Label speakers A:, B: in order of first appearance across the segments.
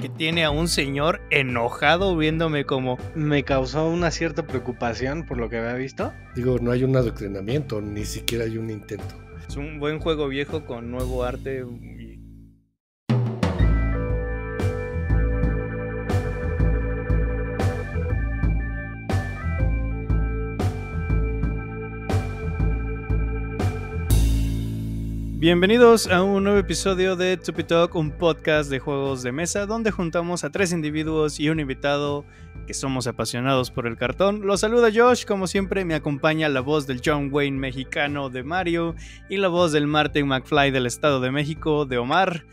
A: que tiene a un señor enojado viéndome como...
B: Me causó una cierta preocupación por lo que había visto. Digo, no hay un adoctrinamiento, ni siquiera hay un intento. Es un
A: buen juego viejo con nuevo arte Bienvenidos a un nuevo episodio de Tupi Talk, un podcast de juegos de mesa donde juntamos a tres individuos y un invitado que somos apasionados por el cartón. Los saluda Josh, como siempre me acompaña la voz del John Wayne mexicano de Mario y la voz del Martin McFly del Estado de México de Omar.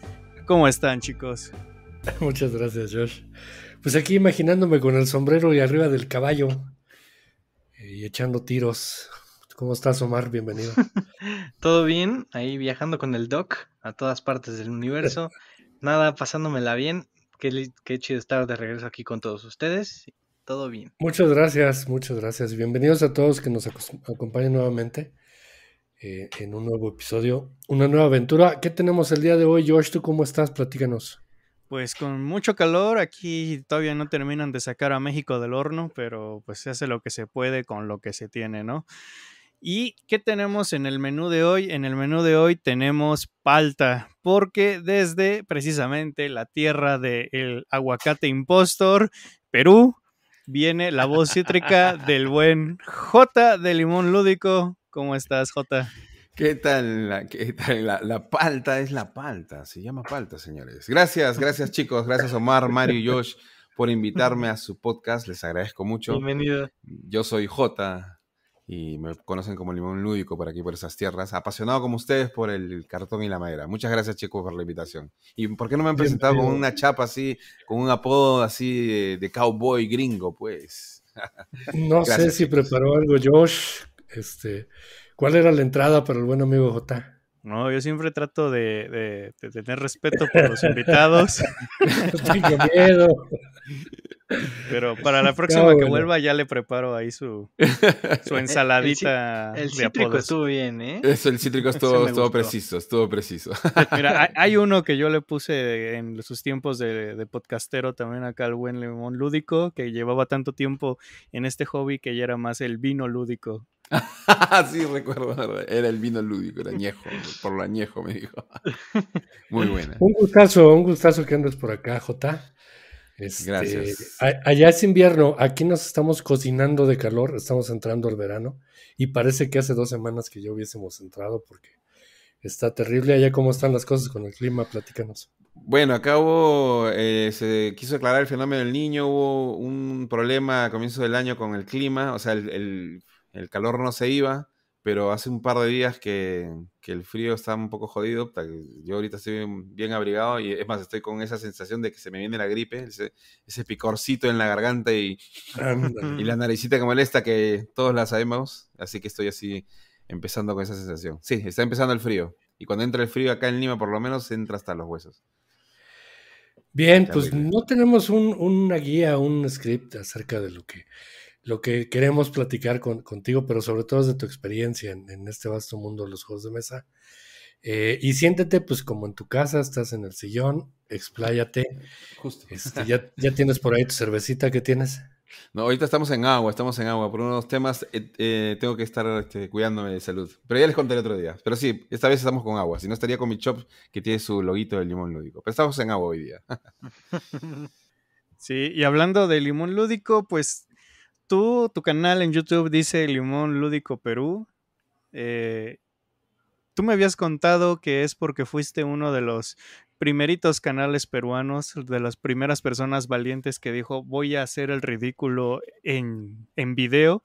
A: ¿Cómo están chicos?
B: Muchas gracias Josh. Pues aquí imaginándome con el sombrero y arriba del caballo eh, y echando tiros. ¿Cómo estás, Omar? Bienvenido. Todo bien,
C: ahí viajando con el Doc a todas partes del universo. Nada, pasándomela bien. Qué, qué chido estar de regreso aquí con todos ustedes. Todo bien.
B: Muchas gracias, muchas gracias. Bienvenidos a todos que nos acompañan nuevamente eh, en un nuevo episodio, una nueva aventura. ¿Qué tenemos el día de hoy, Josh? ¿Tú cómo estás? Platícanos. Pues con
A: mucho calor, aquí todavía no terminan de sacar a México del horno, pero pues se hace lo que se puede con lo que se tiene, ¿no? ¿Y qué tenemos en el menú de hoy? En el menú de hoy tenemos palta, porque desde precisamente la tierra del aguacate impostor, Perú, viene la voz cítrica del
D: buen J de Limón Lúdico. ¿Cómo estás, J? ¿Qué tal? La, la, palta es la palta, se llama palta, señores. Gracias, gracias chicos, gracias Omar, Mario y Josh por invitarme a su podcast, les agradezco mucho. Bienvenido. Yo soy J y me conocen como Limón Lúdico por aquí, por esas tierras, apasionado como ustedes por el cartón y la madera. Muchas gracias, chicos, por la invitación. ¿Y por qué no me han presentado con una chapa así, con un apodo así de, cowboy gringo, pues?
B: no sé si preparó algo Josh. Este, ¿Cuál era la entrada para el buen amigo J?
A: No, yo siempre trato de, tener respeto por los invitados.
E: tengo miedo.
A: Pero para la próxima que vuelva ya le preparo ahí su, su ensaladita. El, cítrico estuvo bien, ¿eh? Eso, el cítrico estuvo, preciso,
D: estuvo preciso. Mira,
A: hay, uno que yo le puse en sus tiempos de, podcastero también acá el buen limón lúdico, que llevaba tanto tiempo en este hobby que ya era
D: más el vino lúdico. sí, recuerdo, era el vino lúdico, el añejo, por lo añejo me dijo. Muy buena.
B: Un gustazo, un gustazo que andes por acá, J este, Gracias. allá es invierno, aquí nos estamos cocinando de calor, estamos entrando al verano y parece que hace dos semanas que ya hubiésemos entrado porque está terrible. Allá cómo están las cosas con el clima, platícanos.
D: Bueno, acá eh, se quiso aclarar el fenómeno del niño, hubo un problema a comienzo del año con el clima, o sea, el calor no se iba pero hace un par de días que, el frío está un poco jodido. Yo ahorita estoy bien, abrigado y es más, estoy con esa sensación de que se me viene la gripe, ese, picorcito en la garganta y,
C: la
D: naricita que molesta, que todos la sabemos. Así que estoy así empezando con esa sensación. Sí, está empezando el frío. Y cuando entra el frío acá en Lima, por lo menos, entra hasta los huesos.
B: Bien, pues no tenemos una guía, un script acerca de lo que lo que queremos platicar contigo, pero sobre todo es de tu experiencia en, este vasto mundo de los juegos de mesa. Eh, y siéntete pues como en tu casa, estás en el sillón, expláyate. Justo. Este, ya, tienes por ahí tu cervecita que tienes.
D: No, ahorita estamos en agua, estamos en agua. Por unos temas eh, eh, tengo que estar este, cuidándome de salud. Pero ya les conté el otro día. Pero sí, esta vez estamos con agua. Si no, estaría con mi chop que tiene su loguito de limón lúdico. Pero estamos en agua hoy día. sí, y hablando de limón lúdico, pues tú, tu canal en
A: YouTube dice Limón Lúdico Perú. Eh, tú me habías contado que es porque fuiste uno de los primeritos canales peruanos, de las primeras personas valientes que dijo voy a hacer el ridículo en, en video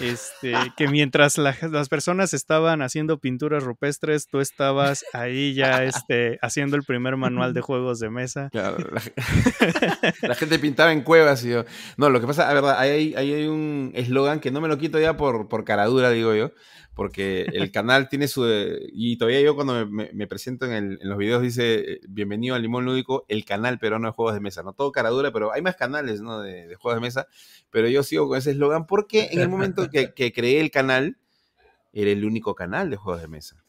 A: este, que mientras las personas estaban haciendo pinturas rupestres, tú estabas ahí ya este, haciendo el primer manual de juegos de mesa.
D: la, gente pintaba en cuevas y yo. No, lo que pasa, la verdad, ahí hay, hay un eslogan que no me lo quito ya por, por caradura, digo yo, porque el canal tiene su... Eh, y todavía yo cuando me, presento en, los videos dice, eh, bienvenido a Limón Lúdico, el canal peruano de juegos de mesa, ¿no? Todo cara dura, pero hay más canales, ¿no? De, juegos de mesa, pero yo sigo con ese eslogan porque en el momento que, creé el canal, era el único canal de juegos de mesa.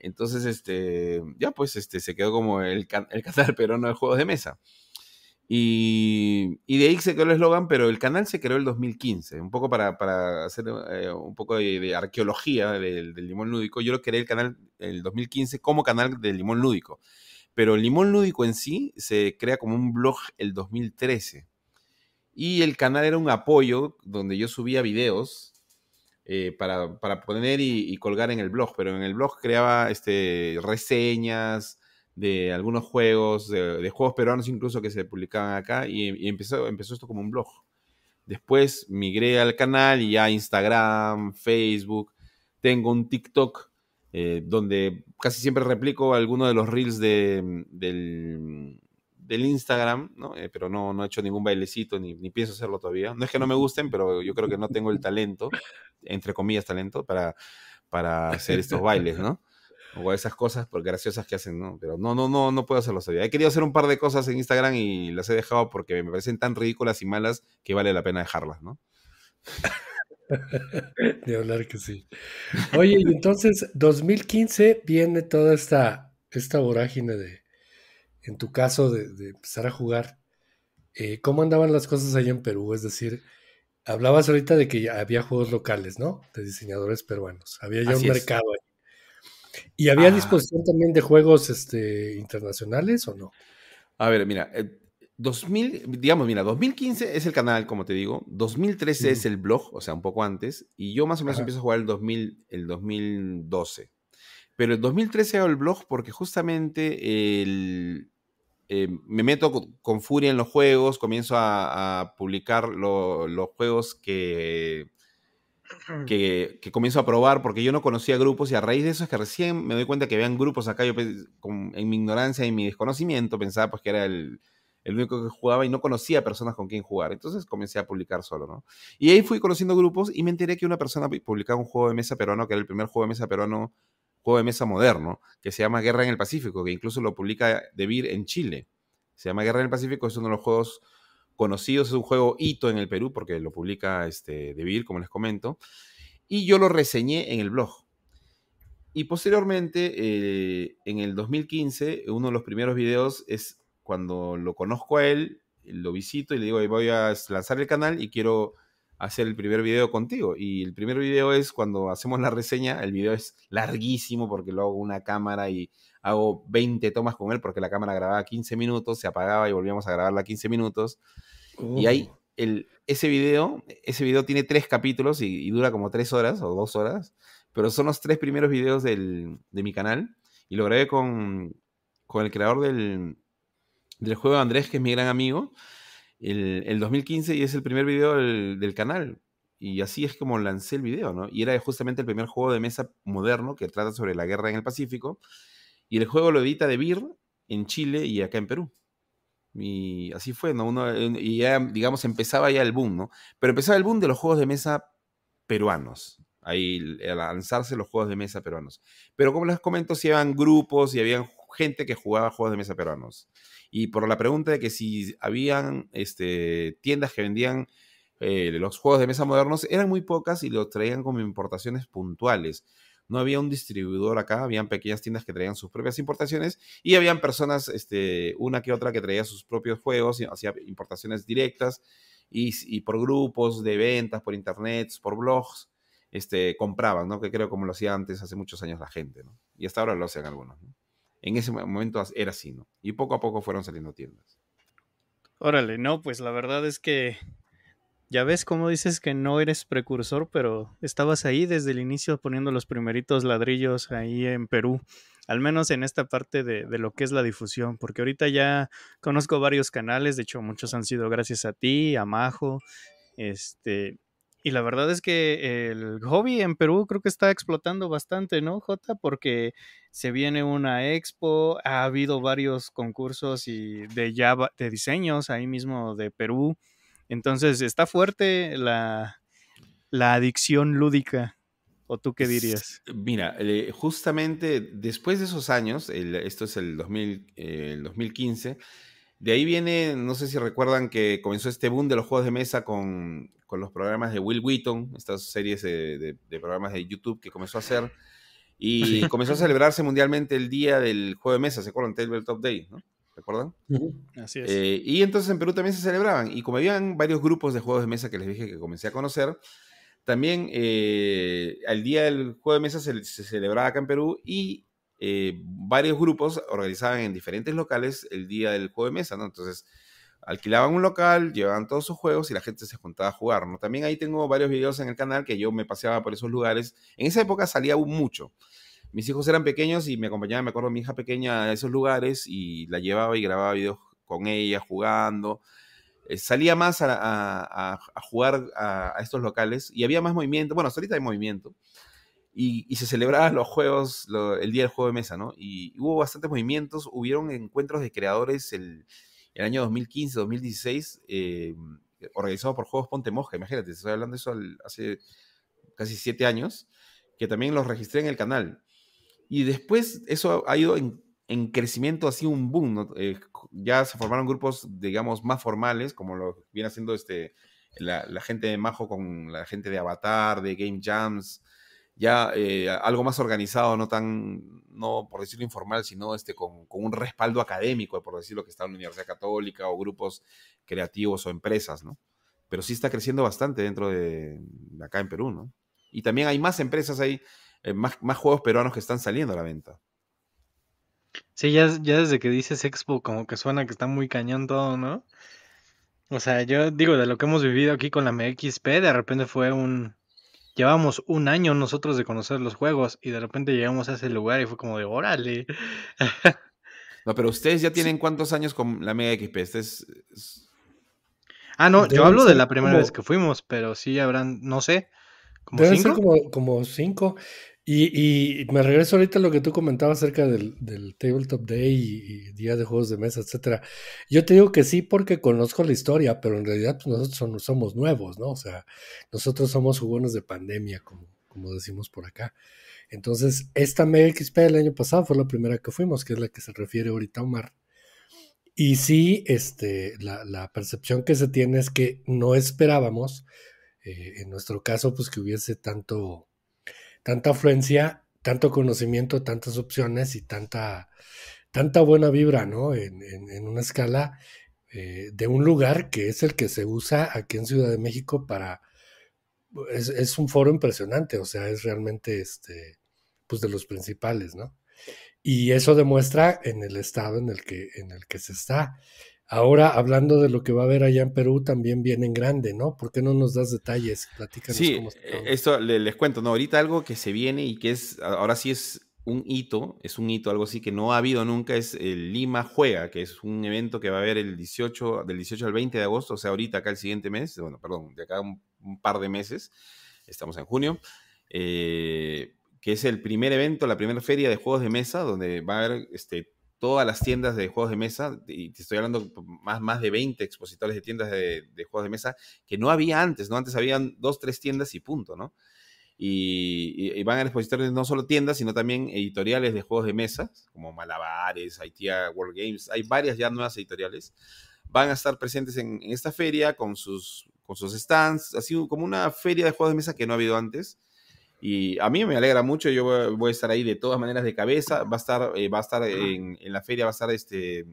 D: Entonces, este, ya pues, este, se quedó como el, canal, el canal peruano de juegos de mesa. Y, de ahí se creó el eslogan, pero el canal se creó en el 2015, un poco para, hacer eh, un poco de, arqueología del, limón lúdico. Yo lo creé el canal en el 2015 como canal del limón lúdico, pero el limón lúdico en sí se crea como un blog el 2013. Y el canal era un apoyo donde yo subía videos eh, para, poner y, y, colgar en el blog, pero en el blog creaba este, reseñas, de algunos juegos, de, juegos peruanos incluso que se publicaban acá, em, y, empezó, empezó esto como un blog. Después migré al canal y a Instagram, Facebook, tengo un TikTok eh, donde casi siempre replico algunos de los reels de, mm, del, Instagram, ¿no? Eh, pero no, no he hecho ningún bailecito ni, ni, pienso hacerlo todavía. No es que no me gusten, pero yo creo que no tengo el talento, entre comillas talento, para, para hacer estos bailes, ¿no? o esas cosas por graciosas que hacen, ¿no? Pero no, no, no, no puedo hacerlo todavía. He querido hacer un par de cosas en Instagram y las he dejado porque me parecen tan ridículas y malas que vale la pena dejarlas, ¿no?
B: De hablar que sí. Oye, y entonces 2015 viene toda esta, esta vorágine de, en tu caso, de, empezar a jugar. Eh, ¿Cómo andaban las cosas allá en Perú? Es decir, hablabas ahorita de que había juegos locales, ¿no? De diseñadores peruanos. Había ya un mercado ahí. ¿Y había ah. disposición también de juegos este, internacionales o no?
D: A ver, mira, eh, digamos, mira, 2015 es el canal, como te digo, 2013 es el blog, o sea, un poco antes, y yo más o menos empiezo a jugar el, el 2012. Pero el 2013 hago el blog porque justamente em, me meto con, furia en los juegos, comienzo a, publicar los juegos que que, comienzo a probar, porque yo no conocía grupos y a raíz de eso es que recién me doy cuenta que vean grupos acá, yo en mi ignorancia y mi desconocimiento pensaba pues que era el, el único que jugaba y no conocía personas con quien jugar. Entonces comencé a publicar solo, ¿no? Y ahí fui conociendo grupos y me enteré que una persona publicaba un juego de mesa peruano, que era el primer juego de mesa peruano, juego de mesa moderno, que se llama Guerra en el Pacífico, que incluso lo publica Debir en Chile. Se llama Guerra en el Pacífico, es uno de los juegos conocidos, es un juego hito en el Perú porque lo publica este, Devir, como les comento, y yo lo reseñé en el blog. Y posteriormente, eh, en el 2015, uno de los primeros videos es cuando lo conozco a él, lo visito y le digo, voy a lanzar el canal y quiero hacer el primer video contigo. Y el primer video es cuando hacemos la reseña, el video es larguísimo porque lo hago una cámara y hago 20 tomas con él porque la cámara grababa 15 minutos, se apagaba y volvíamos a grabarla 15 minutos. Y ahí, ese video, ese video tiene tres capítulos y, dura como tres horas o dos horas, pero son los tres primeros videos de mi canal y lo grabé con, el creador del, del juego Andrés, que es mi gran amigo, el, el 2015 y es el primer video del, canal. Y así es como lancé el video, ¿no? Y era justamente el primer juego de mesa moderno que trata sobre la guerra en el Pacífico. Y el juego lo edita De Vir en Chile y acá en Perú. Y así fue, ¿no? y ya, digamos, empezaba ya el boom, ¿no? Pero empezaba el boom de los juegos de mesa peruanos. Ahí, al lanzarse los juegos de mesa peruanos. Pero como les comento, si iban grupos y había gente que jugaba juegos de mesa peruanos. Y por la pregunta de que si habían este, tiendas que vendían eh, los juegos de mesa modernos, eran muy pocas y los traían como importaciones puntuales no había un distribuidor acá, habían pequeñas tiendas que traían sus propias importaciones y habían personas, este, una que otra que traía sus propios juegos, y hacía importaciones directas y, por grupos de ventas, por internet, por blogs, este, compraban, ¿no? Que creo como lo hacía antes, hace muchos años la gente, ¿no? Y hasta ahora lo hacen algunos, En ese momento era así, ¿no? Y poco a poco fueron saliendo tiendas.
A: Órale, no, pues la verdad es que
D: ya ves cómo dices que no eres precursor,
A: pero estabas ahí desde el inicio poniendo los primeritos ladrillos ahí en Perú, al menos en esta parte de, lo que es la difusión, porque ahorita ya conozco varios canales, de hecho muchos han sido gracias a ti, a Majo, este, y la verdad es que el hobby en Perú creo que está explotando bastante, ¿no, Jota? Porque se viene una expo, ha habido varios concursos y de, de diseños ahí mismo de Perú. Entonces, está fuerte la, adicción lúdica.
D: ¿O tú qué dirías? Mira, eh, justamente después de esos años, esto es el, 2015, eh, de ahí viene, no sé si recuerdan que comenzó este boom de los juegos de mesa con, los programas de Will Wheaton, estas series de, de, programas de YouTube que comenzó a hacer. Y comenzó a celebrarse mundialmente el día del juego de mesa, ¿se acuerdan? Top Day, ¿no? ¿recuerdan? Así es. Eh, y entonces en Perú también se celebraban. Y como habían varios grupos de juegos de mesa que les dije que comencé a conocer, también el eh, al día del juego de mesa se, celebraba acá en Perú y eh, varios grupos organizaban en diferentes locales el día del juego de mesa, ¿no? Entonces alquilaban un local, llevaban todos sus juegos y la gente se juntaba a jugar, ¿no? También ahí tengo varios videos en el canal que yo me paseaba por esos lugares. En esa época salía mucho mis hijos eran pequeños y me acompañaba, me acuerdo, mi hija pequeña a esos lugares y la llevaba y grababa videos con ella, jugando. Eh, salía más a, jugar a, estos locales y había más movimiento. Bueno, ahorita hay movimiento. Y, se celebraban los juegos, el día del juego de mesa, ¿no? Y hubo bastantes movimientos, hubieron encuentros de creadores el, el año 2015, 2016, eh, organizados por Juegos Ponte Mosca, imagínate, estoy hablando de eso hace casi siete años, que también los registré en el canal. Y después eso ha ido en, crecimiento, así un boom. Eh, ya se formaron grupos, digamos, más formales, como lo viene haciendo este, la, gente de Majo con la gente de Avatar, de Game Jams, ya eh, algo más organizado, no tan, no por decirlo informal, sino este, con, un respaldo académico, por decirlo que está en la Universidad Católica o grupos creativos o empresas, ¿no? Pero sí está creciendo bastante dentro de acá en Perú, ¿no? Y también hay más empresas ahí eh, más, juegos peruanos que están saliendo a la venta.
C: Sí, ya, desde que dices Expo, como que suena que está muy cañón todo, ¿no? O sea, yo digo, de lo que hemos vivido aquí con la MXP, de repente fue un. Llevamos un año nosotros de conocer los juegos y de repente llegamos a ese lugar y fue como de órale. No, pero ustedes ya tienen cuántos años con la Mega
D: XP. es,
B: Ah, no, yo hablo de la primera vez
C: que fuimos, pero sí habrán, no sé,
B: como Ser como cinco. Y, me regreso ahorita a lo que tú comentabas acerca del, Tabletop Day y, Día de Juegos de Mesa, etcétera. Yo te digo que sí porque conozco la historia, pero en realidad pues, nosotros somos nuevos, ¿no? O sea, nosotros somos jugones de pandemia, como, decimos por acá. Entonces, esta XP del año pasado fue la primera que fuimos, que es la que se refiere ahorita a Omar. Y sí, este, la, percepción que se tiene es que no esperábamos, eh, en nuestro caso, pues que hubiese tanto tanta afluencia, tanto conocimiento, tantas opciones y tanta, tanta buena vibra, ¿no? En, en, una escala eh, de un lugar que es el que se usa aquí en Ciudad de México para... Es, es un foro impresionante, o sea, es realmente este, pues de los principales, ¿no? Y eso demuestra en el estado en el que, en el que se está. Ahora, hablando de lo que va a haber allá en Perú, también viene en grande, ¿no? ¿Por qué no nos das detalles? Platícanos
D: cómo está. Eh, esto les cuento, ¿no? Ahorita algo que se viene y que es, ahora sí es un hito, es un hito, algo así que no ha habido nunca, es el Lima Juega, que es un evento que va a haber el 18, del 18 al 20 de agosto, o sea, ahorita acá el siguiente mes, bueno, perdón, de acá un, par de meses, estamos en junio. Eh, que es el primer evento, la primera feria de juegos de mesa, donde va a haber este, todas las tiendas de juegos de mesa, y te estoy hablando más, más de 20 expositores de tiendas de, juegos de mesa, que no había antes, ¿no? Antes habían dos, tres tiendas y punto, ¿no? Y, van a expositores no solo tiendas, sino también editoriales de juegos de mesa, como Malabares, Haití, World Games, hay varias ya nuevas editoriales, van a estar presentes en, en, esta feria con sus, con sus stands, así como una feria de juegos de mesa que no ha habido antes, y a mí me alegra mucho, yo voy a estar ahí de todas maneras de cabeza, va a estar, eh, va a estar en, la feria, va a estar este...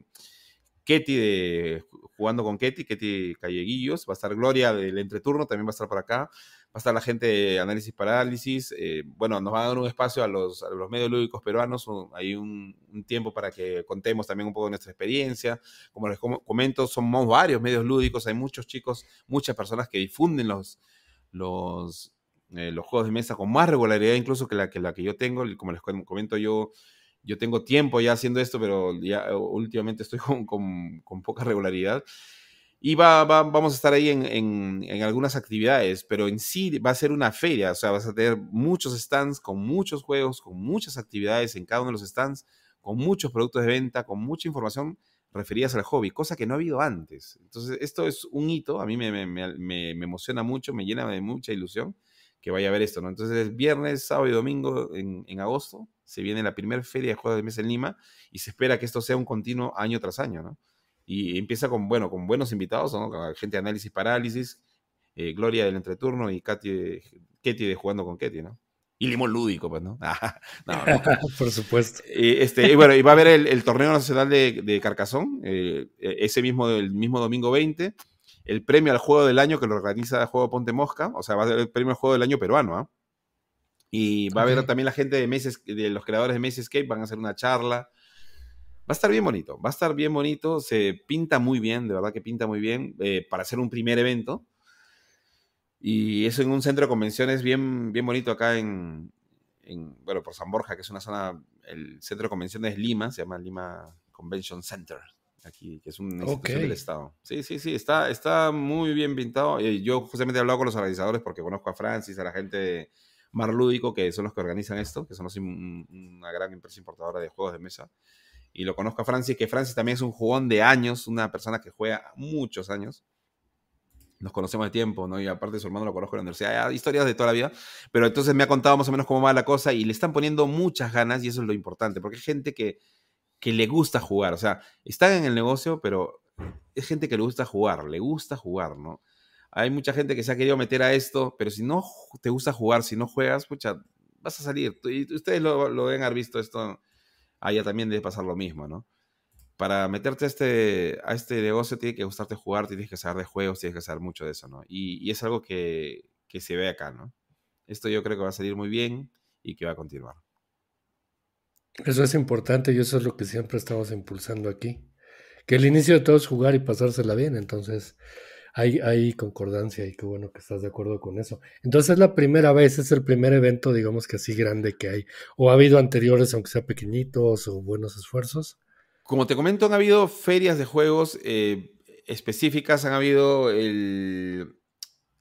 D: Ketty de jugando con Ketty, Ketty Calleguillos, va a estar Gloria del entreturno, también va a estar por acá, va a estar la gente de Análisis Parálisis, eh, bueno, nos va a dar un espacio a los, medios lúdicos peruanos, hay un, tiempo para que contemos también un poco de nuestra experiencia, como les comento, somos varios medios lúdicos, hay muchos chicos, muchas personas que difunden los, los, eh, los juegos de mesa con más regularidad incluso que la que, la que yo tengo. Como les comento, yo, yo tengo tiempo ya haciendo esto, pero ya eh, últimamente estoy con, con, con poca regularidad. Y va, vamos a estar ahí en, en, en, algunas actividades, pero en sí va a ser una feria, o sea, vas a tener muchos stands con muchos juegos, con muchas actividades en cada uno de los stands, con muchos productos de venta, con mucha información referida al hobby, cosa que no ha habido antes. Entonces, esto es un hito, a mí me, me, me, me emociona mucho, me llena de mucha ilusión que vaya a ver esto, ¿no? Entonces, viernes, sábado y domingo en, agosto se viene la primera feria de juegos de mesa en Lima y se espera que esto sea un continuo año tras año, ¿no? Y empieza con, bueno, con buenos invitados, ¿no? Con gente de Análisis Parálisis, eh, Gloria del Entreturno y Katy, de Jugando con katie ¿no? Y Limón Lúdico, pues, ¿no? no,
B: no. Por supuesto. Eh, este, y bueno, y va
D: a haber el, Torneo Nacional de, de eh, e, ese mismo, el mismo domingo 20, el premio al juego del año que lo organiza el Juego Ponte Mosca, o sea, va a ser el premio al juego del año peruano, ¿ah? Y va a haber también la gente de meses, de los creadores de Maze Escape, van a hacer una charla. Va a estar bien bonito, va a estar bien bonito, se pinta muy bien, de verdad que pinta muy bien eh, para hacer un primer evento. Y eso en un centro de convenciones bien, bien bonito acá en, bueno, por San Borja, que es una zona, el centro de convenciones Lima, se llama Lima Convention Center, aquí, que es una institución del Estado. Sí, sí, sí, está, está muy bien pintado. Eh, yo justamente he hablado con los organizadores porque conozco a Francis, a la gente de Marlúdico, que son los que organizan esto, que son una gran empresa importadora de juegos de mesa. Y lo conozco a Francis, que Francis también es un jugón de años, una persona que juega muchos años nos conocemos de tiempo, ¿no? Y aparte su hermano lo conozco en la universidad, hay historias de toda la vida, pero entonces me ha contado más o menos cómo va la cosa y le están poniendo muchas ganas y eso es lo importante, porque hay gente que que le gusta jugar. O sea, están en el negocio, pero es gente que le gusta jugar, le gusta jugar, ¿no? Hay mucha gente que se ha querido meter a esto, pero si no te gusta jugar, si no juegas, pucha, vas a salir. Y ustedes lo, deben haber visto esto. Allá también debe pasar lo mismo, ¿no? Para meterte a este, a este negocio tiene que gustarte jugar, tienes que saber de juegos, tienes que saber mucho de eso, ¿no? Y, es algo que, que se ve acá, ¿no? Esto yo creo que va a salir muy bien y que va a continuar.
B: Eso es importante y eso es lo que siempre estamos impulsando aquí. Que el inicio de todo es jugar y pasársela bien, entonces hay, hay concordancia y qué bueno que estás de acuerdo con eso. Entonces es la primera vez, es el primer evento, digamos que así grande que hay. ¿O ha habido anteriores, aunque sea pequeñitos o buenos esfuerzos?
D: Como te comento, han habido ferias de juegos eh, específicas, han habido el,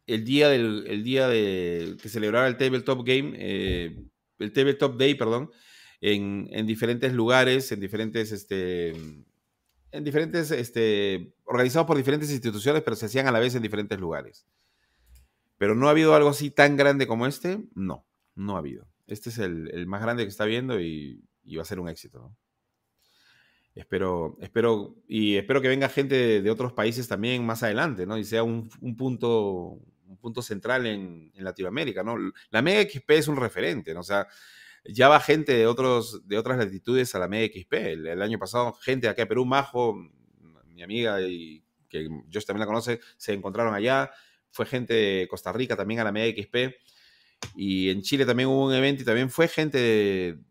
D: día, del, día de, que celebraba el Tabletop Game, eh, el Tabletop Day, perdón en, diferentes lugares, en diferentes, este, en diferentes, este, organizados por diferentes instituciones, pero se hacían a la vez en diferentes lugares. Pero no ha habido algo así tan grande como este, no, no ha habido. Este es el, el más grande que está viendo y, va a ser un éxito. ¿no? Espero, espero, y espero que venga gente de, otros países también más adelante, ¿no? Y sea un, punto, un punto central en, Latinoamérica, ¿no? La Mega XP es un referente, ¿no? O sea, ya va gente de, otros, de otras latitudes a la media El, año pasado, gente de acá de Perú, Majo, mi amiga y que Josh también la conoce, se encontraron allá. Fue gente de Costa Rica también a la media Y en Chile también hubo un evento y también fue gente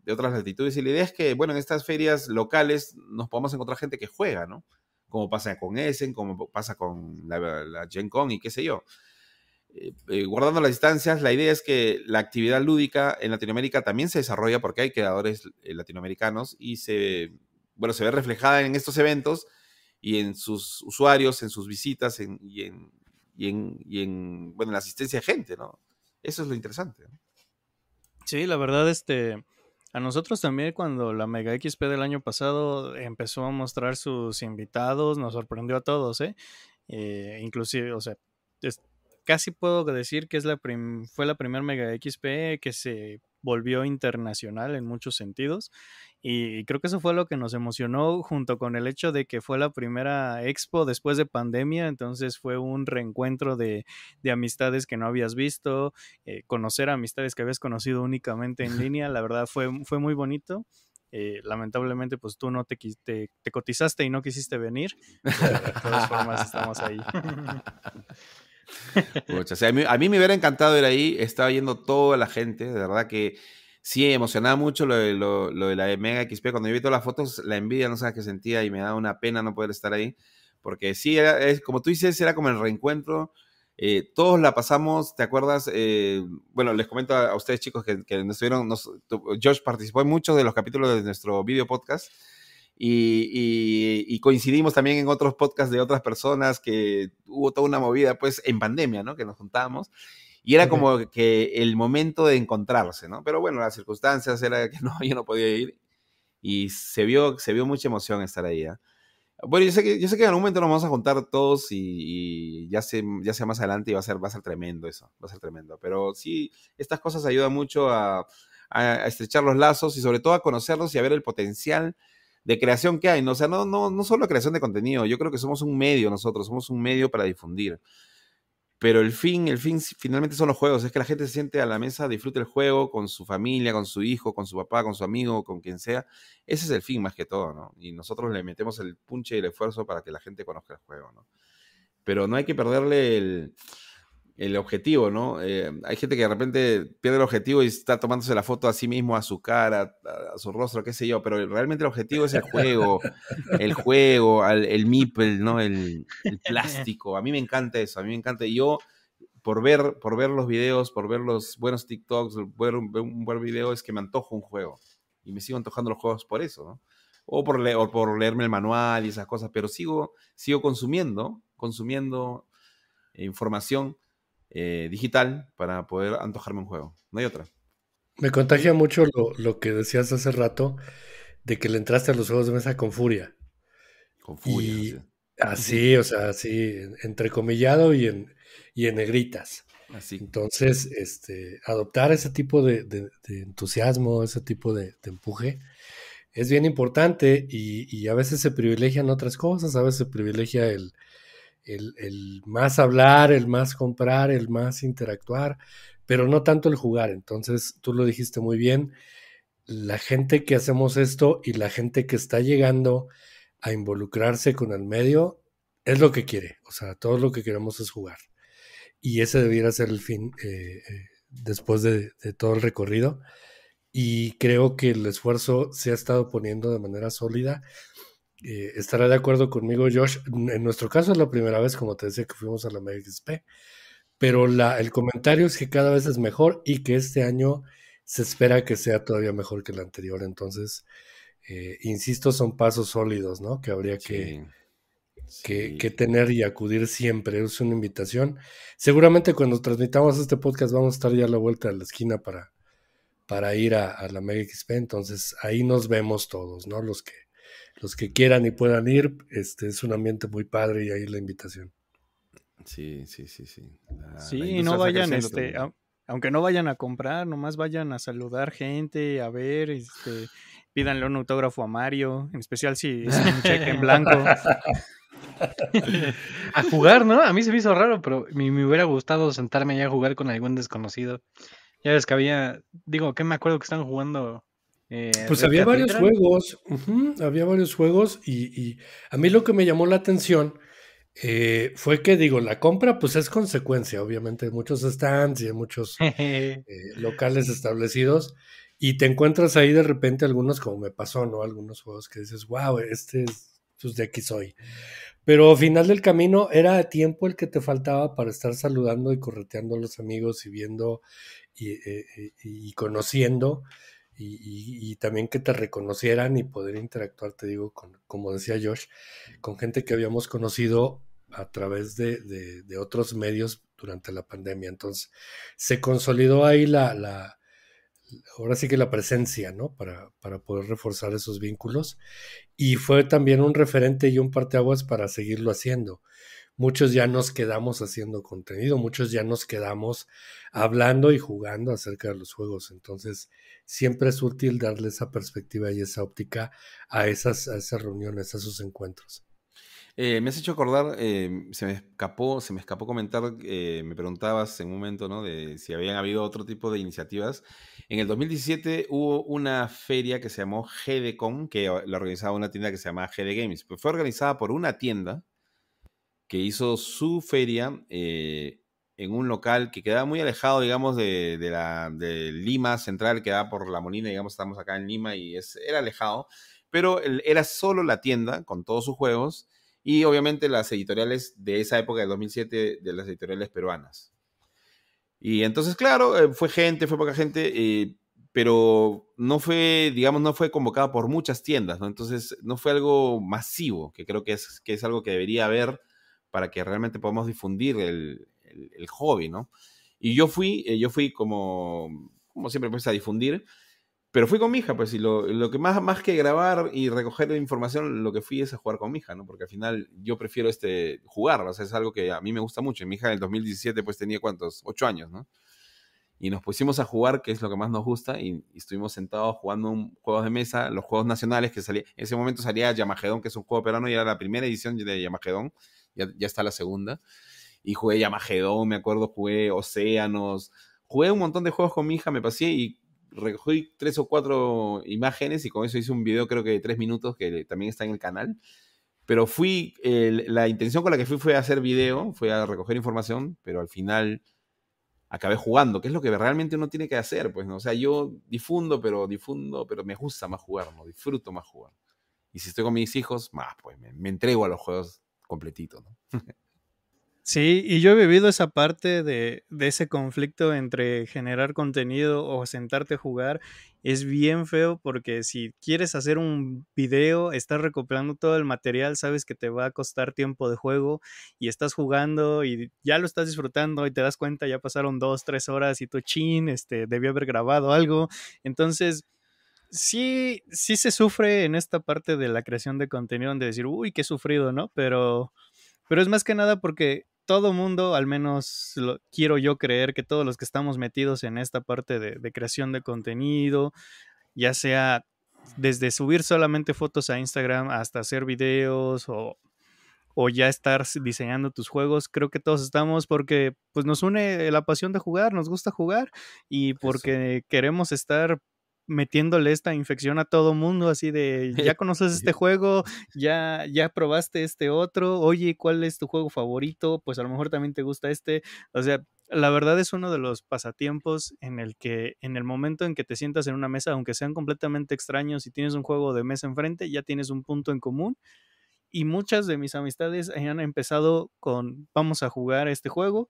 D: de, otras latitudes. Y la idea es que, bueno, en estas ferias locales nos podamos encontrar gente que juega, ¿no? Como pasa con Essen, como pasa con la, la Gen Con y qué sé yo. Eh, eh, guardando las distancias, la idea es que la actividad lúdica en Latinoamérica también se desarrolla porque hay creadores eh, latinoamericanos y se, bueno, se ve reflejada en estos eventos y en sus usuarios, en sus visitas y, en, bueno, en la asistencia de gente, ¿no? Eso es lo
A: interesante. Sí, la verdad, este, a nosotros también cuando la Mega XP del año pasado empezó a mostrar sus invitados, nos sorprendió a todos, ¿eh? inclusive, o sea, es, casi puedo decir que es la fue la primera Mega XP que se volvió internacional en muchos sentidos y creo que eso fue lo que nos emocionó junto con el hecho de que fue la primera expo después de pandemia, entonces fue un reencuentro de, de amistades que no habías visto, eh, conocer amistades que habías conocido únicamente en línea, la verdad fue, fue muy bonito. Eh, lamentablemente pues tú no te, te, cotizaste y no quisiste venir, de todas formas estamos ahí.
D: muchas a, mí, me hubiera encantado ir ahí, estaba yendo toda la gente, de verdad que sí, emocionaba mucho lo de, lo, de la Mega XP. Cuando yo vi todas las fotos, la envidia no sabes qué sentía y me da una pena no poder estar ahí, porque sí, como tú dices, era como el reencuentro. Eh, todos la pasamos, ¿te acuerdas? Eh, bueno, les comento a, ustedes chicos que, nos estuvieron, Josh participó en muchos de los capítulos de nuestro video podcast. Y, coincidimos también en otros podcasts de otras personas que hubo toda una movida, pues, en pandemia, ¿no? Que nos juntábamos. Y era como que el momento de encontrarse, ¿no? Pero bueno, las circunstancias era que no, yo no podía ir. Y se vio, se vio mucha emoción estar ahí. ¿eh? Bueno, yo sé, que, yo sé que en algún momento nos vamos a juntar todos y, ya, sé, ya sea más adelante y va a, ser, va a ser tremendo eso, va a ser tremendo. Pero sí, estas cosas ayudan mucho a, a estrechar los lazos y sobre todo a conocerlos y a ver el potencial de creación que hay. ¿no? O sea, no, no, no solo creación de contenido, yo creo que somos un medio nosotros, somos un medio para difundir. Pero el fin, el fin finalmente son los juegos, es que la gente se siente a la mesa, disfrute el juego con su familia, con su hijo, con su papá, con su amigo, con quien sea. Ese es el fin más que todo, ¿no? Y nosotros le metemos el punche y el esfuerzo para que la gente conozca el juego, ¿no? Pero no hay que perderle el el objetivo, ¿no? Eh, hay gente que de repente pierde el objetivo y está tomándose la foto a sí mismo, a su cara, a, su rostro, qué sé yo, pero realmente el objetivo es el juego, el juego, el meeple, ¿no? El, plástico. A mí me encanta eso, a mí me encanta. Yo, por ver, por ver los videos, por ver los buenos TikToks, ver un, un buen video, es que me antojo un juego. Y me sigo antojando los juegos por eso, ¿no? O por, o por leerme el manual y esas cosas, pero sigo, sigo consumiendo, consumiendo información eh, digital para poder antojarme un juego. No hay otra.
B: Me contagia mucho lo, que decías hace rato de que le entraste a los juegos de mesa con furia. Con furia. Así, o sea, así, entrecomillado y en, y en negritas. Así. Entonces, este, adoptar ese tipo de, entusiasmo, ese tipo de, empuje, es bien importante y a veces se privilegian otras cosas, a veces se privilegia el, el, más hablar, el más comprar, el más interactuar, pero no tanto el jugar. Entonces, tú lo dijiste muy bien, la gente que hacemos esto y la gente que está llegando a involucrarse con el medio es lo que quiere. O sea, todo lo que queremos es jugar. Y ese debiera ser el fin eh, eh, después de todo el recorrido. Y creo que el esfuerzo se ha estado poniendo de manera sólida eh, estará de acuerdo conmigo, Josh. En nuestro caso es la primera vez, como te decía, que fuimos a la XP pero el comentario es que cada vez es mejor y que este año se espera que sea todavía mejor que el anterior. Entonces, eh, insisto, son pasos sólidos, ¿no? Que habría que, Que, tener y acudir siempre. Es una invitación. Seguramente cuando transmitamos este podcast vamos a estar ya a la vuelta de la esquina para, para ir a, a la Mega XP. Entonces, ahí nos vemos todos, ¿no? Los que los que quieran y puedan ir, este es un ambiente muy padre y ahí la invitación. Sí, sí, sí, sí.
A: sí, no vayan, este, aunque no vayan a comprar, nomás vayan a saludar gente, a ver, este, pídanle un autógrafo
C: a Mario, en especial si es un cheque en blanco. a jugar, ¿no? A mí se me hizo raro, pero me, me hubiera gustado sentarme allá a jugar con algún desconocido. Ya ves que había, digo, que me acuerdo que están jugando eh, pues había varios,
B: juegos, había varios juegos, y, a mí lo que me llamó la atención eh, fue que digo, la compra pues es consecuencia obviamente muchos stands y de muchos eh, locales establecidos y te encuentras ahí de repente algunos como me pasó, ¿no? Algunos juegos que dices, wow, este es pues de aquí soy. Pero al final del camino era tiempo el que te faltaba para estar saludando y correteando a los amigos y viendo y conociendo y, y, y, también que te reconocieran y poder interactuar, te digo, con, como decía Josh, con gente que habíamos conocido a través de, otros medios durante la pandemia. Entonces, se consolidó ahí la, la ahora sí que la presencia, ¿no? Para, para, poder reforzar esos vínculos. Y fue también un referente y un parteaguas para seguirlo haciendo muchos ya nos quedamos haciendo contenido, muchos ya nos quedamos hablando y jugando acerca de los juegos. Entonces, siempre es útil darle esa perspectiva y esa óptica a esas, reuniones, a esos encuentros.
D: Eh, me has hecho acordar, eh, se me escapó, se me escapó comentar, eh, me preguntabas en un momento, ¿no? De si habían habido otro tipo de iniciativas. En el 2017 hubo una feria que se llamó GDCom, que la organizaba una tienda que se llamaba GD Games. Fue organizada por una tienda que hizo su feria eh, en un local que quedaba muy alejado, digamos, de, Lima Central, que da por La Molina, digamos, estamos acá en Lima y es, era alejado, pero era solo la tienda con todos sus juegos y obviamente las editoriales de esa época del 2007 de las editoriales peruanas. Y entonces, claro, eh, fue gente, fue poca gente, eh, pero no fue, digamos, no fue convocada por muchas tiendas, Entonces, no fue algo masivo, que creo que es, que es algo que debería haber para que realmente podamos difundir el, el, hobby, ¿no? Y yo fui, eh, yo fui como, como siempre, pues a difundir, pero fui con mi hija, pues, y lo, que más, más que grabar y recoger información, lo que fui es a jugar con mi hija, ¿no? Porque al final yo prefiero este, jugar, o sea, es algo que a mí me gusta mucho. mi hija en el 2017, pues, tenía, ¿cuántos? Ocho años, ¿no? y nos pusimos a jugar, que es lo que más nos gusta, y, estuvimos sentados jugando un, juegos de mesa, los juegos nacionales que salía, en ese momento salía Yamajedón, que es un juego peruano, y era la primera edición de Yamajedón, ya, está la segunda. Y jugué Yamagedón, me acuerdo, jugué Océanos, jugué un montón de juegos con mi hija, me pasé y recogí tres o cuatro imágenes y con eso hice un video creo que de tres minutos que también está en el canal. Pero fui, la intención con la que fui fue a hacer video, fue a recoger información, pero al final acabé jugando, que es lo que realmente uno tiene que hacer, pues, ¿no? O sea, yo difundo, pero difundo, pero me gusta más jugar, ¿no? Disfruto más jugar. Y si estoy con mis hijos, más, pues, me entrego a los juegos completito,
A: Sí, y yo he vivido esa parte de, ese conflicto entre generar contenido o sentarte a jugar. Es bien feo porque si quieres hacer un video, estás recopilando todo el material, sabes que te va a costar tiempo de juego y estás jugando y ya lo estás disfrutando y te das cuenta, ya pasaron dos, tres horas y tu chin, este, debió haber grabado algo. Entonces sí, sí se sufre en esta parte de la creación de contenido, de decir, uy, qué sufrido, ¿no? Pero, pero es más que nada porque todo mundo, al menos quiero yo creer que todos los que estamos metidos en esta parte de, creación de contenido, ya sea desde subir solamente fotos a Instagram hasta hacer videos o, ya estar diseñando tus juegos, creo que todos estamos porque pues nos une la pasión de jugar, nos gusta jugar y porque queremos estar metiéndole esta infección a todo mundo, así de, ya conoces este juego, ya, ya probaste este otro, oye, ¿cuál es tu juego favorito? Pues a lo mejor también te gusta este. O sea, la verdad es uno de los pasatiempos en el que en el momento en que te sientas en una mesa, aunque sean completamente extraños y tienes un juego de mesa enfrente, ya tienes un punto en común. Y muchas de mis amistades han empezado con vamos a jugar este juego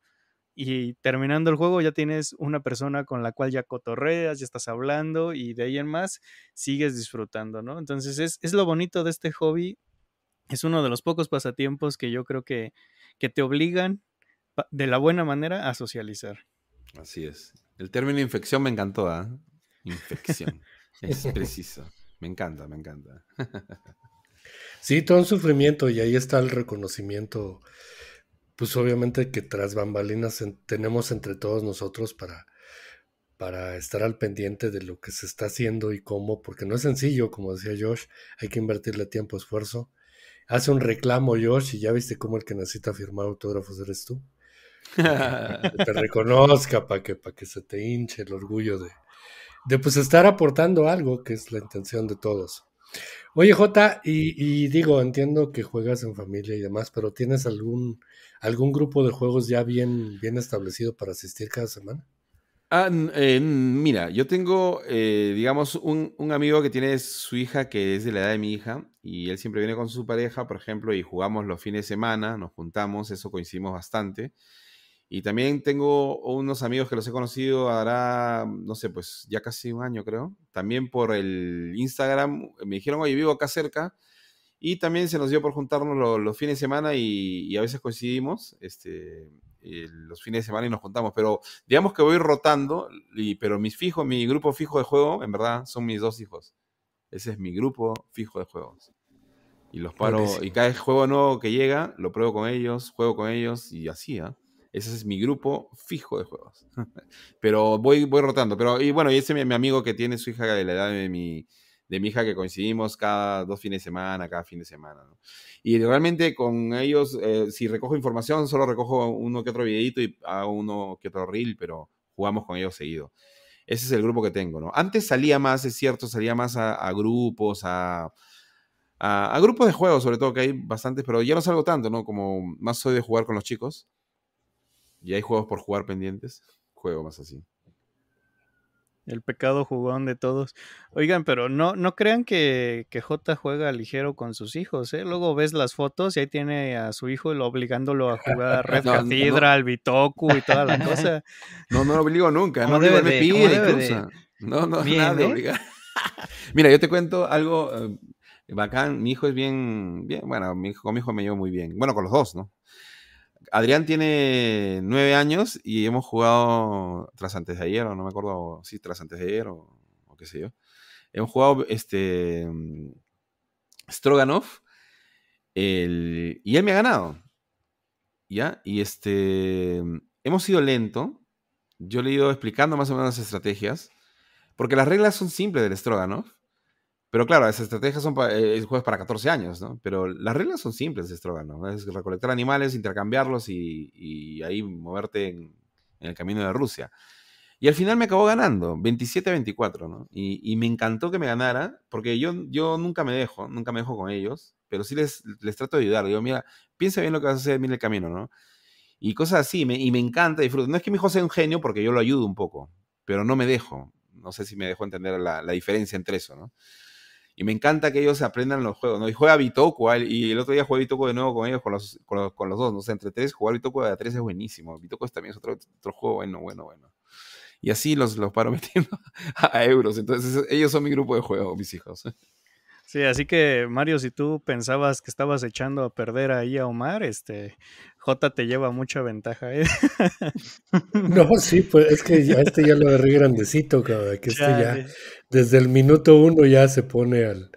A: y terminando el juego ya tienes una persona con la cual ya cotorreas, ya estás hablando y de ahí en más sigues disfrutando, ¿no? Entonces es, lo bonito de este hobby, es uno de los pocos pasatiempos que yo creo que, que te obligan de la buena manera a socializar.
D: Así es. El término infección me encantó, ¿ah? Infección. es preciso. Me encanta, me encanta.
B: sí, todo un sufrimiento y ahí está el reconocimiento pues obviamente que tras bambalinas tenemos entre todos nosotros para, para estar al pendiente de lo que se está haciendo y cómo, porque no es sencillo, como decía Josh, hay que invertirle tiempo, esfuerzo. Hace un reclamo Josh y ya viste cómo el que necesita firmar autógrafos eres tú.
E: te reconozca,
B: para que, para que se te hinche el orgullo de, de pues estar aportando algo, que es la intención de todos. Oye, J y, digo, entiendo que juegas en familia y demás, pero ¿tienes algún, algún grupo de juegos ya bien, bien establecido para asistir cada semana?
D: Ah, eh, mira, yo tengo, eh, digamos, un, un, amigo que tiene su hija que es de la edad de mi hija y él siempre viene con su pareja, por ejemplo, y jugamos los fines de semana, nos juntamos, eso coincidimos bastante. Y también tengo unos amigos que los he conocido ahora, no sé, pues ya casi un año creo. También por el Instagram me dijeron, oye, vivo acá cerca. Y también se nos dio por juntarnos los, fines de semana y, a veces coincidimos este, eh, los fines de semana y nos juntamos. Pero digamos que voy rotando, pero mis fijos, mi grupo fijo de juego, en verdad, son mis dos hijos. Ese es mi grupo fijo de juegos. Y los paro, y cada juego nuevo que llega, lo pruebo con ellos, juego con ellos y así, ¿ah? Ese es mi grupo fijo de juegos. pero voy, voy rotando. Pero, y bueno, y ese es mi, amigo que tiene su hija de la edad de mi, de mi hija que coincidimos cada dos fines de semana, cada fin de semana. Y realmente con ellos, eh, si recojo información, solo recojo uno que otro videito y hago uno que otro reel, pero jugamos con ellos seguido. Ese es el grupo que tengo, ¿no? Antes salía más, es cierto, salía más a, grupos, a, a, a, grupos de juegos, sobre todo, que hay bastantes, pero ya no salgo tanto, ¿no? Como más soy de jugar con los chicos y hay juegos por jugar pendientes, juego más así.
A: El pecado jugón de todos. Oigan, pero no, no crean que, que J juega ligero con sus hijos, ¿eh? Luego ves las fotos y ahí tiene a su hijo obligándolo a jugar Red no, al Bitoku y toda la cosa.
D: No, no lo obligo nunca, no debe pide No, no, Mira, yo te cuento algo eh, bacán. Mi hijo es bien, bien, bueno, mi hijo, con mi hijo me llevo muy bien. Bueno, con los dos, ¿no? Adrián tiene nueve años y hemos jugado tras antes de ayer, o no me acuerdo, si tras antes de ayer, o, qué sé yo. Hemos jugado este mm, Stroganov y él me ha ganado. ¿Ya? Y este. Mm, hemos sido lento. Yo le he ido explicando más o menos las estrategias. Porque las reglas son simples del Stroganov pero claro, las estrategias son eh, para, para 14 años, ¿no? Pero las reglas son simples de ¿no? Es recolectar animales, intercambiarlos y, ahí moverte en, el camino de Rusia. Y al final me acabó ganando, 27-24, ¿no? Y, me encantó que me ganara, porque yo, yo nunca me dejo, nunca me dejo con ellos, pero sí les, les trato de ayudar. Digo, mira, piensa bien lo que vas a hacer, mira el camino, ¿no? Y cosas así, me, y me encanta, disfruto. No es que mi hijo sea un genio, porque yo lo ayudo un poco, pero no me dejo. No sé si me dejó entender la, la diferencia entre eso, ¿no? Y me encanta que ellos aprendan los juegos, ¿no? Y juega Bitoku, y el otro día jugué Bitoku de nuevo con ellos, con los, dos, ¿no? O entre tres, jugar Bitoku de a tres es buenísimo. Bitoku también es otro, otro juego bueno, bueno, bueno. Y así los, los paro metiendo a euros. Entonces, ellos son mi grupo de juego, mis hijos. Sí, así
A: que Mario, si tú pensabas que estabas echando a perder ahí a Omar, este J te lleva mucha ventaja. ¿eh?
B: No, sí, pues es que ya, este ya lo agarré grandecito, cabrón, que este ya, desde el minuto uno ya se pone al,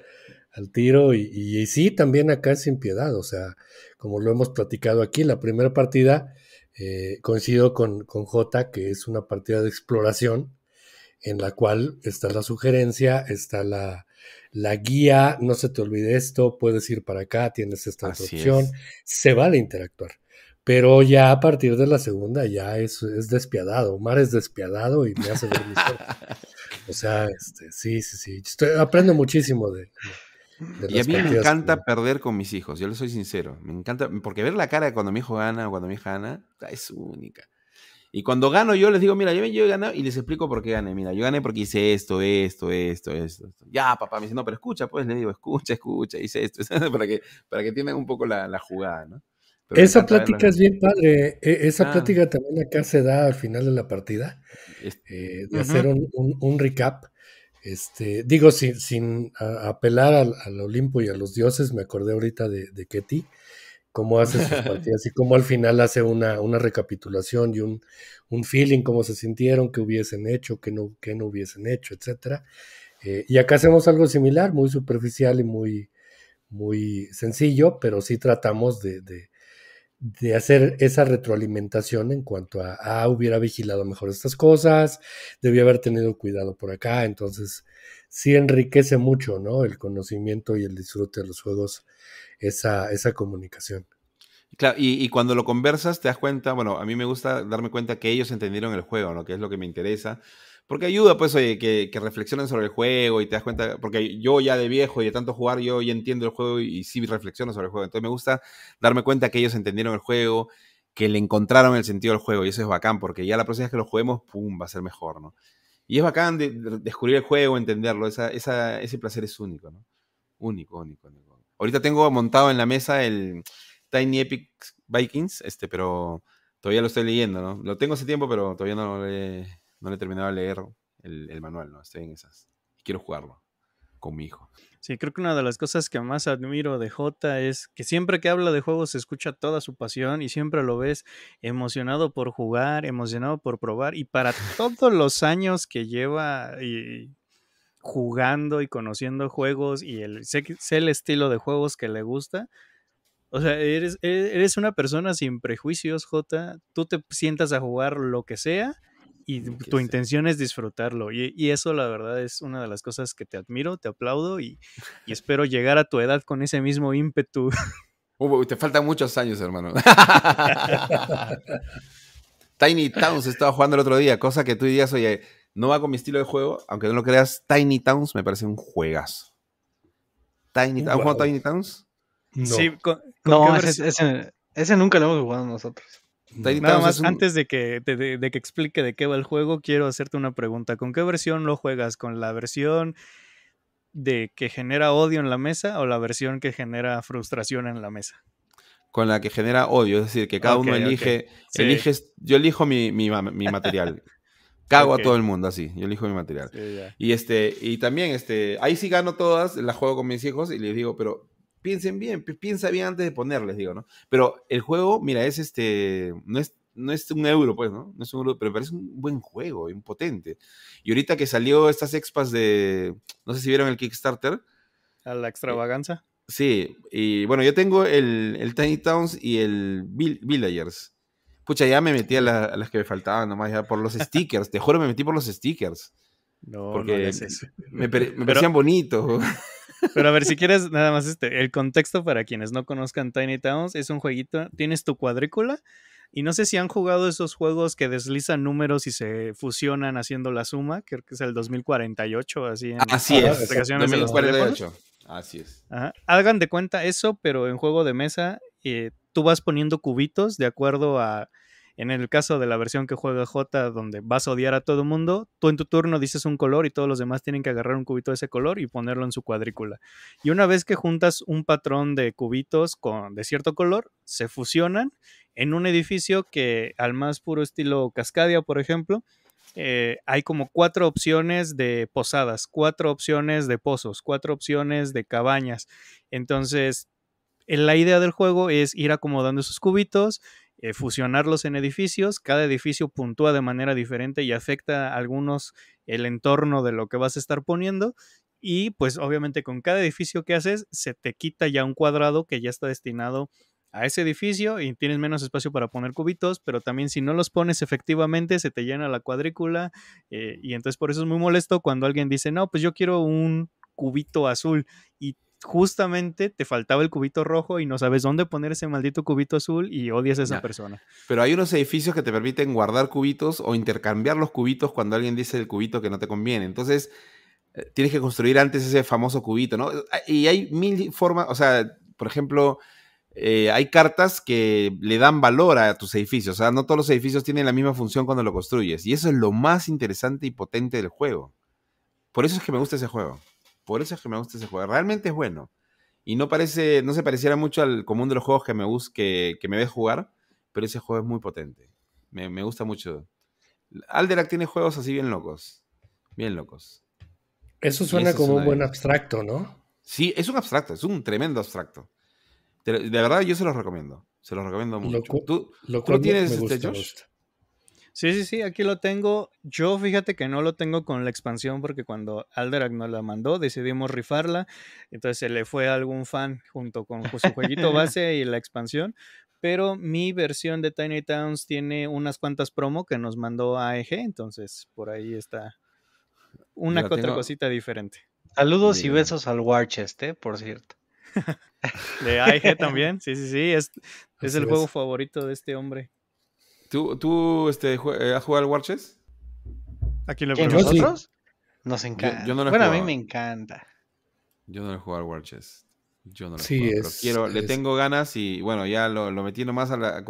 B: tiro y, sí, también acá sin piedad, o sea, como lo hemos platicado aquí, la primera partida eh, coincido con, con J, que es una partida de exploración en la cual está la sugerencia, está la, guía, no se te olvide esto, puedes ir para acá, tienes esta opción, se vale interactuar. Pero ya a partir de la segunda ya es, despiadado, Omar es despiadado y me hace ver mis O sea, este, sí, sí, sí. Estoy, aprendo muchísimo de, y a mí me
D: encanta perder con mis hijos, yo le soy sincero. Me encanta, porque ver la cara cuando mi hijo gana o cuando mi hija gana es única. Y cuando gano yo les digo, mira, yo, he ganado y les explico por qué gané. Mira, yo gané porque hice esto, esto, esto, esto. Ya, papá, me dice, no, pero escucha, pues le digo, escucha, escucha, hice esto, para que, para que tienen un poco la, la jugada, ¿no?
B: esa plática es bien padre. E, esa ah. plática también acá se da al final de la partida, eh, de hacer un, recap. Este, digo, sin, sin apelar al, Olimpo y a los dioses, me acordé ahorita de, de Ketty, cómo hace sus partidas y cómo al final hace una, recapitulación y un, feeling, cómo se sintieron, qué hubiesen hecho, qué no, no hubiesen hecho, etc. Eh, y acá hacemos algo similar, muy superficial y muy, muy sencillo, pero sí tratamos de de hacer esa retroalimentación en cuanto a, ah, hubiera vigilado mejor estas cosas, debía haber tenido cuidado por acá, entonces sí enriquece mucho, ¿no? El conocimiento y el disfrute de los juegos, esa, esa comunicación.
D: Claro, y, y, cuando lo conversas te das cuenta, bueno, a mí me gusta darme cuenta que ellos entendieron el juego, ¿no? Que es lo que me interesa. Porque ayuda, pues, que, reflexionen sobre el juego y te das cuenta, porque yo ya de viejo y de tanto jugar, yo ya entiendo el juego y, sí reflexiono sobre el juego. Entonces me gusta darme cuenta que ellos entendieron el juego, que le encontraron el sentido del juego y eso es bacán, porque ya la próxima vez que lo juguemos, ¡pum!, va a ser mejor, ¿no? Y es bacán descubrir el juego, entenderlo, ese placer es único, ¿no? Único, único, único. Ahorita tengo montado en la mesa el Tiny Epic Vikings, este, pero todavía lo estoy leyendo, ¿no? Lo tengo hace tiempo, pero todavía no lo he no le he terminado de leer el, manual, ¿no? Estoy en esas. Y quiero jugarlo con mi hijo. Sí, creo que una de las
A: cosas que más admiro de Jota es que siempre que habla de juegos se escucha toda su pasión y siempre lo ves emocionado por jugar, emocionado por probar y para todos los años que lleva jugando y conociendo juegos y el, sé, el estilo de juegos que le gusta. O sea, eres, e, eres una persona sin prejuicios, Jota. Tú te sientas a jugar lo que sea y tu intención es disfrutarlo. Y, eso la verdad es una de las cosas que te admiro, te aplaudo y, espero llegar
D: a tu edad con ese mismo ímpetu. te faltan muchos años, hermano. Tiny Towns estaba jugando el otro día, cosa que tú dirías, oye, no va con mi estilo de juego, aunque no lo creas, Tiny Towns me parece un juegazo. Tiny,
A: jugado Tiny
C: Towns? No. Sí, ese, nunca lo hemos jugado nosotros. Nada más,
A: antes de que, que explique de qué va el juego, quiero hacerte una pregunta. ¿Con qué versión lo juegas? ¿Con la versión de que genera odio en la mesa o la versión que genera frustración en la mesa?
D: Con la que genera odio, es decir, que cada uno elige, yo elijo mi, material. Cago a todo el mundo así, yo elijo mi material. y este, y también este, ahí sí gano todas, la juego con mis hijos y les digo, pero piensen bien, piensa bien antes de ponerles, digo, ¿no? Pero el juego, mira, es este, no es, no es un euro, pues, ¿no? No es un euro, pero parece un buen juego, impotente. Y ahorita que salió estas expas de, no sé si vieron el Kickstarter. A la extravaganza. sí, y bueno, yo tengo el, Tiny Towns y el Villagers. Pucha, ya me metí a, las que me faltaban nomás, ya por los stickers. Te juro, me metí por los stickers.
B: No, porque no
A: es eso. Me, parecían bonitos. Pero a ver, si quieres, nada más este, el contexto para quienes no conozcan Tiny Towns, es un jueguito, tienes tu cuadrícula y no sé si han jugado esos juegos que deslizan números y se fusionan haciendo la suma, creo que es el 2048, así en así es, 2048. así es. Hagan de cuenta eso, pero en juego de mesa eh, tú vas poniendo cubitos de acuerdo a en el caso de la versión que juega J, donde vas a odiar a todo el mundo, tú en tu turno dices un color y todos los demás tienen que agarrar un cubito de ese color y ponerlo en su cuadrícula. Y una vez que juntas un patrón de cubitos con, de cierto color, se fusionan en un edificio que al más puro estilo Cascadia, por ejemplo, eh, hay como cuatro opciones de posadas, cuatro opciones de pozos, cuatro opciones de cabañas. Entonces, eh, la idea del juego es ir acomodando sus cubitos eh, fusionarlos en edificios. Cada edificio puntúa de manera diferente y afecta a algunos el entorno de lo que vas a estar poniendo. Y pues obviamente con cada edificio que haces se te quita ya un cuadrado que ya está destinado a ese edificio y tienes menos espacio para poner cubitos, pero también si no los pones efectivamente se te llena la cuadrícula eh, y entonces por eso es muy molesto cuando alguien dice, no, pues yo quiero un cubito azul y justamente te faltaba el cubito rojo y no sabes dónde poner ese maldito cubito azul y odias a esa persona.
D: Pero hay unos edificios que te permiten guardar cubitos o intercambiar los cubitos cuando alguien dice el cubito que no te conviene. Entonces, eh, tienes que construir antes ese famoso cubito, ah, Y hay mil formas, o sea, por ejemplo... Eh, hay cartas que le dan valor a tus edificios. O sea, no todos los edificios tienen la misma función cuando lo construyes. Y eso es lo más interesante y potente del juego. Por eso es que me gusta ese juego. Por eso es que me gusta ese juego. Realmente es bueno. Y no parece, no se pareciera mucho al común de los juegos que me, ve que, me ve jugar, pero ese juego es muy potente. Me, gusta mucho. Alderac tiene juegos así bien locos. Bien locos.
B: Eso suena como un buen abstracto, ¿no?
D: Sí, es un abstracto, es un tremendo abstracto. De verdad, yo se los recomiendo. Se los recomiendo mucho. ¿Tú, lo tienes, este, Sí, sí, sí, aquí lo tengo. Yo fíjate que no lo
A: tengo con la expansión porque cuando Alderac nos la mandó decidimos rifarla. Entonces se le fue a algún fan junto con su jueguito base y la expansión. Pero mi versión de Tiny Towns tiene unas cuantas promo que nos mandó AEG. Entonces por ahí está una que otra cosita diferente.
C: Saludos y besos al Warchest, eh, por cierto.
D: de AEG también, sí, sí, sí. es el juego
A: favorito de este hombre.
D: ¿Tú, tú este, eh, has jugado al Warches? Aquí lo ¿Nosotros?
C: Nos encanta. bueno, a mí me encanta.
D: Yo no le he jugado al Warches. Yo no lo sí, quiero, le tengo ganas y bueno, ya lo, lo metí nomás a eh,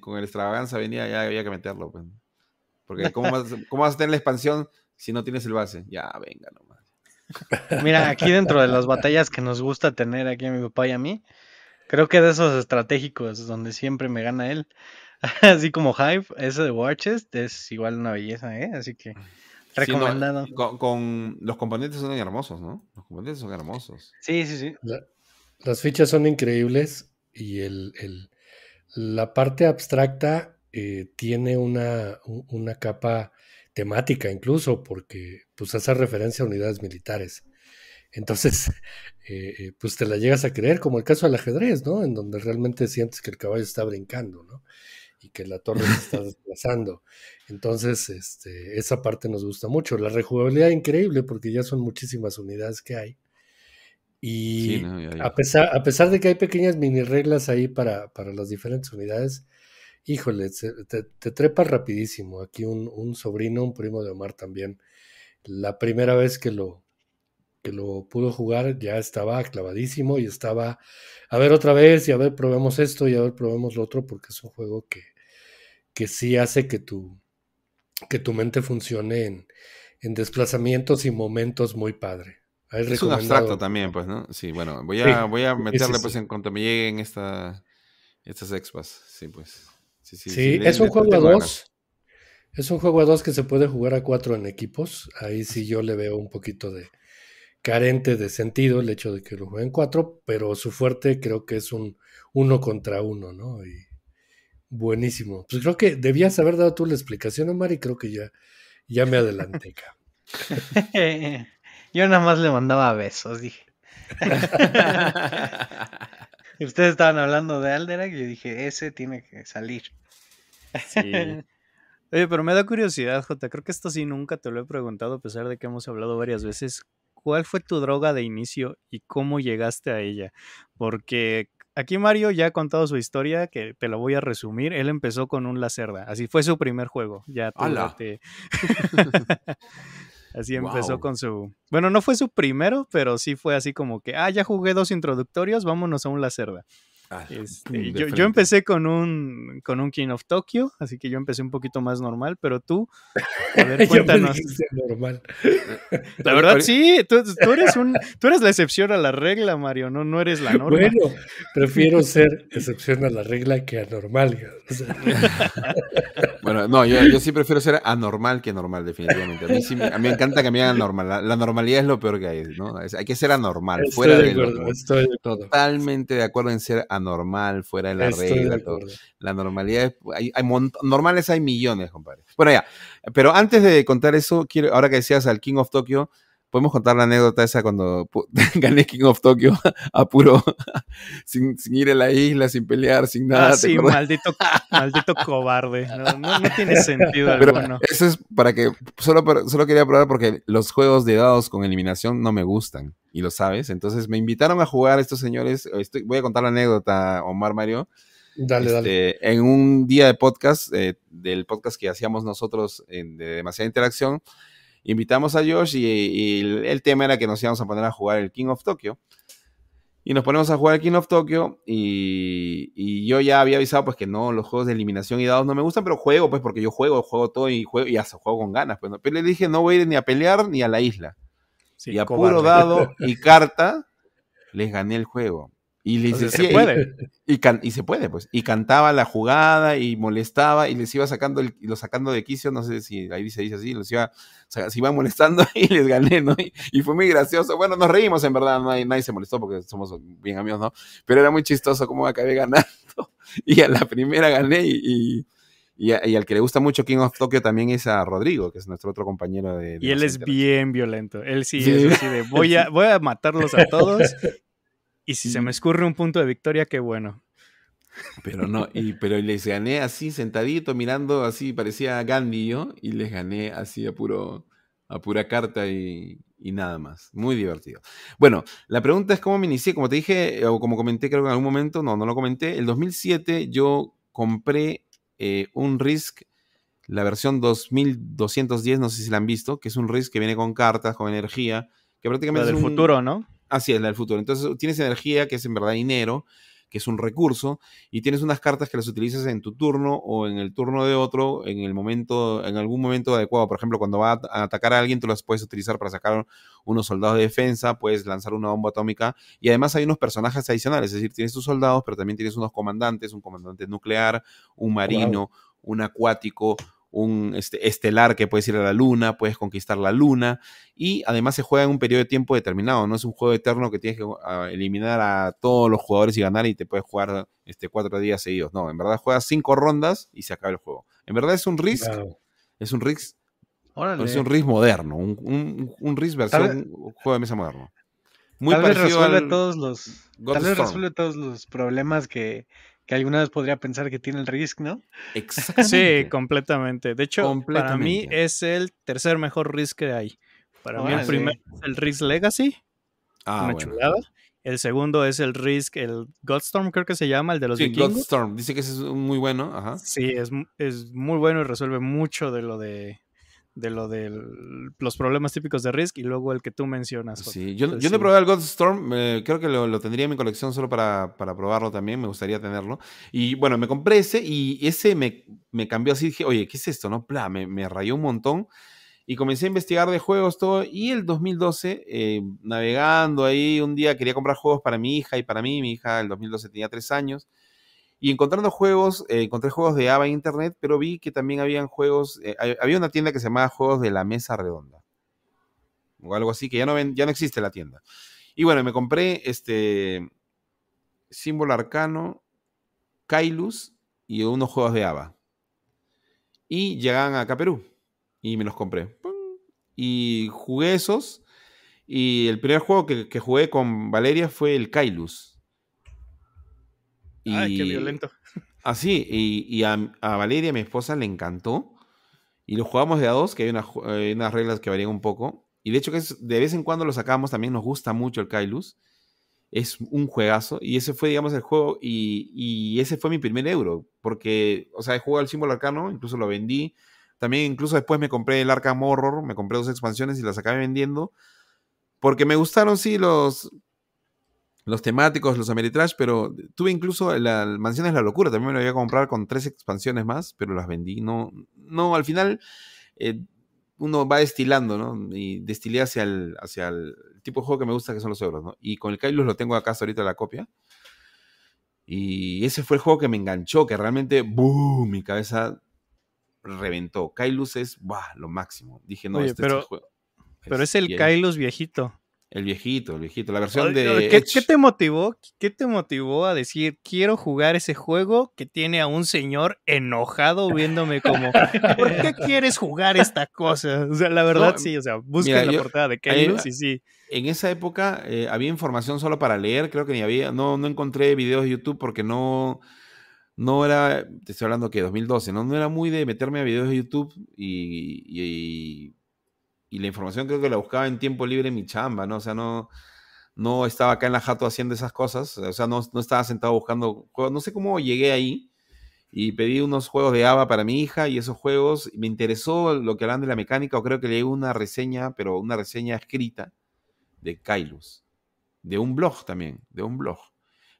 D: con el extravaganza venía, ya había que meterlo. Pues. Porque ¿cómo vas, ¿cómo a tener la expansión si no tienes el base? Ya, venga
C: nomás. Mira, aquí dentro de las batallas que nos gusta tener aquí a mi papá y a mí, creo que de esos estratégicos donde siempre me gana él, así como Hive, eso de Watches es igual una belleza, ¿eh? Así que recomendado.
D: con, los
C: componentes son hermosos, ¿no? Los componentes son hermosos. Sí, sí, sí.
B: las fichas son increíbles y el, la parte abstracta eh, tiene una, capa temática incluso porque pues hace referencia a unidades militares. Entonces, eh, eh, pues te la llegas a creer, como el caso del ajedrez, ¿no? En donde realmente sientes que el caballo está brincando, ¿no? y que la torre se está desplazando. Entonces, este, esa parte nos gusta mucho. La rejugabilidad increíble porque ya son muchísimas unidades que hay. Y A, pesar, a pesar de que hay pequeñas mini reglas ahí para, las diferentes unidades, híjole, te, te trepas rapidísimo. Aquí un, un, sobrino, un primo de Omar también, la primera vez que lo, que lo pudo jugar ya estaba clavadísimo y estaba, a ver otra vez y a ver, probemos esto y a ver, probemos lo otro, porque es un juego que, que sí hace que tu, que tu mente funcione en, en desplazamientos y momentos muy padre. Es, un abstracto
D: también, pues, ¿no? Sí, bueno, voy a, voy a meterle pues en cuanto me lleguen esta, estas expas. Sí, pues. Sí,
B: sí es un juego a dos. Es un juego a dos que se puede jugar a cuatro en equipos. Ahí sí yo le veo un poquito de, carente de sentido el hecho de que lo jueguen cuatro, pero su fuerte creo que es un uno contra uno, ¿no? Y buenísimo. Pues creo que debías haber dado tú la explicación, Omar, y creo que ya, ya me adelanté. Yo nada más le mandaba besos, dije.
C: Ustedes estaban hablando de Aldera y yo dije, ese tiene que salir.
A: Oye, pero me da curiosidad, Jota. Creo que esto sí nunca te lo he preguntado, a pesar de que hemos hablado varias veces. ¿Cuál fue tu droga de inicio y cómo llegaste a ella? Porque aquí Mario ya ha contado su historia, que te la voy a resumir. Él empezó con un la cerda, así fue su primer juego. Ya te... Así empezó con su. Bueno, no fue su primero, pero sí fue así como que, ah, ya jugué dos introductorios, vámonos a un la Lacerda.
B: Ah, este, yo, yo,
A: empecé con un, con un King of Tokyo, así que yo empecé un poquito más normal, pero tú, a ver, cuéntanos.
B: normal. La verdad,
A: sí, tú, eres un, tú eres la excepción a la regla, Mario, no, no
B: eres la norma. Bueno, prefiero ser excepción a la regla que anormal.
D: Bueno, no, yo, yo, sí prefiero ser anormal que normal, definitivamente. A mí, me encanta que me hagan normal. La, normalidad es lo peor que hay, ¿no? hay que ser anormal, fuera de, Totalmente de acuerdo en ser anormal, fuera de la regla. La normalidad es. Hay, normales hay millones, compadre. Bueno, ya. Pero antes de contar eso, quiero, ahora que decías al King of Tokyo podemos contar la anécdota esa cuando gané King of Tokyo a puro, sin, ir a la isla, sin pelear, sin nada. Ah, sí,
A: maldito, cobarde. No, tiene sentido Eso
D: es para que, solo, solo quería probar porque los juegos de dados con eliminación no me gustan. Y lo sabes, entonces me invitaron a jugar estos señores. voy a contar la anécdota, Omar Mario.
B: Dale, dale.
D: Este, en un día de podcast, eh, del podcast que hacíamos nosotros en, de demasiada interacción, invitamos a Josh y, el, tema era que nos íbamos a poner a jugar el King of Tokyo. Y nos ponemos a jugar el King of Tokyo y, yo ya había avisado pues que no, los juegos de eliminación y dados no me gustan, pero juego pues porque yo juego, juego todo y juego y hasta juego con ganas. Pues, pero le dije no voy a ir ni a pelear ni a la isla. y a puro dado y carta les gané el juego. Y le dije sí y, y se puede, pues. Y cantaba la jugada y molestaba y les iba sacando, el, sacando de quicio, no sé si ahí se dice así, los iba, se iba molestando y les gané, ¿no? Y, fue muy gracioso. Bueno, nos reímos, en verdad, nadie, nadie se molestó porque somos bien amigos, ¿no? Pero era muy chistoso cómo acabé ganando. Y a la primera gané y, y al que le gusta mucho King of Tokyo también es a Rodrigo, que es nuestro otro compañero de... y él es
A: bien violento. Él sí, sí. de voy a, voy a matarlos a todos Y si se me escurre un punto de victoria, qué bueno.
D: Pero no, y, pero les gané así, sentadito, mirando así, parecía Gandhi yo, y les gané así a, puro, a pura carta y, nada más. Muy divertido. Bueno, la pregunta es cómo me inicié. Como te dije, o como comenté creo que en algún momento, no, no lo comenté, el 2007 yo compré eh, un Risk, la versión 2210, no sé si la han visto, que es un Risk que viene con cartas, con energía, que prácticamente... del es un... futuro, ¿no? Así es, la del futuro. Entonces tienes energía, que es en verdad dinero, que es un recurso, y tienes unas cartas que las utilizas en tu turno o en el turno de otro, en el momento, en algún momento adecuado. Por ejemplo, cuando va a atacar a alguien, tú las puedes utilizar para sacar unos soldados de defensa, puedes lanzar una bomba atómica, y además hay unos personajes adicionales, es decir, tienes tus soldados, pero también tienes unos comandantes, un comandante nuclear, un oh, marino, un acuático, un este, estelar que puedes ir a la luna, puedes conquistar la luna y además se juega en un periodo de tiempo determinado, no es un juego eterno que tienes que ah, eliminar a todos los jugadores y ganar y te puedes jugar este, cuatro días seguidos, no, en verdad juegas cinco rondas y se acaba el juego. En verdad es un Risk, es un Risk, es un Risk moderno, un, un, Risk versión un juego de mesa moderno. Muy todos los,
C: resuelve todos los problemas que, que alguna vez podría pensar que tiene el Risk, ¿no?
A: Exactamente. Sí, completamente. De hecho, para mí es el tercer mejor Risk que hay. Para mí el primero es el Risk Legacy. Ah, una El segundo es el Risk, el Godstorm creo que se llama, el de los sí, vikingos. Godstorm, dice que es muy bueno, ajá. Sí, es muy bueno y resuelve mucho de lo de, de lo de los
D: problemas típicos
A: de Risk y luego el que tú mencionas. Sí, yo, yo no probé
D: el God Storm, eh, creo que lo, tendría en mi colección solo para, probarlo también, me gustaría tenerlo. Y bueno, me compré ese y ese me, me cambió así, dije, oye, ¿qué es esto? No, Pla, me, me, rayó un montón. Y comencé a investigar de juegos todo. Y el 2012, eh, navegando ahí, un día quería comprar juegos para mi hija y para mí. Mi hija el 2012 tenía tres años. Y encontrando juegos, eh, encontré juegos de ABA en internet, pero vi que también habían juegos, eh, había una tienda que se llamaba Juegos de la Mesa Redonda. O algo así, que ya no, ya no existe la tienda. Y bueno, me compré este símbolo arcano, Kailus y unos juegos de ABA. Y llegaban acá a Perú. Y me los compré. Y jugué esos. Y el primer juego que, jugué con Valeria fue el Kailus. Ay, qué violento. Así, ah, y, y a, a, Valeria, mi esposa, le encantó. Y lo jugamos de a dos, que hay eh, unas reglas que varían un poco. Y de hecho, que de vez en cuando lo sacamos, también nos gusta mucho el Kailus. Es un juegazo. Y ese fue, digamos, el juego. Y, ese fue mi primer euro. Porque, o sea, he jugado el símbolo arcano, incluso lo vendí. También, incluso después me compré el Arkham Horror, me compré dos expansiones y las acabé vendiendo. Porque me gustaron, sí, los, los temáticos, los Ameritrash, pero tuve incluso la Mansión es la locura, también me lo iba a comprar con tres expansiones más, pero las vendí. No, no al final eh, uno va destilando, ¿no? Y destilé hacia el, hacia el tipo de juego que me gusta, que son los euros, ¿no? Y con el Kylos lo tengo acá ahorita la copia. Y ese fue el juego que me enganchó, que realmente, ¡boom! Mi cabeza reventó. Kylus es, ¡buah! Lo máximo. Dije, no, este pero, es el juego. Pero es, el Kylos viejito. El viejito, el viejito, la versión de... ¿Qué,
A: te motivó? ¿Qué te motivó a decir, quiero jugar ese juego que tiene a un señor enojado
D: viéndome como, ¿por qué quieres
A: jugar esta cosa? O sea, la verdad sí, o sea, busca la portada de Kairos y
D: sí. En esa época eh, había información solo para leer, creo que ni había, no, no encontré videos de YouTube porque no, no era, te estoy hablando que 2012, ¿no? era muy de meterme a videos de YouTube y y la información creo que la buscaba en tiempo libre en mi chamba, ¿no? O sea, no, no estaba acá en la jato haciendo esas cosas, o sea, no, estaba sentado buscando juegos, no sé cómo llegué ahí y pedí unos juegos de ABA para mi hija y esos juegos, me interesó lo que hablan de la mecánica, o creo que leí una reseña, pero una reseña escrita de Kylos de un blog también, de un blog.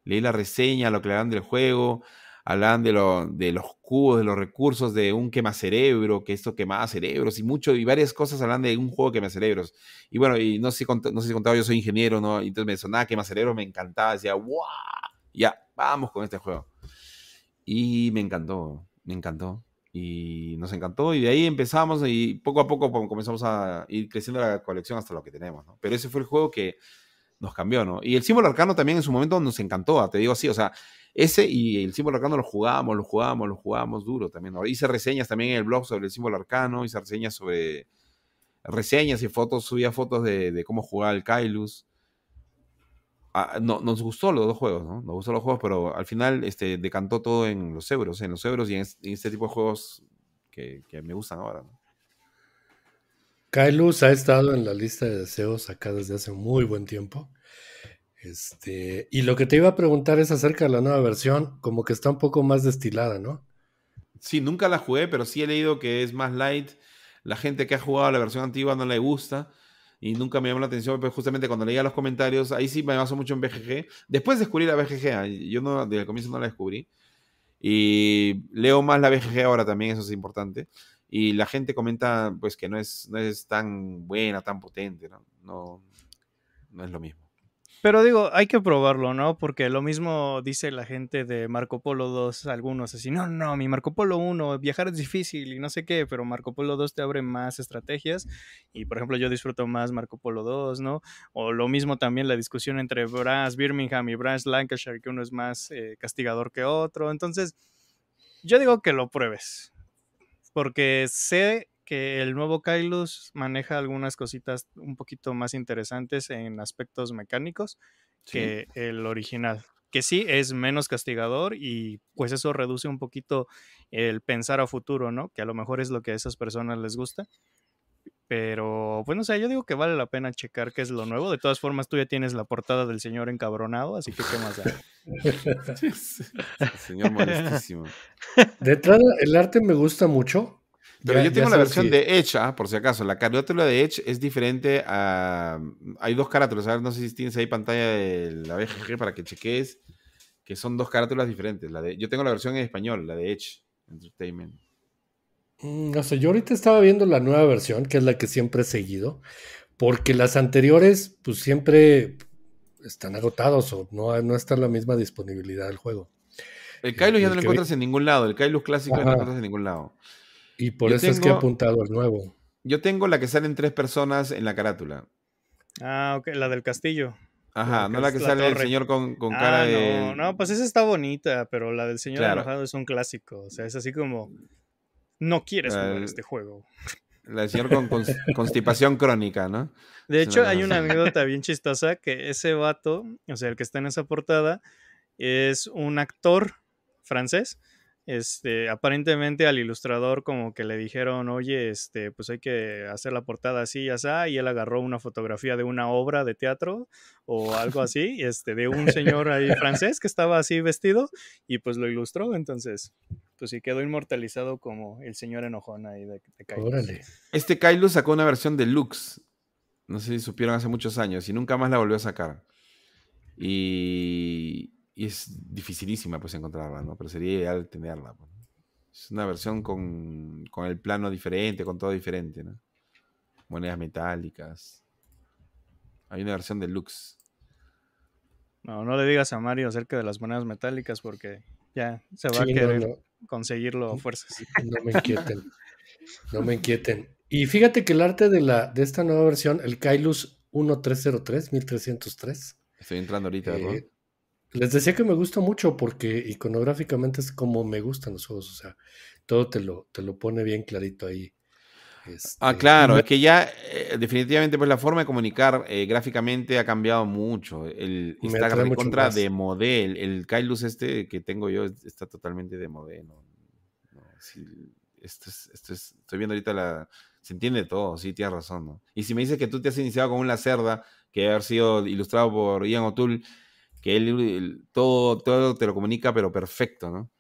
D: Leí la reseña, lo que hablan del juego, hablan de, de los cubos, de los recursos, de un quema cerebro, que esto quemaba cerebros y mucho, y varias cosas hablan de un juego quema cerebros. Y bueno, y no sé, no sé si contaba, yo soy ingeniero, ¿no? Entonces me sonaba quema cerebro me encantaba, decía, ¡guau! Ya, vamos con este juego. Y me encantó, me encantó. Y nos encantó, y de ahí empezamos, y poco a poco comenzamos a ir creciendo la colección hasta lo que tenemos, ¿no? Pero ese fue el juego que nos cambió, ¿no? Y el símbolo arcano también en su momento nos encantó, te digo así, o sea, ese y el símbolo arcano lo jugábamos, lo jugábamos, lo jugábamos duro también. Hice reseñas también en el blog sobre el símbolo arcano, hice reseñas sobre reseñas y fotos, subía fotos de, cómo jugaba el Kailus. Ah, no, nos gustó los dos juegos, ¿no? Nos gustó los juegos, pero al final este, decantó todo en los euros, en los euros y en, este tipo de juegos que, me gustan ahora, ¿no?
B: Kailus ha estado en la lista de deseos acá desde hace muy buen tiempo. Este, y lo que te iba a preguntar es acerca de la nueva versión, como que está un poco más destilada, ¿no?
D: Sí, nunca la jugué, pero sí he leído que es más light. La gente que ha jugado la versión antigua no le gusta y nunca me llamó la atención, pero justamente cuando leía los comentarios, ahí sí me basó mucho en BGG. Después descubrí la BGG, yo no, desde el comienzo no la descubrí. Y leo más la BGG ahora también, eso es importante. Y la gente comenta pues que no es, es tan buena, tan potente, No, no es lo mismo.
A: Pero digo, hay que probarlo, ¿no? Porque lo mismo dice la gente de Marco Polo 2, algunos así, no, no, mi Marco Polo 1, viajar es difícil y no sé qué, pero Marco Polo 2 te abre más estrategias y, por ejemplo, yo disfruto más Marco Polo 2, ¿no? O lo mismo también la discusión entre Brass Birmingham y Brass Lancashire, que uno es más eh, castigador que otro. Entonces, yo digo que lo pruebes, porque sé que el nuevo Kylos maneja algunas cositas un poquito más interesantes en aspectos mecánicos que el original. Que sí es menos castigador y pues eso reduce un poquito el pensar a futuro, ¿no? Que a lo mejor es lo que a esas personas les gusta. Pero, bueno, pues, o sea, yo digo que vale la pena checar qué es lo nuevo. De todas formas, tú ya tienes la portada del señor encabronado, así que qué más da. señor molestísimo.
B: De el arte me gusta mucho. Pero yo tengo la versión de
D: Edge, ah, por si acaso. La carátula de Edge es diferente a. Hay dos carátulas, A ver, No sé si tienes ahí pantalla de la BGG para que cheques. Que son dos carátulas diferentes. La de... Yo tengo la versión en español, la de Edge Entertainment.
B: Mm, no sé, yo ahorita estaba viendo la nueva versión, que es la que siempre he seguido. Porque las anteriores, pues siempre están agotados o no, no está la misma disponibilidad del juego. El Kylo ya no lo encuentras
D: en ningún lado. El Kylo clásico ya no lo encuentras
B: en ningún lado. Y por eso es que he apuntado al nuevo.
D: Yo tengo la que salen tres personas en la carátula.
A: Ah, ok, la del castillo.
D: Ajá, no la que sale el señor con, ah, cara de. No, no,
A: pues esa está bonita, pero la del señor es un clásico. O sea, es así como. No quieres jugar este juego. La del señor con constipación
D: crónica, ¿no? De hecho, hay una anécdota
A: bien chistosa que ese vato, o sea, el que está en esa portada, es un actor francés este, aparentemente al ilustrador como que le dijeron, oye, este, pues hay que hacer la portada así y así, y él agarró una fotografía de una obra de teatro o algo así, este, de un señor ahí francés que estaba así vestido y pues lo ilustró, entonces, pues sí quedó inmortalizado como el señor enojón ahí de, de Kylo.
D: Este Kylo sacó una versión de Lux, no sé si supieron hace muchos años, y nunca más la volvió a sacar. Y y es dificilísima pues encontrarla, ¿no? Pero sería ideal tenerla. Pues, es una versión con, el plano diferente, con todo diferente, Monedas metálicas. Hay una versión deluxe. No, no le digas
A: a Mario acerca de las monedas metálicas porque ya se va a querer conseguirlo a fuerzas.
B: No me inquieten. no me inquieten. Y fíjate que el arte de, la, de esta nueva versión, el Kailus 1303, 1303. Estoy entrando ahorita, eh, les decía que me gusta mucho porque iconográficamente es como me gustan los juegos, o sea, todo te lo, te lo pone bien clarito ahí. ah, este, claro, es
D: que ya eh, definitivamente pues la forma de comunicar eh, gráficamente ha cambiado mucho. El Instagram en contra de model, el Kailus este que tengo yo está totalmente de modelo. No, no, estoy viendo ahorita la... Se entiende todo, sí, tienes razón. Y si me dices que tú te has iniciado con una cerda que ha sido ilustrado por Ian O'Toole que él, todo, todo te lo comunica, pero perfecto, ¿no?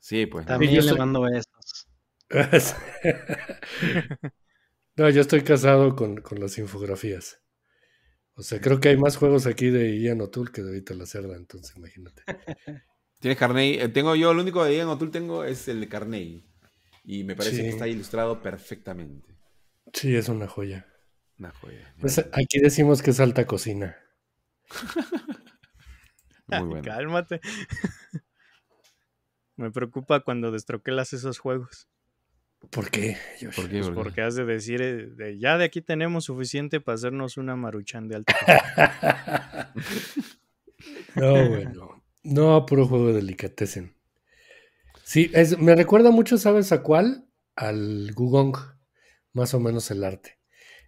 D: Sí, pues. También le
B: mando besos. no, yo estoy casado con, las infografías. O sea, creo que hay más juegos aquí de Ian O'Toole que de Vita la Cerda, entonces imagínate.
D: Tienes Carney. Eh, tengo yo, el único de Ian O'Toole tengo es el de Carney. Y me parece que está ilustrado perfectamente.
B: Sí, es una joya. Una joya. Pues aquí decimos que es alta cocina.
A: Cálmate. Me preocupa cuando destroquelas esos juegos.
B: ¿Por qué? Pues porque
A: has de decir, eh, ya de aquí tenemos suficiente para hacernos una maruchan de alta
B: no, bueno. No, puro juego de delicatessen. Sí, es, me recuerda mucho, ¿sabes a cuál? Al Gugong. Más o menos el arte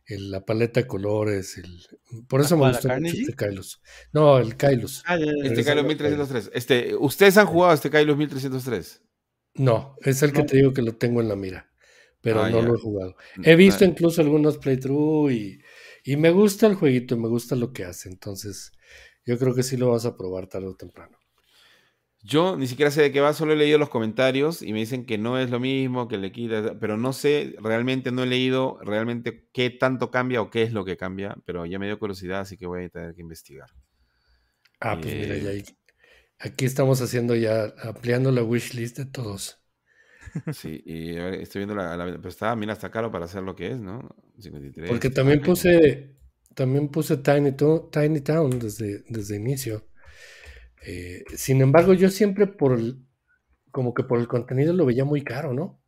B: la paleta de colores, el... por eso me gusta este Kylos. No, el Kylos. Ah, este Kylos 1303.
D: Este, ¿Ustedes han jugado este Kylos 1303?
B: No, es el que te digo que lo tengo en la mira, pero ah, no lo he jugado. Mm, he visto incluso algunos playthrough y, y me gusta el jueguito, me gusta lo que hace, entonces yo creo que sí lo vas a probar tarde o temprano.
D: Yo ni siquiera sé de qué va, solo he leído los comentarios y me dicen que no es lo mismo, que le quita, pero no sé, realmente no he leído realmente qué tanto cambia o qué es lo que cambia, pero ya me dio curiosidad, así que voy a tener que investigar. Ah, pues mira, eh, ya
B: aquí estamos haciendo ya, ampliando la wish list de todos.
D: Sí, y estoy viendo la, pero está, mira, está caro para hacer lo que es, ¿no? Porque también puse,
B: también puse Tiny, Tiny Town desde, desde inicio. Eh, sin embargo, yo siempre por como que por el contenido lo veía muy caro, ¿no?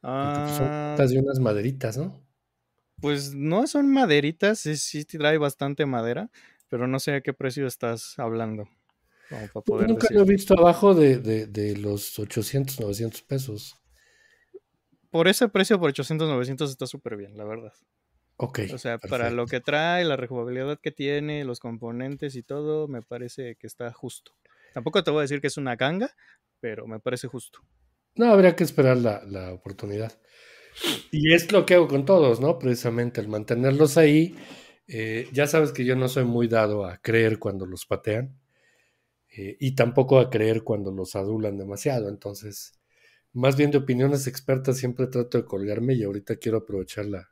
A: Pues, son ah. de unas
B: maderitas, ¿no?
A: Pues no son maderitas, sí, sí trae bastante madera, pero no sé a qué precio estás hablando. nunca lo
B: he visto abajo de, los 800, 900 pesos.
A: Por ese precio, por 800, 900 está súper bien, la verdad. O sea, para lo que trae, la rejugabilidad que tiene, los componentes y todo, me parece que está justo. Tampoco te voy a decir que es una ganga, pero me parece justo.
B: No, habría que esperar la, oportunidad. Y es lo que hago con todos, ¿no? Precisamente, el mantenerlos ahí. Eh, ya sabes que yo no soy muy dado a creer cuando los patean eh, y tampoco a creer cuando los adulan demasiado. Entonces, más bien de opiniones expertas siempre trato de colgarme y ahorita quiero aprovecharla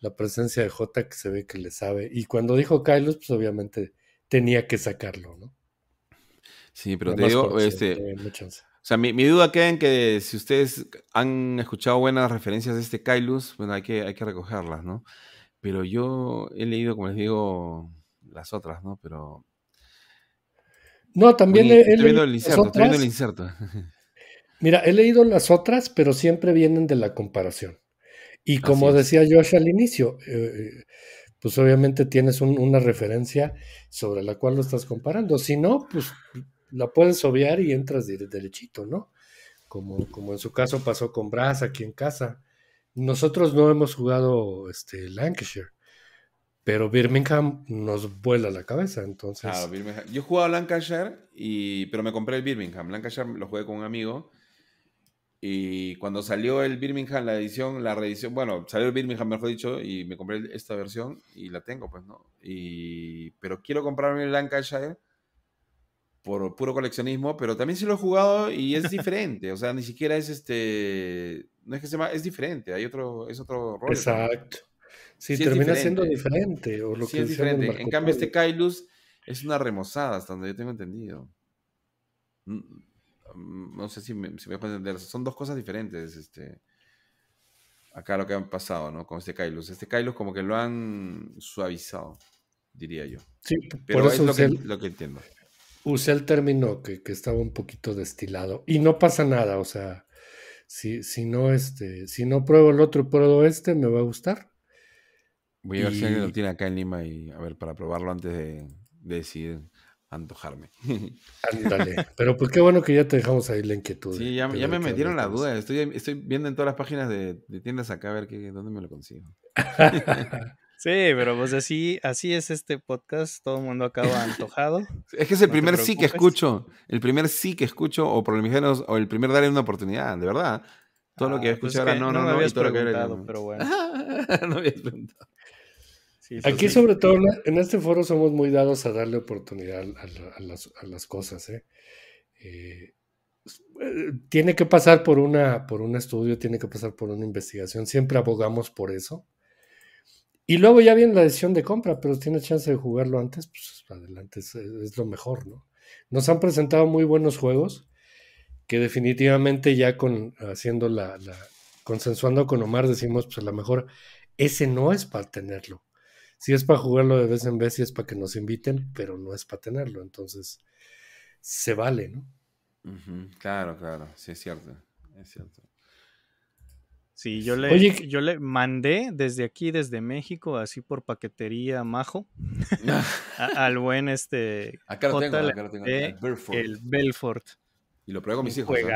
B: la presencia de Jota que se ve que le sabe. Y cuando dijo Kylos, pues obviamente tenía que sacarlo, ¿no? Sí, pero te digo, este,
D: o sea, mi, duda queda en que si ustedes han escuchado buenas referencias de este Kylos, bueno, hay que, hay que recogerlas, ¿no? Pero yo he leído, como les digo, las otras, ¿no? Pero...
B: No, también he, leído Mira, he leído las otras, pero siempre vienen de la comparación. Y como decía Josh al inicio, eh, pues obviamente tienes una referencia sobre la cual lo estás comparando. Si no, pues la puedes obviar y entras derechito, ¿no? Como, como en su caso pasó con Brass aquí en casa. Nosotros no hemos jugado este, Lancashire, pero Birmingham nos vuela la cabeza, entonces...
D: Yo he jugado Lancashire, y, pero me compré el Birmingham. Lancashire lo jugué con un amigo y cuando salió el Birmingham, la edición, la reedición, bueno, salió el Birmingham, mejor dicho, y me compré esta versión y la tengo, pues, ¿no? Y, pero quiero comprarme el Lancashire por puro coleccionismo, pero también si lo he jugado y es diferente, o sea, ni siquiera es este, no es que se llama, es diferente, hay otro, es otro rol. Exacto. Sí, termina siendo diferente. O lo sí, es diferente. En cambio, este Kailus es una remozada, hasta donde yo tengo entendido. Mm, mm. Mm, no sé si me, si me entender, son dos cosas diferentes, este, acá lo que han pasado, ¿no? Con este Kylos. Este Kylos como que lo han suavizado, diría yo. Sí, pero por eso es lo, que, lo que, entiendo.
B: Usé el término que, estaba un poquito destilado y no pasa nada, o sea, si, si no este, si no pruebo el otro, pruebo este, me va a gustar.
D: Voy a ver si alguien lo tiene acá en Lima y a ver para probarlo antes de decidir antojarme. Ándale,
B: pero pues qué bueno que ya te dejamos ahí la inquietud. Sí, eh, ya, me metieron la duda.
D: Estoy, viendo en todas las páginas de, tiendas acá a ver qué, dónde me lo consigo. Sí, pero pues así, así es este podcast, todo el mundo acaba
A: antojado. es que es el primer sí que escucho,
D: el primer sí que escucho, o por o el primer darle una
B: oportunidad, de verdad. Todo lo que he ah, escuchado pues, ahora, no, no, no, me no pero bueno.
E: no preguntado. Aquí, sobre
B: todo, en este foro somos muy dados a darle oportunidad a, las, cosas. ¿eh? Eh, eh, tiene que pasar por, una, por un estudio, tiene que pasar por una investigación. Siempre abogamos por eso. Y luego ya viene la decisión de compra, pero si tienes chance de jugarlo antes, pues adelante, es, lo mejor, ¿no? Nos han presentado muy buenos juegos que definitivamente ya con haciendo la, consensuando con Omar decimos, pues a lo mejor ese no es para tenerlo si es para jugarlo de vez en vez, si es para que nos inviten, pero no es para tenerlo. Entonces, se vale, ¿no?
D: Claro, claro, sí es
A: cierto, es cierto. Sí, yo le, yo le mandé desde aquí, desde México, así por paquetería majo, al buen este. Acá lo tengo, lo tengo. El Belfort. Y lo pruebo con mis hijos. ¿eh?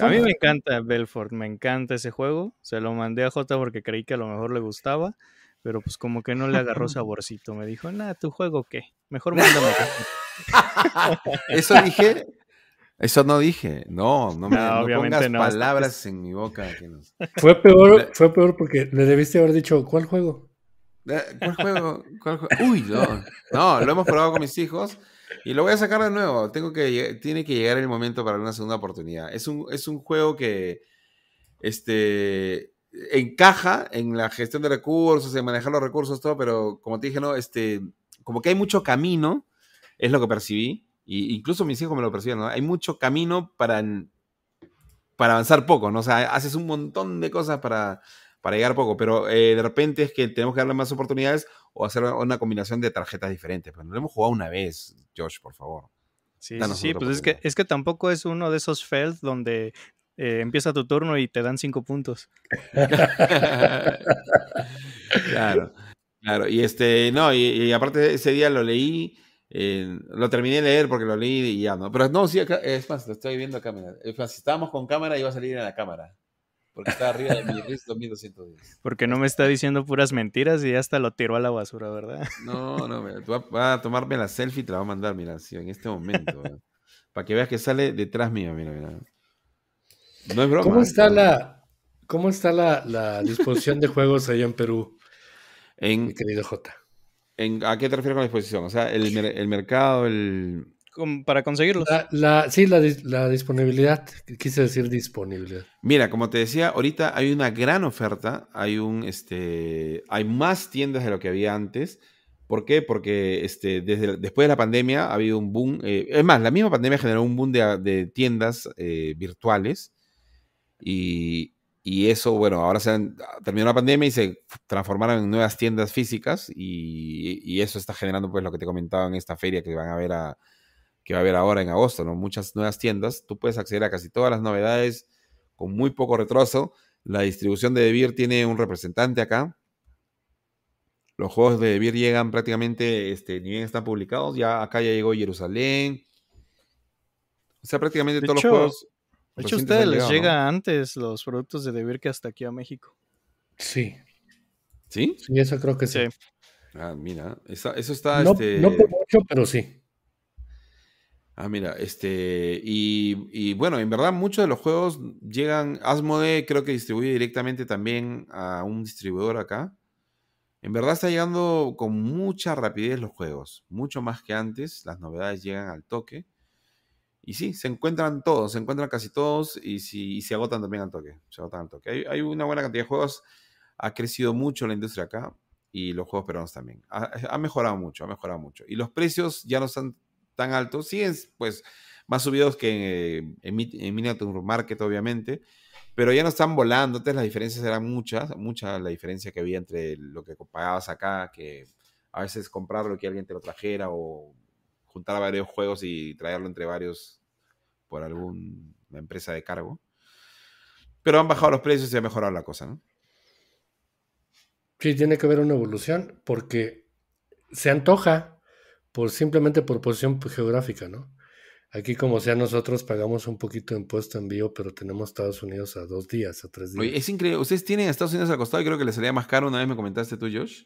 A: A mí me encanta Belfort, me encanta ese juego. Se lo mandé a J porque creí que a lo mejor le gustaba. Pero pues como que no le agarró saborcito. Me dijo, nada, ¿tu juego qué? Mejor mándame. Eso dije.
D: Eso no dije. No, no me pongas pues palabras en mi
B: boca. Fue peor, fue peor porque le debiste haber dicho, ¿cuál juego?
D: Eh, ¿Cuál juego? ¿Cuál Uy, no. No, lo hemos probado con mis hijos. Y lo voy a sacar de nuevo. Tengo que, tiene que llegar el momento para una segunda oportunidad. Es un, es un juego que este, encaja en la gestión de recursos, en manejar los recursos, todo, pero como te dije, no, este, como que hay mucho camino, es lo que percibí, y incluso mis hijos me lo perciben, Hay mucho camino para, para avanzar poco, ¿no? O sea, haces un montón de cosas para, para llegar poco, pero eh, de repente es que tenemos que darle más oportunidades o hacer una combinación de tarjetas diferentes. Pero no lo hemos jugado una vez, Josh, por favor. Sí, sí, pues es
A: que, es que tampoco es uno de esos felt donde eh, empieza tu turno y te dan cinco puntos.
D: claro, claro. Y este, no, y, aparte ese día lo leí, eh, lo terminé de leer porque lo leí y ya no. Pero no, sí, acá, es más, lo estoy viendo acá, cámara. Es más, si estábamos con cámara, iba a salir en la cámara. Porque está arriba de mi 2210. Porque no
A: me este está diciendo puras mentiras y hasta lo tiró a la basura, ¿verdad? No, no, mira, va, a tomarme la
D: selfie y te la va a mandar, mira, sí, en este momento. Para que veas que sale detrás mío, mira, mira.
B: ¿Cómo está la, cómo está la, disposición de juegos allá en Perú, en, mi querido J? En, ¿A qué te refieres con la disposición? O sea,
D: el, mercado, el...
B: Para conseguirlo. sí, la, disponibilidad, quise decir disponibilidad.
D: Mira, como te decía, ahorita hay una gran oferta, hay, un, este, hay más tiendas de lo que había antes. ¿Por qué? Porque este, desde, después de la pandemia ha habido un boom. Eh, es más, la misma pandemia generó un boom de, tiendas eh, virtuales y, eso, bueno, ahora se terminó la pandemia y se transformaron en nuevas tiendas físicas y, eso está generando pues lo que te comentaba en esta feria que van a ver que va a haber ahora en agosto, ¿no? Muchas nuevas tiendas, tú puedes acceder a casi todas las novedades con muy poco retraso. La distribución de Debir tiene un representante acá. Los juegos de Debir llegan prácticamente, este, ni bien están publicados, ya acá ya llegó Jerusalén. O sea, prácticamente todos los juegos
A: de hecho, a ustedes les llega antes los productos de Debir que hasta aquí a México.
B: Sí. ¿Sí? Sí, eso creo que sí. Ah, mira, eso está... Este no, por mucho, pero sí.
D: Ah, mira, este, y, y, bueno, en verdad muchos de los juegos llegan, Asmode creo que distribuye directamente también a un distribuidor acá. En verdad está llegando con mucha rapidez los juegos, mucho más que antes, las novedades llegan al toque. Y sí, se encuentran todos, se encuentran casi todos y, si, se agotan también al toque. Se agotan Hay, una buena cantidad de juegos. Ha crecido mucho la industria acá y los juegos peruanos también. Ha, eh, mejorado mucho, ha mejorado mucho. Y los precios ya no están tan altos. Siguen, pues, más subidos que en, eh, en, Market, obviamente. Pero ya no están volando. entonces las diferencias eran muchas, mucha la diferencia que había entre lo que pagabas acá, que a veces comprarlo lo que alguien te lo trajera o juntar varios juegos y traerlo entre varios por alguna empresa
B: de cargo. Pero han bajado los precios y ha mejorado la cosa, ¿no? Sí, tiene que haber una evolución porque se antoja por simplemente por posición geográfica, ¿no? Aquí como sea nosotros pagamos un poquito de impuesto en vivo, pero tenemos Estados Unidos a dos días, a tres días. Oye,
D: es increíble. Ustedes tienen Estados Unidos al costado y creo que les salía más caro. Una vez me comentaste tú, Josh.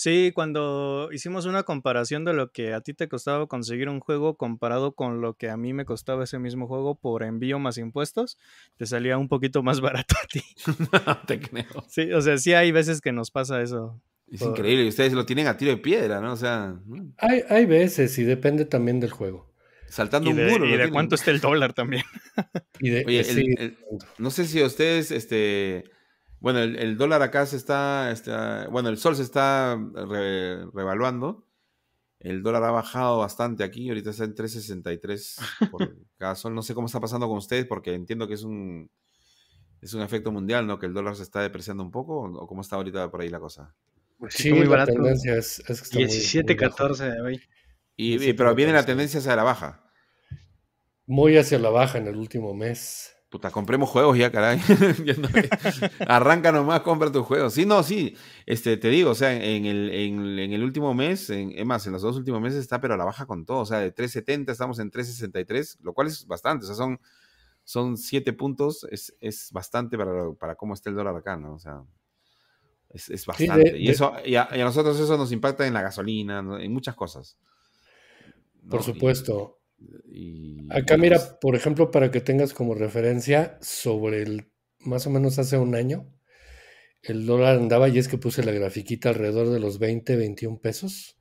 D: Sí, cuando hicimos una
A: comparación de lo que a ti te costaba conseguir un juego comparado con lo que a mí me costaba ese mismo juego por envío más impuestos, te salía un poquito más barato a ti. te creo. Sí, o sea, sí hay veces que nos pasa eso. Es increíble,
D: y ustedes lo tienen a tiro de piedra, ¿no? O sea.
B: Hay, hay veces y depende también del juego. Saltando un muro. Y de cuánto
A: está el
D: dólar también. Oye, no sé si ustedes, este bueno, el, dólar acá se está, este, bueno, el sol se está revaluando. El dólar ha bajado bastante aquí, ahorita está en 3.63 por cada sol. No sé cómo está pasando con ustedes, porque entiendo que es un, es un efecto mundial, ¿no? Que el dólar se está depreciando un poco, ¿o cómo está ahorita por ahí la cosa?
B: Pues sí, muy barato. Es, es 17,
D: 14 de hoy. Y, pero viene la tendencia hacia la baja. Muy hacia la baja en el último mes. Puta, compremos juegos ya, caray. Arranca nomás, compra tus juegos. Sí, no, sí. Este, te digo, o sea, en el, último mes, en, es más, en los dos últimos meses está, pero a la baja con todo. O sea, de 370 estamos en 363, lo cual es bastante. O sea, son, son 7 puntos. Es, bastante para, cómo está el dólar acá, ¿no? O sea, es, bastante. y, eso, y a, nosotros eso nos impacta en la gasolina, en
B: muchas cosas. Por supuesto. Acá mira, pues por ejemplo, para que tengas como referencia sobre el, más o menos hace un año, el dólar andaba y es que puse la grafiquita alrededor de los 20, 21 pesos.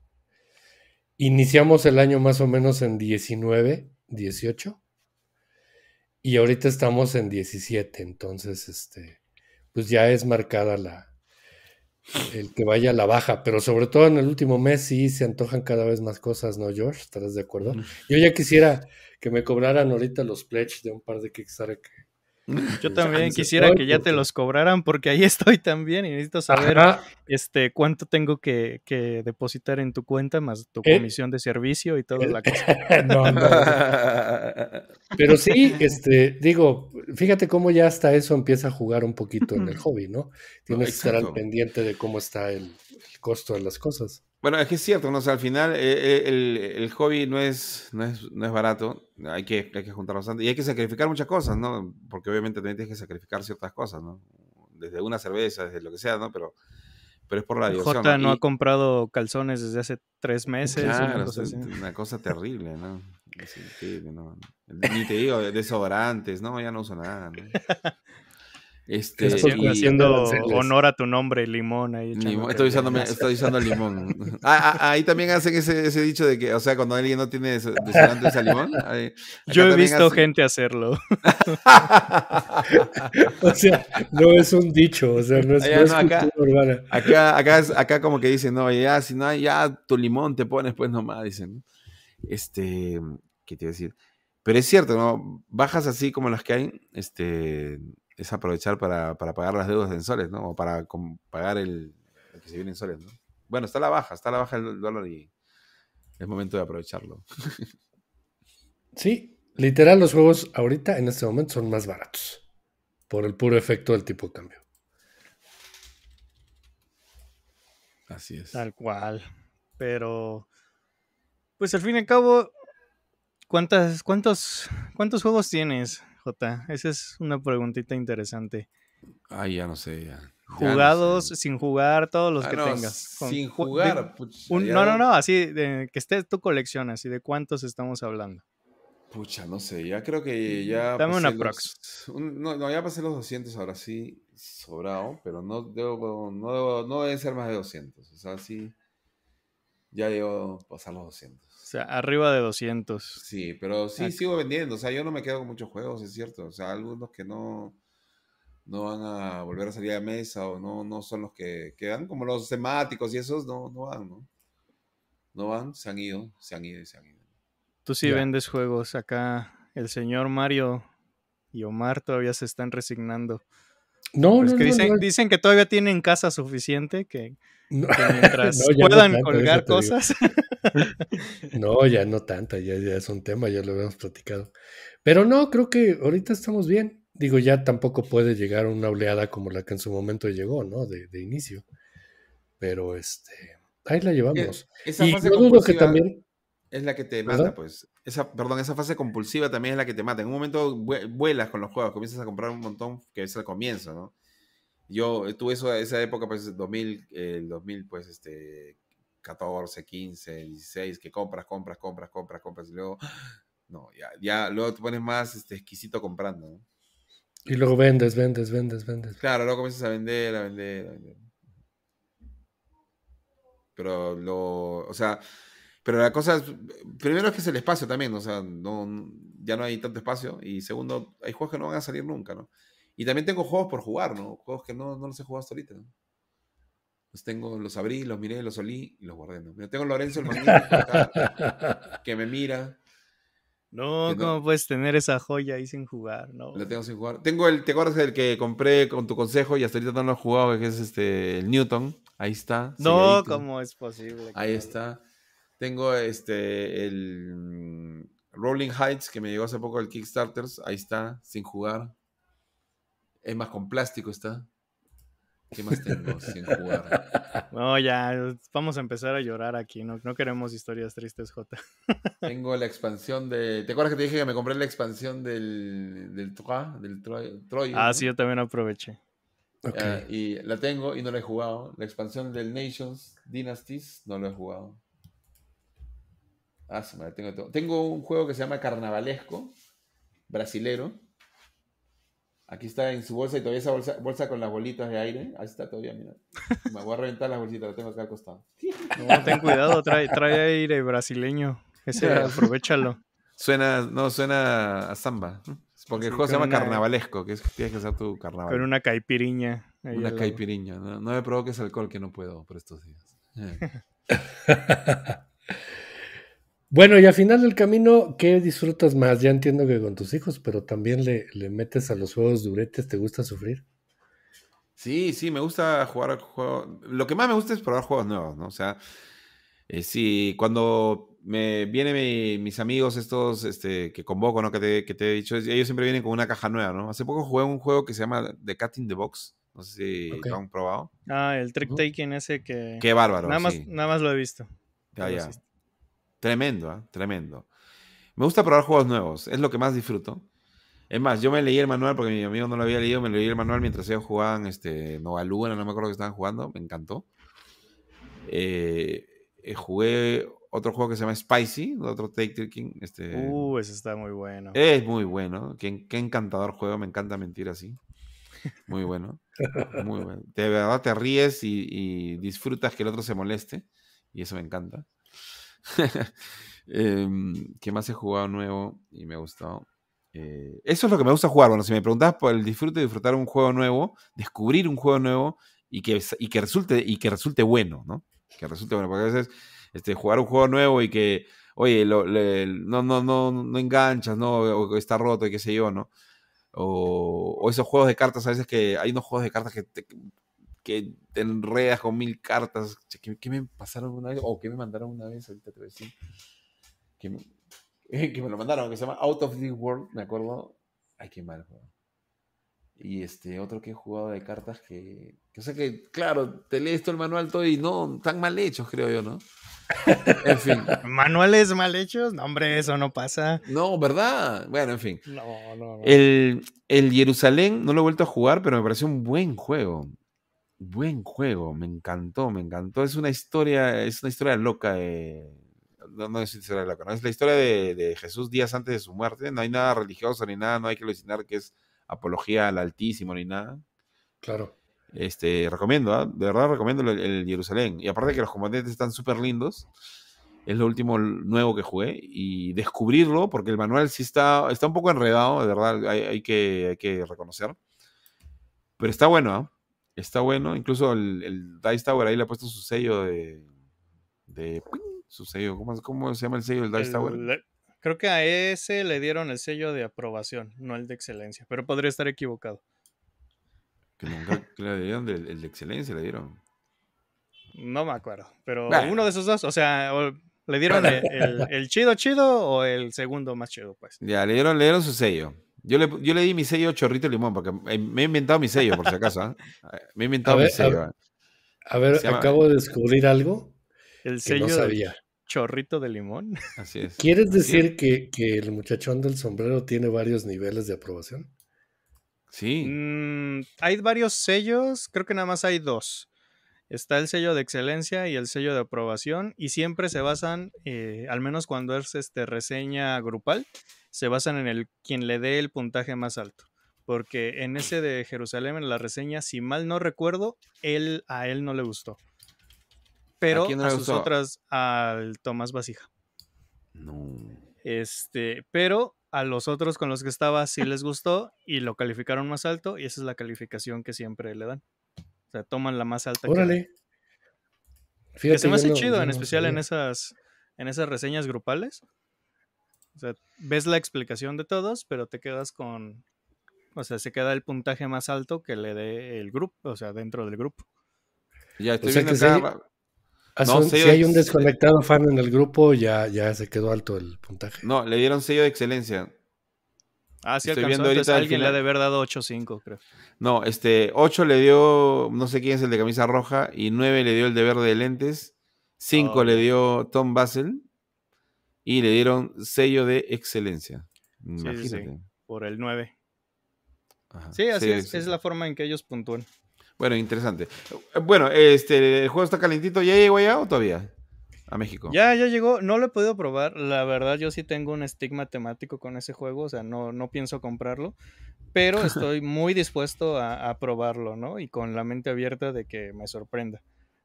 B: Iniciamos el año más o menos en 19, 18 y ahorita estamos en 17, entonces este pues ya es marcada la el que vaya a la baja, pero sobre todo en el último mes sí se antojan cada vez más cosas, ¿no, George? ¿Estás de acuerdo? Yo ya quisiera que me cobraran ahorita los pledges de un par de Kickstarter que, yo también quisiera que ya te
A: los cobraran porque ahí estoy también y necesito saber este, cuánto tengo que, depositar en tu cuenta más tu comisión de servicio y toda la cosa. Pero sí,
B: este, digo, fíjate cómo ya hasta eso empieza a jugar un poquito en el hobby, ¿no? Ah, Tienes que estar al pendiente de cómo está el costo de las cosas. Bueno, es que es cierto, ¿no? sé,
D: al final eh, eh, el, hobby no es, no es, barato, hay que, hay que juntar bastante y hay que sacrificar muchas cosas, ¿no? Porque obviamente también tienes que sacrificar ciertas cosas, ¿no? Desde una cerveza, desde lo que sea, ¿no? Pero, pero es por la diversión. Jota no, ha
A: comprado calzones desde hace tres meses. Claro,
D: una cosa terrible, ¿no? ¿no? Ni te digo, desodorantes, no, ya no uso nada, Este, haciendo honor a
A: tu nombre, limón. Ahí estoy, estoy usando limón.
D: Ah, ah, ah, ahí también hacen ese, ese, dicho de que, o sea, cuando alguien no tiene desodorante ese limón. Yo he visto gente hacerlo.
B: o sea, no es un dicho, o sea, no es, acá,
D: Acá, acá, como que dicen, no, ya, si no, ya tu limón te pones pues nomás, dicen. Este, ¿qué te iba a decir? Pero es cierto, ¿no? Bajas así como las que hay, este es aprovechar para, pagar las deudas en soles, ¿no? O para pagar el, que se viene en soles, ¿no? Bueno, está la baja, está la baja el dólar y es momento de aprovecharlo.
B: Sí, literal los juegos ahorita en este momento son más baratos por el puro efecto del tipo de cambio. Así es. Tal cual.
A: Pero, pues al fin y al cabo, ¿cuántas, cuántos, ¿cuántos juegos tienes? Esa es una preguntita interesante.
D: Ay, ya no sé, Jugados,
A: sin jugar, todos los ah, que tengas. sin jugar. no, no, no, así, de, que esté tu colección, así, ¿de cuántos estamos hablando?
D: Pucha, no sé, ya creo que mm, ya... Dame una los, no, ya pasé los 200, ahora sí, sobrado, pero no debo, no debe ser más de 200, o sea, sí, ya a pasar los 200.
A: O sea, arriba de 200. Sí, pero sí
D: sigo vendiendo. O sea, yo no me quedo con muchos juegos, es cierto. O sea, algunos que no, no van a volver a salir a mesa o no, no son los que quedan, como los temáticos y esos, no, no van, ¿no? No van, se han ido, se han ido y se han ido. Tú sí
A: vendes juegos acá. El señor Mario y Omar todavía se están resignando. No, pues que dicen, dicen, que todavía tienen casa suficiente que mientras no, puedan colgar cosas.
B: no, ya no tanta, ya, es un tema, ya lo habíamos platicado. Pero no, creo que ahorita estamos bien. Digo, ya tampoco puede llegar una oleada como la que en su momento llegó, ¿no? De, inicio. Pero este, ahí la eh, llevamos. Esa fase también.
D: Es la que te mata, pues. Esa, perdón, esa fase compulsiva también es la que te mata. En un momento vuelas con los juegos, comienzas a comprar un montón, que es el comienzo, ¿no? Yo tuve eso, esa época, pues, 2000, el 2000, pues, este, 14, 15, 16, que compras, compras, compras, compras, compras, y luego, no, ya, ya luego te pones más este, exquisito comprando, ¿no?
B: Y luego vendes, vendes, vendes, vendes.
D: Claro, luego comienzas a vender, a vender, a vender. Pero lo, o sea, pero la cosa, primero es que es el espacio también, o sea, no, ya no hay tanto espacio, y segundo, hay juegos que no van a salir nunca, ¿no? Y también tengo juegos por jugar, ¿no? Juegos que no, no los he jugado hasta ahorita. ¿no? Los tengo, los abrí, los miré, los olí y los guardé, ¿no? tengo Lorenzo el Magnífico que me mira.
A: No, ¿cómo puedes tener esa joya ahí sin jugar? No. La tengo
D: sin jugar. Tengo el, ¿te acuerdas del que compré con tu consejo y hasta ahorita no lo he jugado, que es este, el Newton? Ahí está. No, ¿cómo es posible? Ahí está. Tengo este, el mm, Rolling Heights, que me llegó hace poco el Kickstarters. Ahí está, sin jugar. Es más, con plástico está. ¿Qué más tengo sin jugar?
A: No, ya, vamos a empezar a llorar aquí. No, queremos
D: historias tristes, J. Tengo la expansión de. ¿Te acuerdas que te dije que me compré la expansión del, del Troy? ah, sí,
A: yo también aproveché. Eh,
D: y la tengo y no la he jugado. La expansión del Nations Dynasties no la he jugado. Ah, sí, me tengo, tengo. Tengo un juego que se llama Carnavalesco, brasilero Aquí está en su bolsa y todavía esa bolsa, bolsa con las bolitas de aire. Ahí está todavía, mira. Me voy a reventar las bolsitas, la tengo acá al costado. No, ten cuidado, trae, trae
A: aire brasileño. Ese, aprovechalo.
D: Suena, no, suena a samba. Porque el juego se llama carnavalesco, que es que tienes que hacer tu carnaval. Con una
A: caipiriña. Una
D: caipiriña. No, no, me provoques alcohol que no puedo por estos días.
B: Bueno, y al final del camino, ¿qué disfrutas más? Ya entiendo que con tus hijos, pero también le, metes a los juegos duretes, ¿te gusta sufrir?
D: Sí, sí, me gusta jugar juegos. Lo que más me gusta es probar juegos nuevos, ¿no? O sea, eh, sí, cuando me vienen mis amigos estos este, que convoco, ¿no? Que te, que te, he dicho, ellos siempre vienen con una caja nueva, ¿no? Hace poco jugué un juego que se llama The Cutting the Box. No sé si lo han probado.
A: Ah, el trick taking ese que. Qué bárbaro. Nada más, nada más lo he visto. Ya, ya.
D: Tremendo, ¿eh? tremendo. Me gusta probar juegos nuevos, es lo que más disfruto. Es más, yo me leí el manual porque mi amigo no lo había leído, me leí el manual mientras ellos jugaban este, Nova Luna, no me acuerdo que estaban jugando, me encantó. Eh, eh, jugué otro juego que se llama Spicy, otro Take Taking. Este, uh, ese está muy bueno. Es muy bueno, qué, encantador juego, me encanta mentir así. Muy bueno, muy bueno. De verdad te ríes y disfrutas que el otro se moleste y eso me encanta. Em, ¿Qué más he jugado nuevo y me ha gustado? Eh, eso es lo que me gusta jugar. Bueno, si me preguntas por el disfrute de disfrutar un juego nuevo, descubrir un juego nuevo y que, y que, resulte, y que resulte bueno, ¿no? Que resulte bueno, porque a veces este, jugar un juego nuevo y que, oye, no, no, no, no enganchas, ¿no? O está roto y qué sé yo, ¿no? O, o, esos juegos de cartas, a veces que hay unos juegos de cartas que te, que te enredas con mil cartas. ¿Qué, me pasaron una vez? ¿O qué me mandaron una vez? Ahorita te Que me, lo mandaron, que se llama Out of the World, me acuerdo. Ay, qué mal juego. Y este, otro que he jugado de cartas que, que. O sea que, claro, te lees todo el manual todo y no, tan mal hechos, creo yo, ¿no? en fin.
A: ¿Manuales mal hechos? No, hombre, eso no pasa. No, ¿verdad? Bueno, en fin. no,
D: El, el Jerusalén no lo he vuelto a jugar, pero me pareció un buen juego. Buen juego, me encantó, me encantó. Es una historia, es una historia loca. No, es una historia loca, no es la historia de, Jesús días antes de su muerte. No hay nada religioso ni nada, no hay que alucinar que es apología al Altísimo ni nada. Claro. Este, recomiendo, ¿ah? de verdad recomiendo el, Jerusalén. Y aparte que los combatientes están súper lindos, es lo último nuevo que jugué. Y descubrirlo, porque el manual sí está, está un poco enredado, de verdad, hay, que, reconocer. Pero está bueno, ¿ah? Está bueno. Incluso el, Dice Tower ahí le ha puesto su sello de. su sello. ¿Cómo, se llama el sello del Dice Tower?
A: Eh, creo que a ese le dieron el sello de aprobación, no el de excelencia. Pero podría estar equivocado.
D: Que nunca le dieron el, de excelencia, le dieron.
A: No me acuerdo. Pero uno de esos dos, o sea, le dieron el, chido chido o el segundo más chido, pues.
D: Ya, le dieron, le dieron su sello. Yo le, di mi sello chorrito de limón, porque me he inventado mi sello, por si acaso. ¿eh? Me he inventado mi sello. ¿eh?
B: A, ver, acabo de descubrir algo. El sello De
A: chorrito de limón. ¿Quieres decir
B: Que, el muchachón del sombrero tiene varios niveles de aprobación?
A: Sí. Mm, hay varios sellos, creo que nada más hay dos. Está el sello de excelencia y el sello de aprobación, y siempre se basan, eh, al menos cuando es este, reseña grupal, se basan en el quien le dé el puntaje más alto. Porque en ese de Jerusalén, en la reseña, si mal no recuerdo, él a él no le gustó. Pero ¿A, sus otras, al Tomás Vasija. No. Este, pero a los otros con los que estaba sí les gustó y lo calificaron más alto, y esa es la calificación que siempre le dan. O sea, toman la más alta. Órale.
B: Que, se me hace chido, en especial en
A: esas, en esas reseñas grupales o sea, ves la explicación de todos, pero te quedas con, o sea, se queda el puntaje más alto que le dé el grupo, o sea, dentro del grupo. Ya estoy o viendo acá. Si, hay,
B: un desconectado fan en el grupo, ya, ya se quedó alto el
D: puntaje. No, le dieron sello de excelencia. Ah,
A: sí, Estoy alcanzó, viendo alguien le ha de haber dado 8-5, creo.
B: No,
D: este, 8 le dio, no sé quién es el de camisa roja, y 9 le dio el de verde de lentes, 5 le dio Tom Basel, y le dieron sello de excelencia. Imagínate. Por el 9. Ajá, sí, así es, es
A: la forma en que ellos puntúan.
D: Bueno, interesante. Eh, bueno, este, el juego está calentito. ¿Ya llegó allá o todavía? A México.
A: Ya, ya llegó. No lo he podido probar. La verdad, yo sí tengo un estigma temático con ese juego. O sea, no, no pienso comprarlo. Pero estoy muy dispuesto a, a, probarlo, ¿no? Y con la mente abierta de que me sorprenda.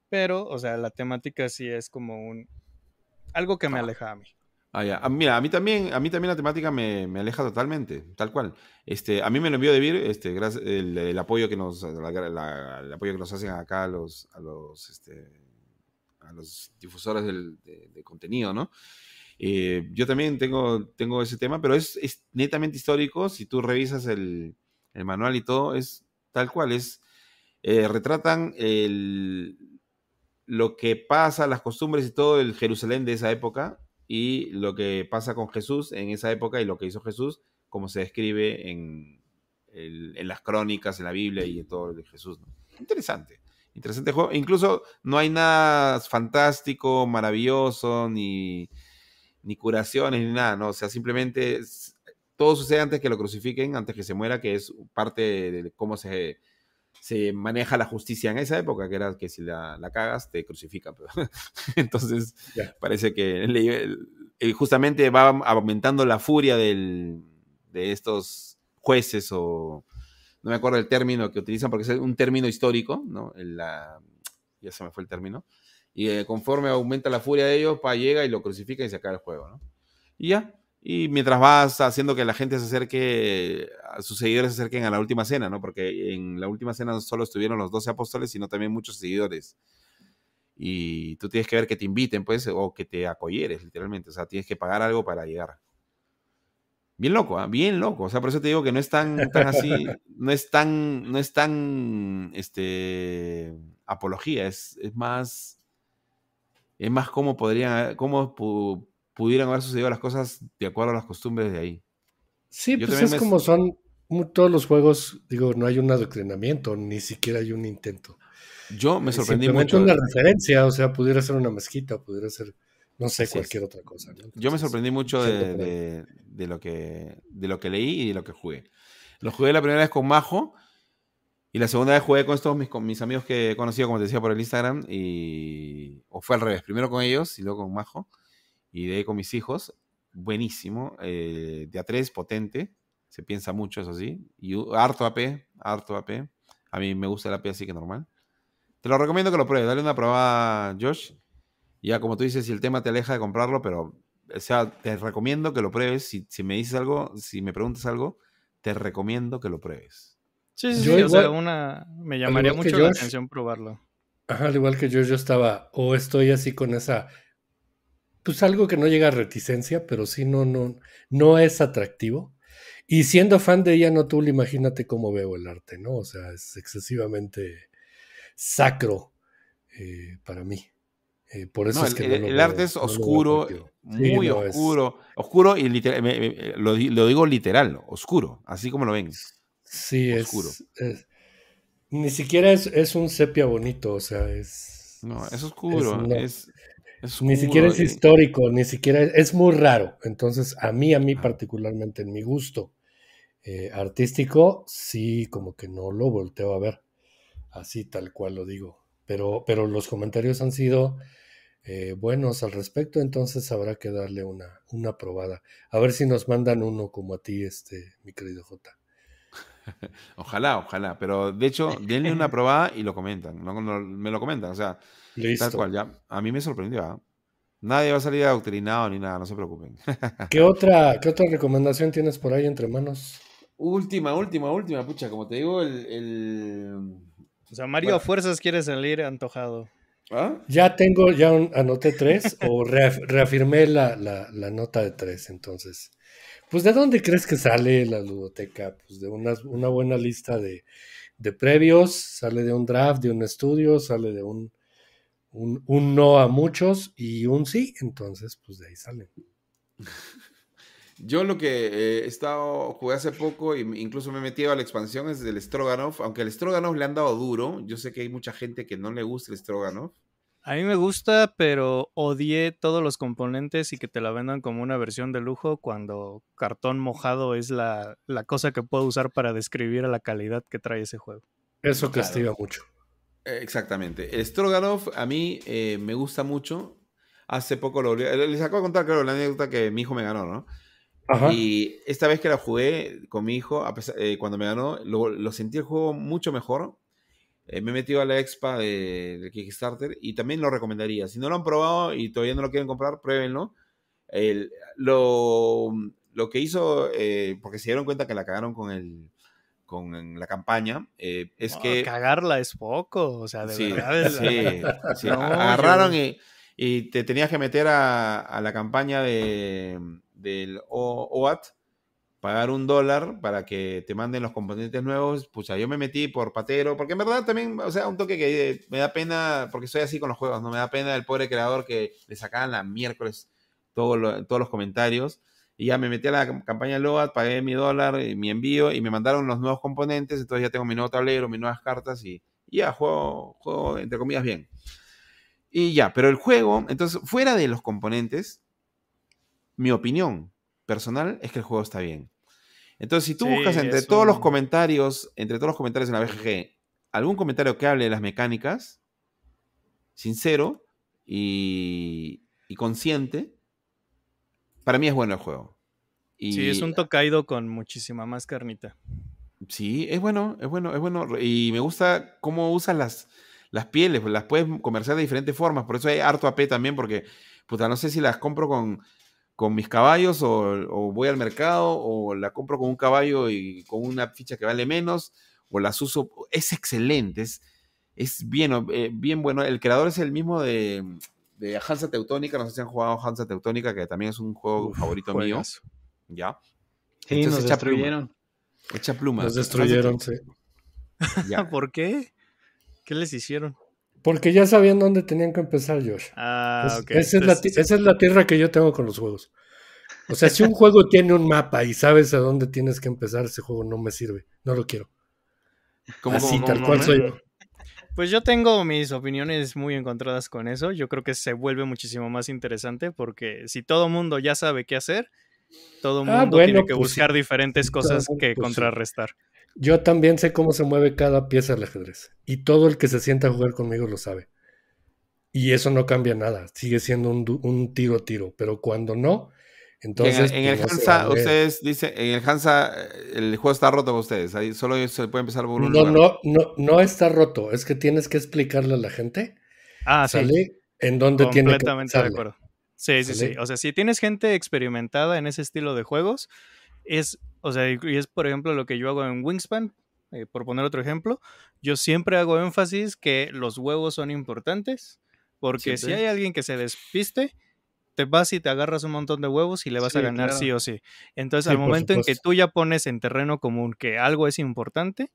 A: Pero, o sea, la temática sí es como un. Algo que me ah. aleja a mí.
D: Ah, ah, mira, a mí también, a mí también la temática me, aleja totalmente, tal cual. Este, a mí me lo envió de vir, este, el, apoyo que nos, el apoyo que nos hacen acá a los, a los, este, a los difusores de, contenido, ¿no? Eh, yo también tengo, tengo ese tema, pero es, netamente histórico. Si tú revisas el, manual y todo, es tal cual, es eh, retratan lo que pasa, las costumbres y todo el Jerusalén de esa época y lo que pasa con Jesús en esa época y lo que hizo Jesús, como se describe en, las crónicas, en la Biblia y en todo de Jesús. Interesante, interesante juego. Incluso no hay nada fantástico, maravilloso, ni, curaciones, ni nada, ¿no? O sea, simplemente todo sucede antes que lo crucifiquen, antes que se muera, que es parte de cómo se se maneja la justicia en esa época, que era que si la, cagas te crucifican. Entonces, parece que eh, justamente va aumentando la furia de estos jueces o no me acuerdo el término que utilizan porque es un término histórico, ¿no? La, ya se me fue el término. Y eh, conforme aumenta la furia de ellos, para llega y lo crucifica y se acaba el juego, ¿no? Y ya, y mientras vas haciendo que la gente se acerque, a sus seguidores se acerquen a la última cena, ¿no? Porque en la última cena no solo estuvieron los 12 apóstoles, sino también muchos seguidores. Y tú tienes que ver que te inviten, pues, o que te acolleres, literalmente. O sea, tienes que pagar algo para llegar. Bien loco, ¿ah? bien loco. O sea, por eso te digo que no es tan, así, no es tan, no es tan, este, apología, es, es más, es más cómo podrían, cómo pudieran haber sucedido las cosas de acuerdo a las costumbres de ahí. Sí, pues es como
B: son todos los juegos, digo, no hay un adoctrinamiento, ni siquiera hay un intento. Yo me eh, sorprendí mucho. Simplemente mucho. una referencia, o sea, pudiera ser una mezquita, pudiera ser, no sé, cualquier otra cosa.
D: Yo me sorprendí mucho pues, de, lo que, de lo que leí y de lo que jugué. Lo jugué la primera vez con Majo y la segunda vez jugué con estos mis, amigos que he conocido, como te decía, por el Instagram y... o fue al revés, primero con ellos y luego con Majo y de ahí con mis hijos, buenísimo, eh, de A3 potente, se piensa mucho, eso sí, y harto AP, harto AP, a mí me gusta el AP así que normal. Te lo recomiendo que lo pruebes, dale una probada, Josh. Ya como tú dices, si el tema te aleja de comprarlo, pero, sea, te recomiendo que lo pruebes, si, si me dices algo, si me preguntas algo,
B: te recomiendo que lo pruebes. Sí, sí, sí una,
A: me llamaría mucho la atención
B: probarlo. Ajá, al igual que yo, yo estaba, o estoy así con esa pues algo que no llega a reticencia, pero sí no, no, no es atractivo. Y siendo fan de ella, no tú, imagínate cómo veo el arte, ¿no? O sea, es excesivamente sacro eh, para mí. Eh, por eso es que el, eh, arte es oscuro, muy oscuro,
D: oscuro y literal, lo, digo literal, oscuro, así como lo ven. Sí, Es,
B: es, ni siquiera es, un sepia bonito, o sea, es. No, es oscuro. Es, ni siquiera es histórico, ni siquiera es, muy raro. Entonces, a mí, a mí particularmente, en mi gusto eh, artístico, sí, como que no lo volteo a ver. Así tal cual lo digo. Pero, pero los comentarios han sido eh, buenos al respecto, entonces habrá que darle una, una probada. A ver si nos mandan uno como a ti, este, mi querido Jota.
D: ojalá, ojalá. Pero de hecho, denle una probada y lo comentan. me lo comentan, o sea, tal cual, ya. A mí me sorprendió. ¿ah? Nadie va a salir adoctrinado ni nada, no se preocupen.
B: ¿Qué otra, ¿Qué otra recomendación tienes por ahí entre manos?
D: Última, última, última, pucha, como te digo, el... O sea, Mario fuerzas
A: quiere salir antojado.
B: ¿Ah? Ya tengo, ya anoté tres o reafirmé la, la, nota de tres, entonces. Pues de dónde crees que sale la ludoteca? Pues de una, buena lista de, previos, sale de un draft, de un estudio, sale de un, no a muchos y un sí, entonces pues de ahí sale.
D: Yo lo que eh, he estado, jugué hace poco e incluso me he metido a la expansión es del Stroganov. aunque el Stroganov le han dado duro, yo sé que hay mucha gente que no le gusta el Stroganov.
A: A mí me gusta, pero odié todos los componentes y que te la vendan como una versión de lujo cuando cartón mojado es la, cosa que puedo usar para describir la calidad que trae ese juego. Eso que castiga mucho.
D: Eh, exactamente. Stroganoff a mí eh, me gusta mucho. Hace poco lo Les acabo de contar, claro, la anécdota que mi hijo me ganó, ¿no? Ajá. Y esta vez que la jugué con mi hijo, a pesar, eh, cuando me ganó, lo, lo, sentí el juego mucho mejor eh, me he metido a la expa de, Kickstarter y también lo recomendaría. Si no lo han probado y todavía no lo quieren comprar, pruébenlo. lo, lo, que hizo, eh, porque se dieron cuenta que la cagaron con el con la campaña, eh, es que... Cagarla es poco, o sea, de verdad. sí, agarraron y, y, te tenías que meter a, la campaña del OAT, pagar un dólar para que te manden los componentes nuevos, pucha, pues, ah, yo me metí por patero, porque en verdad también, o sea, un toque que me da pena, porque soy así con los juegos, no me da pena el pobre creador que le sacaban la miércoles todos los comentarios. Y ya me metí a la campaña LOAD, pagué mi dólar, mi envío y me mandaron los nuevos componentes. Entonces ya tengo mi nuevo tablero, mis nuevas cartas y, y ya juego, juego, entre comillas, bien. Y ya, pero el juego, entonces, fuera de los componentes, mi opinión, personal es que el juego está bien. Entonces, si tú buscas entre todos los comentarios, entre todos los comentarios en la BGG, algún comentario que hable de las mecánicas, sincero y, consciente, para mí es bueno el juego. sí, es un
A: tocaido con muchísima más carnita.
D: Sí, es bueno, es bueno, es bueno. Y me gusta cómo usas las, las pieles, las puedes comerciar de diferentes formas. Por eso hay harto AP también, porque, puta, no sé si las compro con con mis caballos o, voy al mercado o la compro con un caballo y con una ficha que vale menos o las uso. Es excelente, es, es bien, eh, bien bueno. El creador es el mismo de, de Hansa Teutónica, no sé si han jugado Hansa Teutónica, que también es un juego favorito mío. ¿Ya? Sí, destruyeron.
B: Echa plumas. Nos destruyeron, sí.
A: ¿Ya? ¿Por
D: qué? ¿Qué les hicieron?
B: Porque ya sabían dónde tenían que empezar, Josh. Ah, esa, es la, tierra que yo tengo con los juegos. O sea, si un juego tiene un mapa y sabes a dónde tienes que empezar, ese juego no me sirve. No lo quiero. Así, tal cual soy yo.
A: Pues yo tengo mis opiniones muy encontradas con eso. Yo creo que se vuelve muchísimo más interesante porque si todo mundo ya sabe qué hacer, todo ah, mundo tiene que pues buscar diferentes cosas que pues contrarrestar.
B: Yo también sé cómo se mueve cada pieza del ajedrez. Y todo el que se sienta a jugar conmigo lo sabe. Y eso no cambia nada. Sigue siendo un, tiro tiro tiro. Pero cuando no, entonces. En, pues, el, Hansa,
D: ustedes dicen, en el Hansa, eh, el juego está roto con ustedes. Ahí solo se puede empezar por un no, No,
B: no, no está roto. Es que tienes que explicarle a la gente. Ah, ¿sale? En dónde tiene que Completamente de acuerdo. Sí, sí, sí.
A: O sea, si tienes gente experimentada en ese estilo de juegos, es o sea, y es por ejemplo lo que yo hago en Wingspan, eh, por poner otro ejemplo, yo siempre hago énfasis que los huevos son importantes, porque si hay alguien que se despiste, te vas y te agarras un montón de huevos y le vas a ganar sí o sí. Entonces, al momento en que tú ya pones en terreno común que algo es importante,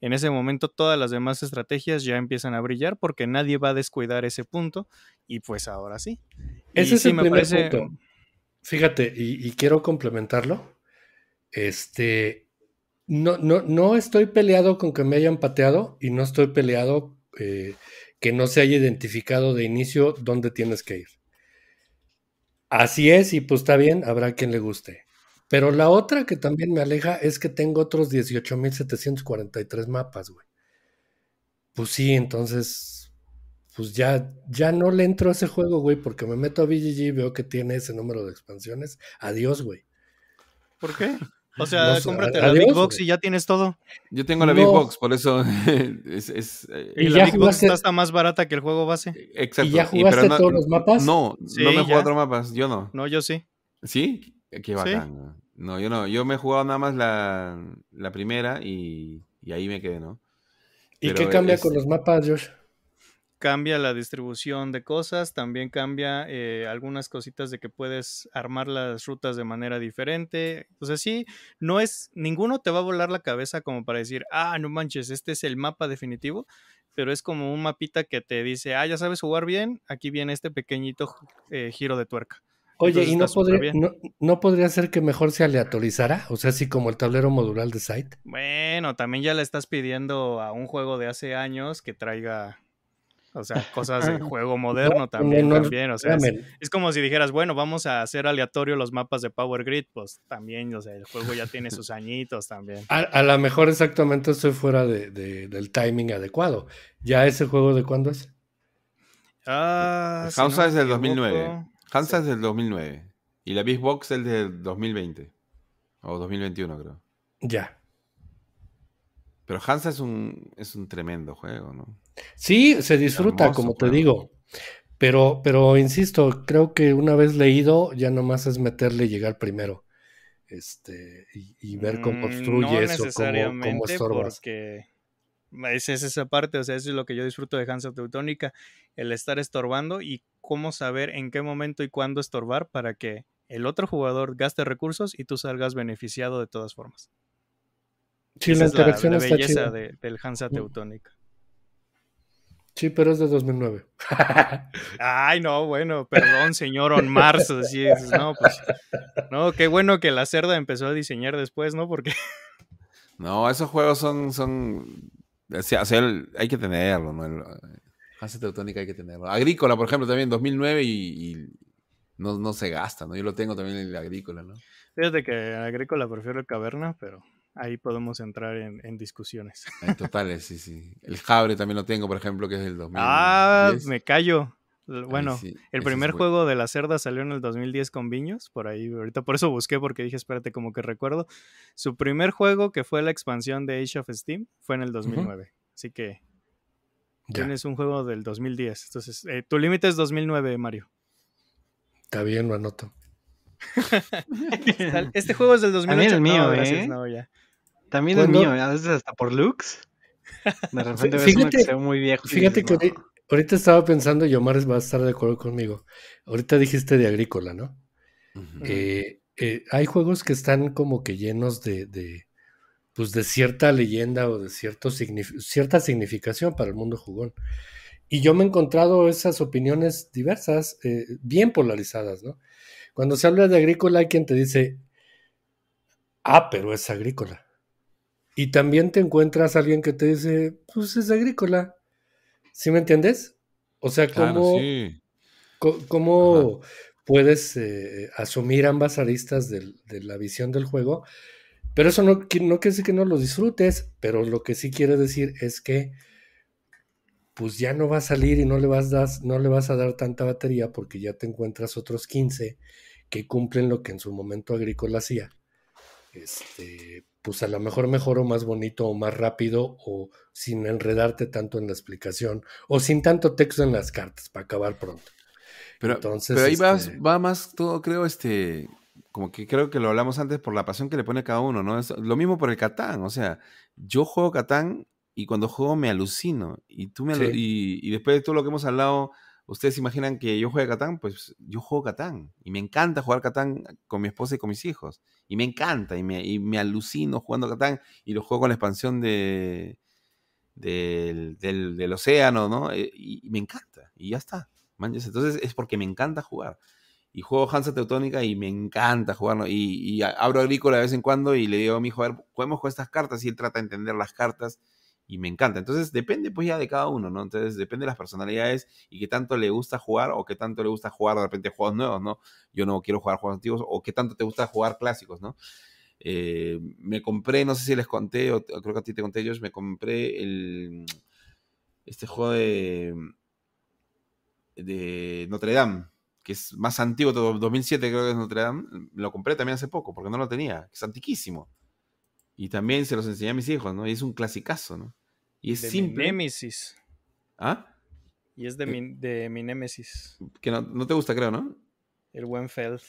A: en ese momento todas las demás estrategias ya empiezan a brillar porque nadie va a descuidar ese punto y pues ahora sí. Ese es el primer punto.
B: Fíjate, y quiero complementarlo este, no, no, no estoy peleado con que me hayan pateado y no estoy peleado eh, que no se haya identificado de inicio dónde tienes que ir. Así es, y pues está bien, habrá quien le guste. Pero la otra que también me aleja es que tengo otros 18.743 mapas, güey. Pues sí, entonces, pues ya, ya no le entro a ese juego, güey, porque me meto a BGG y veo que tiene ese número de expansiones. Adiós, güey. ¿Por qué? O sea, cómprate la Big Box y ya tienes todo. Yo tengo la Big Box,
D: por eso es... Eh, y, la Big Box está
A: más barata que el juego base. Exacto. ¿Y ya jugaste todos los mapas? No, no me he jugado
D: mapas, yo no. No, yo sí. ¿Sí? Qué bacán. No, yo no. Yo me he jugado nada más la, la primera y, y, ahí me quedé, ¿no?
A: ¿Y qué cambia
B: con los mapas, Josh?
A: cambia la distribución de cosas, también cambia eh, algunas cositas de que puedes armar las rutas de manera diferente. Entonces sí, no es, ninguno te va a volar la cabeza como para decir, ah, no manches, este es el mapa definitivo, pero es como un mapita que te dice, ah, ya sabes jugar bien, aquí viene este pequeñito eh, giro de tuerca. Oye, ¿y no podría,
B: no, podría ser que mejor se aleatorizara? O sea, así como el tablero modular de Site.
A: Bueno, también ya le estás pidiendo a un juego de hace años que traiga o sea, cosas de juego moderno también, también, o sea, es, como si dijeras, bueno, vamos a hacer aleatorio los mapas de Power Grid, pues también, o sea, el juego ya tiene sus añitos también.
B: A, lo mejor exactamente estoy fuera de, del timing adecuado. ¿Ya ese juego de cuándo es? Ah, eh, Hansa es del 2009.
D: Hansa es del 2009. Y la Box es del 2020. O 2021, creo. Ya. Pero Hansa es un, es un tremendo juego, ¿no?
B: Sí, se disfruta, como te digo. Pero, pero insisto, creo que una vez leído, ya nomás es meterle y llegar primero. Este, y, ver cómo construye mm, no eso, cómo, cómo
A: Porque es, es, esa parte, o sea, eso es lo que yo disfruto de Hansa Teutónica, el estar estorbando y cómo saber en qué momento y cuándo estorbar para que el otro jugador gaste recursos y tú salgas beneficiado de todas formas.
B: Sí, la interacción es la, belleza de,
A: del Hansa mm. Teutónica.
B: Sí, pero es de 2009.
A: Ay, no, bueno, perdón, señor On Mars. Así es, no, pues. No, qué bueno que la cerda empezó a diseñar después, ¿no? Porque.
D: No, esos juegos son. son eh, o sea, hay que tenerlo, ¿no? Hace eh, Teutónica hay que tenerlo. Agrícola, por ejemplo, también 2009 y, no, se gasta, ¿no? Yo lo tengo también en el Agrícola, ¿no?
A: Fíjate que en Agrícola prefiero el Caverna, pero ahí podemos entrar en, discusiones.
D: En totales, sí, sí. El Jabre también lo tengo, por ejemplo, que es del 2010. Ah,
A: me callo. Bueno, el primer juego de la cerda salió en el 2010 con Viños, por ahí ahorita por eso busqué porque dije, espérate, como que recuerdo. Su primer juego que fue la expansión de Age of Steam fue en el 2009, así que tienes un juego del 2010. Entonces, eh, tu límite es 2009, Mario.
B: Está bien, lo anoto.
A: este juego es del 2008. Ah, también el mío, ¿eh? gracias, eh. no, ya.
C: También es mío, a
B: veces hasta por looks.
C: De repente ves que se muy viejo. Fíjate que
B: ahorita estaba pensando, y Omar va a estar de acuerdo conmigo. Ahorita dijiste de agrícola, ¿no? Eh, eh, hay juegos que están como que llenos de, pues de cierta leyenda o de cierto cierta significación para el mundo jugón. Y yo me he encontrado esas opiniones diversas, eh, bien polarizadas, ¿no? Cuando se habla de agrícola hay quien te dice, ah, pero es agrícola. Y también te encuentras a alguien que te dice, pues es agrícola. ¿Sí me entiendes? O sea, ¿cómo, puedes eh, asumir ambas aristas de, la visión del juego? Pero eso no, no quiere decir que no lo disfrutes, pero lo que sí quiere decir es que pues ya no va a salir y no le vas, no le vas a dar tanta batería porque ya te encuentras otros 15 que cumplen lo que en su momento agrícola hacía. Este, pues a lo mejor mejor o más bonito o más rápido o sin enredarte tanto en la explicación o sin tanto texto en las cartas para acabar pronto. Pero, Entonces, ahí este va más todo,
D: creo, este, como que creo que lo hablamos antes por la pasión que le pone cada uno, ¿no? Es lo mismo por el Catán, o sea, yo juego Catán y cuando juego me alucino y tú me y, y después de todo lo que hemos hablado ustedes imaginan que yo juego Catán, pues yo juego Catán. Y me encanta jugar Catán con mi esposa y con mis hijos. Y me encanta, y me, alucino jugando Catán. Y lo juego con la expansión de, del, océano, ¿no? Eh, y, me encanta. Y ya está. Entonces es porque me encanta jugar. Y juego Hansa Teutónica y me encanta jugar. Y, abro agrícola de vez en cuando y le digo a mi hijo, a ver, podemos jugar estas cartas. Y él trata de entender las cartas y me encanta. Entonces depende pues ya de cada uno, ¿no? Entonces depende de las personalidades y qué tanto le gusta jugar o qué tanto le gusta jugar de repente juegos nuevos, ¿no? Yo no quiero jugar juegos antiguos o qué tanto te gusta jugar clásicos, ¿no? Eh, me compré, no sé si les conté, o creo que a ti te conté, yo me compré el, este juego de, de Notre Dame, que es más antiguo, 2007 creo que es Notre Dame. Lo compré también hace poco, porque no lo tenía, es antiquísimo. Y también se los enseñé a mis hijos, ¿no? Y es un clasicazo, ¿no?
A: Y es de simple. Mi
D: némesis. ¿Ah?
A: Y es de, eh, mi, de mi némesis.
D: Que no, te gusta, creo, ¿no?
A: El buen Feld.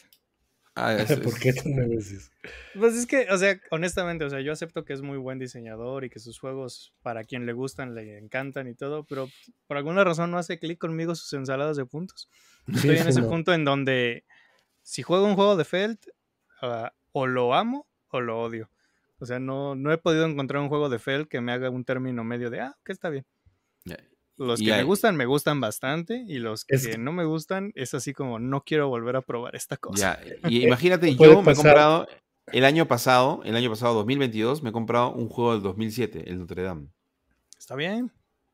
B: Ah, es. ¿Por qué tu némesis?
A: Pues es que, o sea, honestamente, o sea, yo acepto que es muy buen diseñador y que sus juegos, para quien le gustan, le encantan y todo, pero por alguna razón no hace clic conmigo sus ensaladas de puntos. Estoy en ese punto en donde si juego un juego de Feld, ah, o lo amo o lo odio. O sea, no, he podido encontrar un juego de Fel que me haga un término medio de, ah, que está bien. Los que me gustan, me gustan bastante. Y los que no me gustan, es así como, no quiero volver a probar esta cosa. Ya. Y imagínate, yo me he comprado
D: el año pasado, el año pasado 2022, me he comprado un juego del 2007, el Notre Dame. Está bien.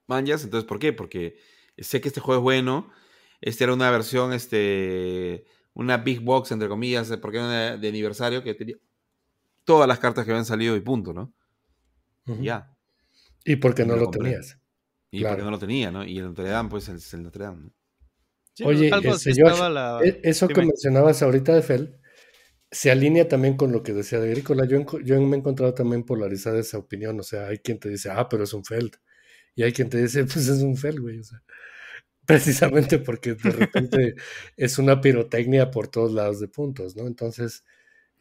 D: Manjas, entonces, ¿por qué? Porque sé que este juego es bueno. Este era una versión, este, una big box, entre comillas, porque era de aniversario que tenía todas las cartas que habían salido y punto, ¿no?
B: Ya. Y porque no, no lo tenías.
D: Y porque no lo tenía, ¿no? Y el Notre Dame, pues el, el Notre Dame. Pues, Oye, eh,
B: e, eso que mencionabas ahorita de Feld, se alinea también con lo que decía de Agrícola. Yo, me he encontrado también polarizada esa opinión. O sea, hay quien te dice, ah, pero es un Feld. Y hay quien te dice, pues es un Feld, güey. precisamente porque de repente es una pirotecnia por todos lados de puntos, ¿no? Entonces,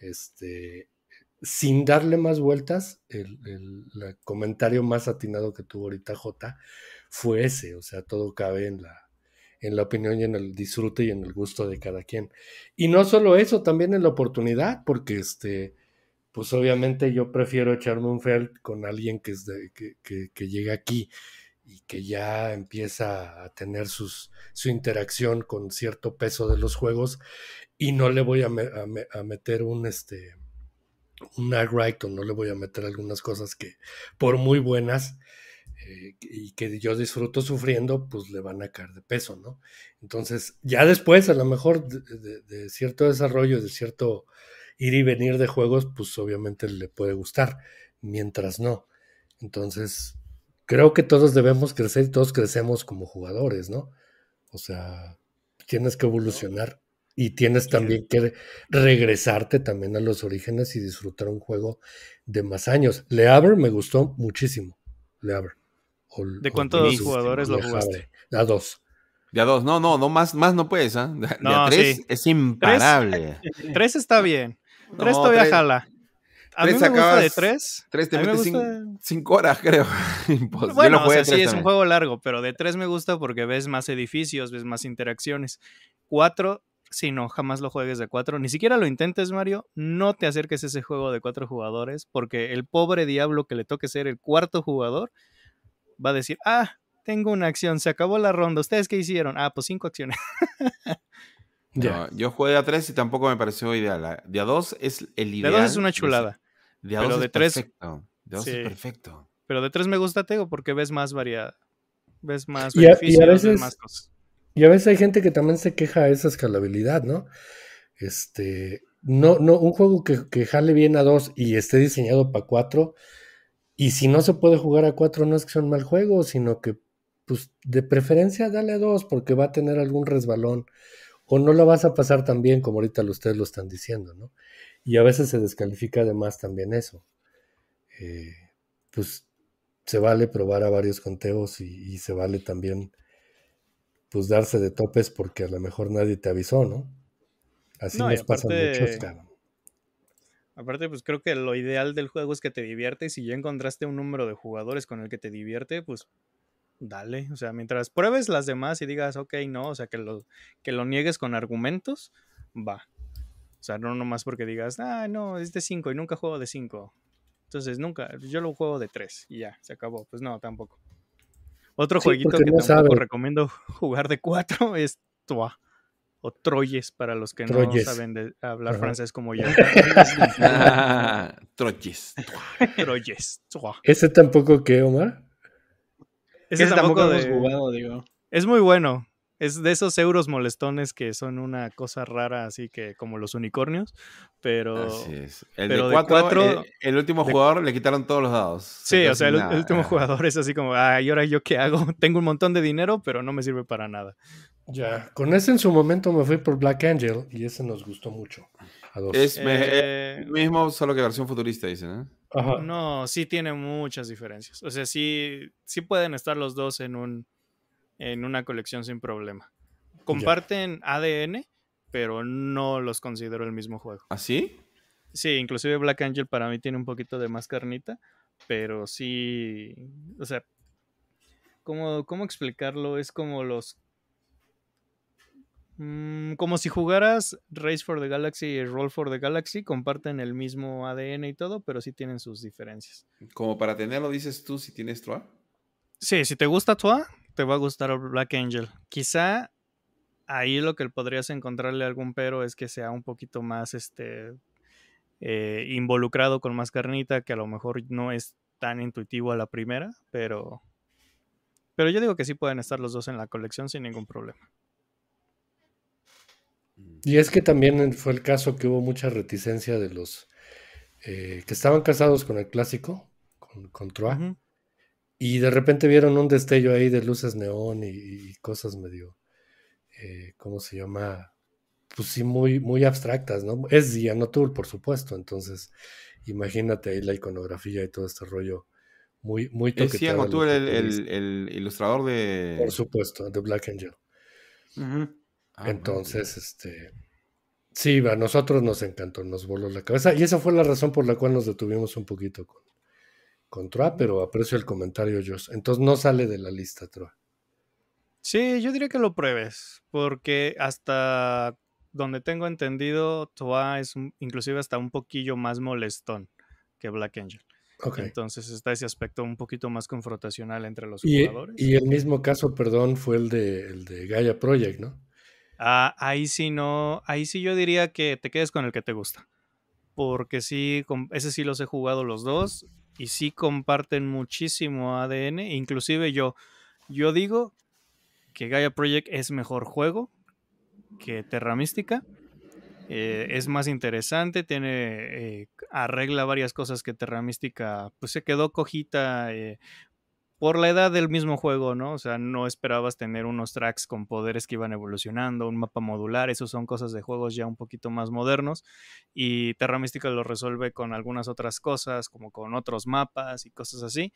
B: este, sin darle más vueltas, el, comentario más atinado que tuvo ahorita J fue ese, o sea, todo cabe en la, en la opinión y en el disfrute y en el gusto de cada quien. Y no solo eso, también en la oportunidad, porque este, pues obviamente yo prefiero echarme un felt con alguien que, es que, llega aquí y que ya empieza a tener sus, su interacción con cierto peso de los juegos y no le voy a, a meter un, este, un o no le voy a meter algunas cosas que, por muy buenas eh, y que yo disfruto sufriendo, pues le van a caer de peso, ¿no? Entonces, ya después, a lo mejor, de, de cierto desarrollo, de cierto ir y venir de juegos, pues obviamente le puede gustar, mientras no. Entonces, creo que todos debemos crecer y todos crecemos como jugadores, ¿no? O sea, tienes que evolucionar. Y tienes también que regresarte también a los orígenes y disfrutar un juego de más años. Le me gustó muchísimo. Le ¿De cuántos jugadores lo jugaste?
D: A dos. De a dos, no, no, no más, más no puedes, ¿ah? de tres es imparable.
A: Tres, está bien. Tres todavía jala. A tres mí me gusta de tres. Tres te metes
D: cinco, horas, creo. bueno, Yo sí, es un
A: juego largo, pero de tres me gusta porque ves más edificios, ves más interacciones. Cuatro si no, jamás lo juegues de cuatro. Ni siquiera lo intentes, Mario. No te acerques a ese juego de cuatro jugadores, porque el pobre diablo que le toque ser el cuarto jugador va a decir, ah, tengo una acción, se acabó la ronda. ¿Ustedes qué hicieron? Ah, pues cinco acciones.
D: yo jugué a tres y tampoco me pareció ideal. ¿eh? De a dos es el ideal. De a dos es una chulada. De a dos es perfecto. es
A: perfecto. Pero de tres me gusta Tego porque ves más variada, Ves más ves más cosas
B: y a veces hay gente que también se queja de esa escalabilidad, ¿no? Este, no, no, un juego que, jale bien a dos y esté diseñado para cuatro, y si no se puede jugar a cuatro, no es que sea un mal juego, sino que, pues, de preferencia dale a dos, porque va a tener algún resbalón, o no la vas a pasar tan bien como ahorita ustedes lo están diciendo, ¿no? Y a veces se descalifica además también eso. Eh, pues se vale probar a varios conteos y se vale también pues darse de topes porque a lo mejor nadie te avisó, ¿no? Así nos aparte, pasa
E: muchos,
A: Aparte, pues creo que lo ideal del juego es que te divierte y si ya encontraste un número de jugadores con el que te divierte, pues dale. O sea, mientras pruebes las demás y digas, ok, no, o sea, que lo, que lo niegues con argumentos, va. O sea, no nomás porque digas, ah, no, es de 5 y nunca juego de 5. Entonces, nunca, yo lo juego de tres y ya, se acabó. Pues no, tampoco. Otro jueguito que tampoco recomiendo jugar de cuatro es Toa o Troyes para los que no saben de hablar francés como yo. Ah, Troyes. Troyes.
B: ¿Ese tampoco qué, Omar?
A: Ese, tampoco, hemos jugado, digo. Es muy bueno es de esos euros molestones que son una cosa rara, así que como los unicornios, pero... Así es. El de eh, el, último jugador le quitaron todos los dados. Sí, o sea, el, último jugador es así como, ay, ahora yo qué hago? Tengo un montón de dinero,
D: pero no me sirve para nada.
B: Ya, con ese en su momento me fui por Black Angel y ese nos gustó mucho.
D: Es eh, el mismo, solo que versión futurista, dicen, ¿eh?
B: Ajá. No,
A: sí tiene muchas diferencias. O sea, sí, sí pueden estar los dos en un en una colección sin problema. Comparten ADN, pero no los considero el mismo juego. ¿Así? ¿Ah, sí, inclusive Black Angel para mí tiene un poquito de más carnita, pero sí, o sea, ¿cómo, explicarlo? Es como los... Mm, como si jugaras Race for the Galaxy y Roll for the Galaxy, comparten el mismo ADN y todo, pero sí tienen sus diferencias.
D: Como para tenerlo, dices tú, si tienes Troa. Sí, si te gusta Troa, te va a gustar
A: Black Angel. Quizá ahí lo que podrías encontrarle algún pero es que sea un poquito más este eh, involucrado con más carnita, que a lo mejor no es tan intuitivo a la primera, pero. Pero yo digo que sí pueden estar los dos en la colección sin ningún problema.
B: Y es que también fue el caso que hubo mucha reticencia de los eh, que estaban casados con el clásico, con, con y de repente vieron un destello ahí de luces neón y, cosas medio, eh, ¿cómo se llama? Pues sí, muy, muy abstractas, ¿no? Es Tour, por supuesto, entonces imagínate ahí la iconografía y todo este rollo muy, muy toquetado. Es el,
D: el, ilustrador de... Por
B: supuesto, de Black Angel. Ah, entonces, este... Sí, a nosotros nos encantó, nos voló la cabeza y esa fue la razón por la cual nos detuvimos un poquito con, con Troa, pero aprecio el comentario, Josh. Entonces no sale de la lista, Troa.
A: Sí, yo diría que lo pruebes, porque hasta donde tengo entendido, Troa es inclusive hasta un poquillo más molestón que Black Angel. Entonces está ese aspecto un poquito más confrontacional entre los jugadores. Y
B: el mismo caso, perdón, fue el de, el de Gaia Project, ¿no?
A: Ah, ahí sí no, ahí sí yo diría que te quedes con el que te gusta. Porque sí, con, ese sí los he jugado los dos y sí comparten muchísimo ADN. Inclusive yo, yo digo que Gaia Project es mejor juego que Terra Mística. Eh, es más interesante, tiene eh, arregla varias cosas que Terra Mística pues se quedó cojita eh, por la edad del mismo juego, ¿no? O sea, no esperabas tener unos tracks con poderes que iban evolucionando, un mapa modular, eso son cosas de juegos ya un poquito más modernos. Y Terra Mística lo resuelve con algunas otras cosas, como con otros mapas y cosas así.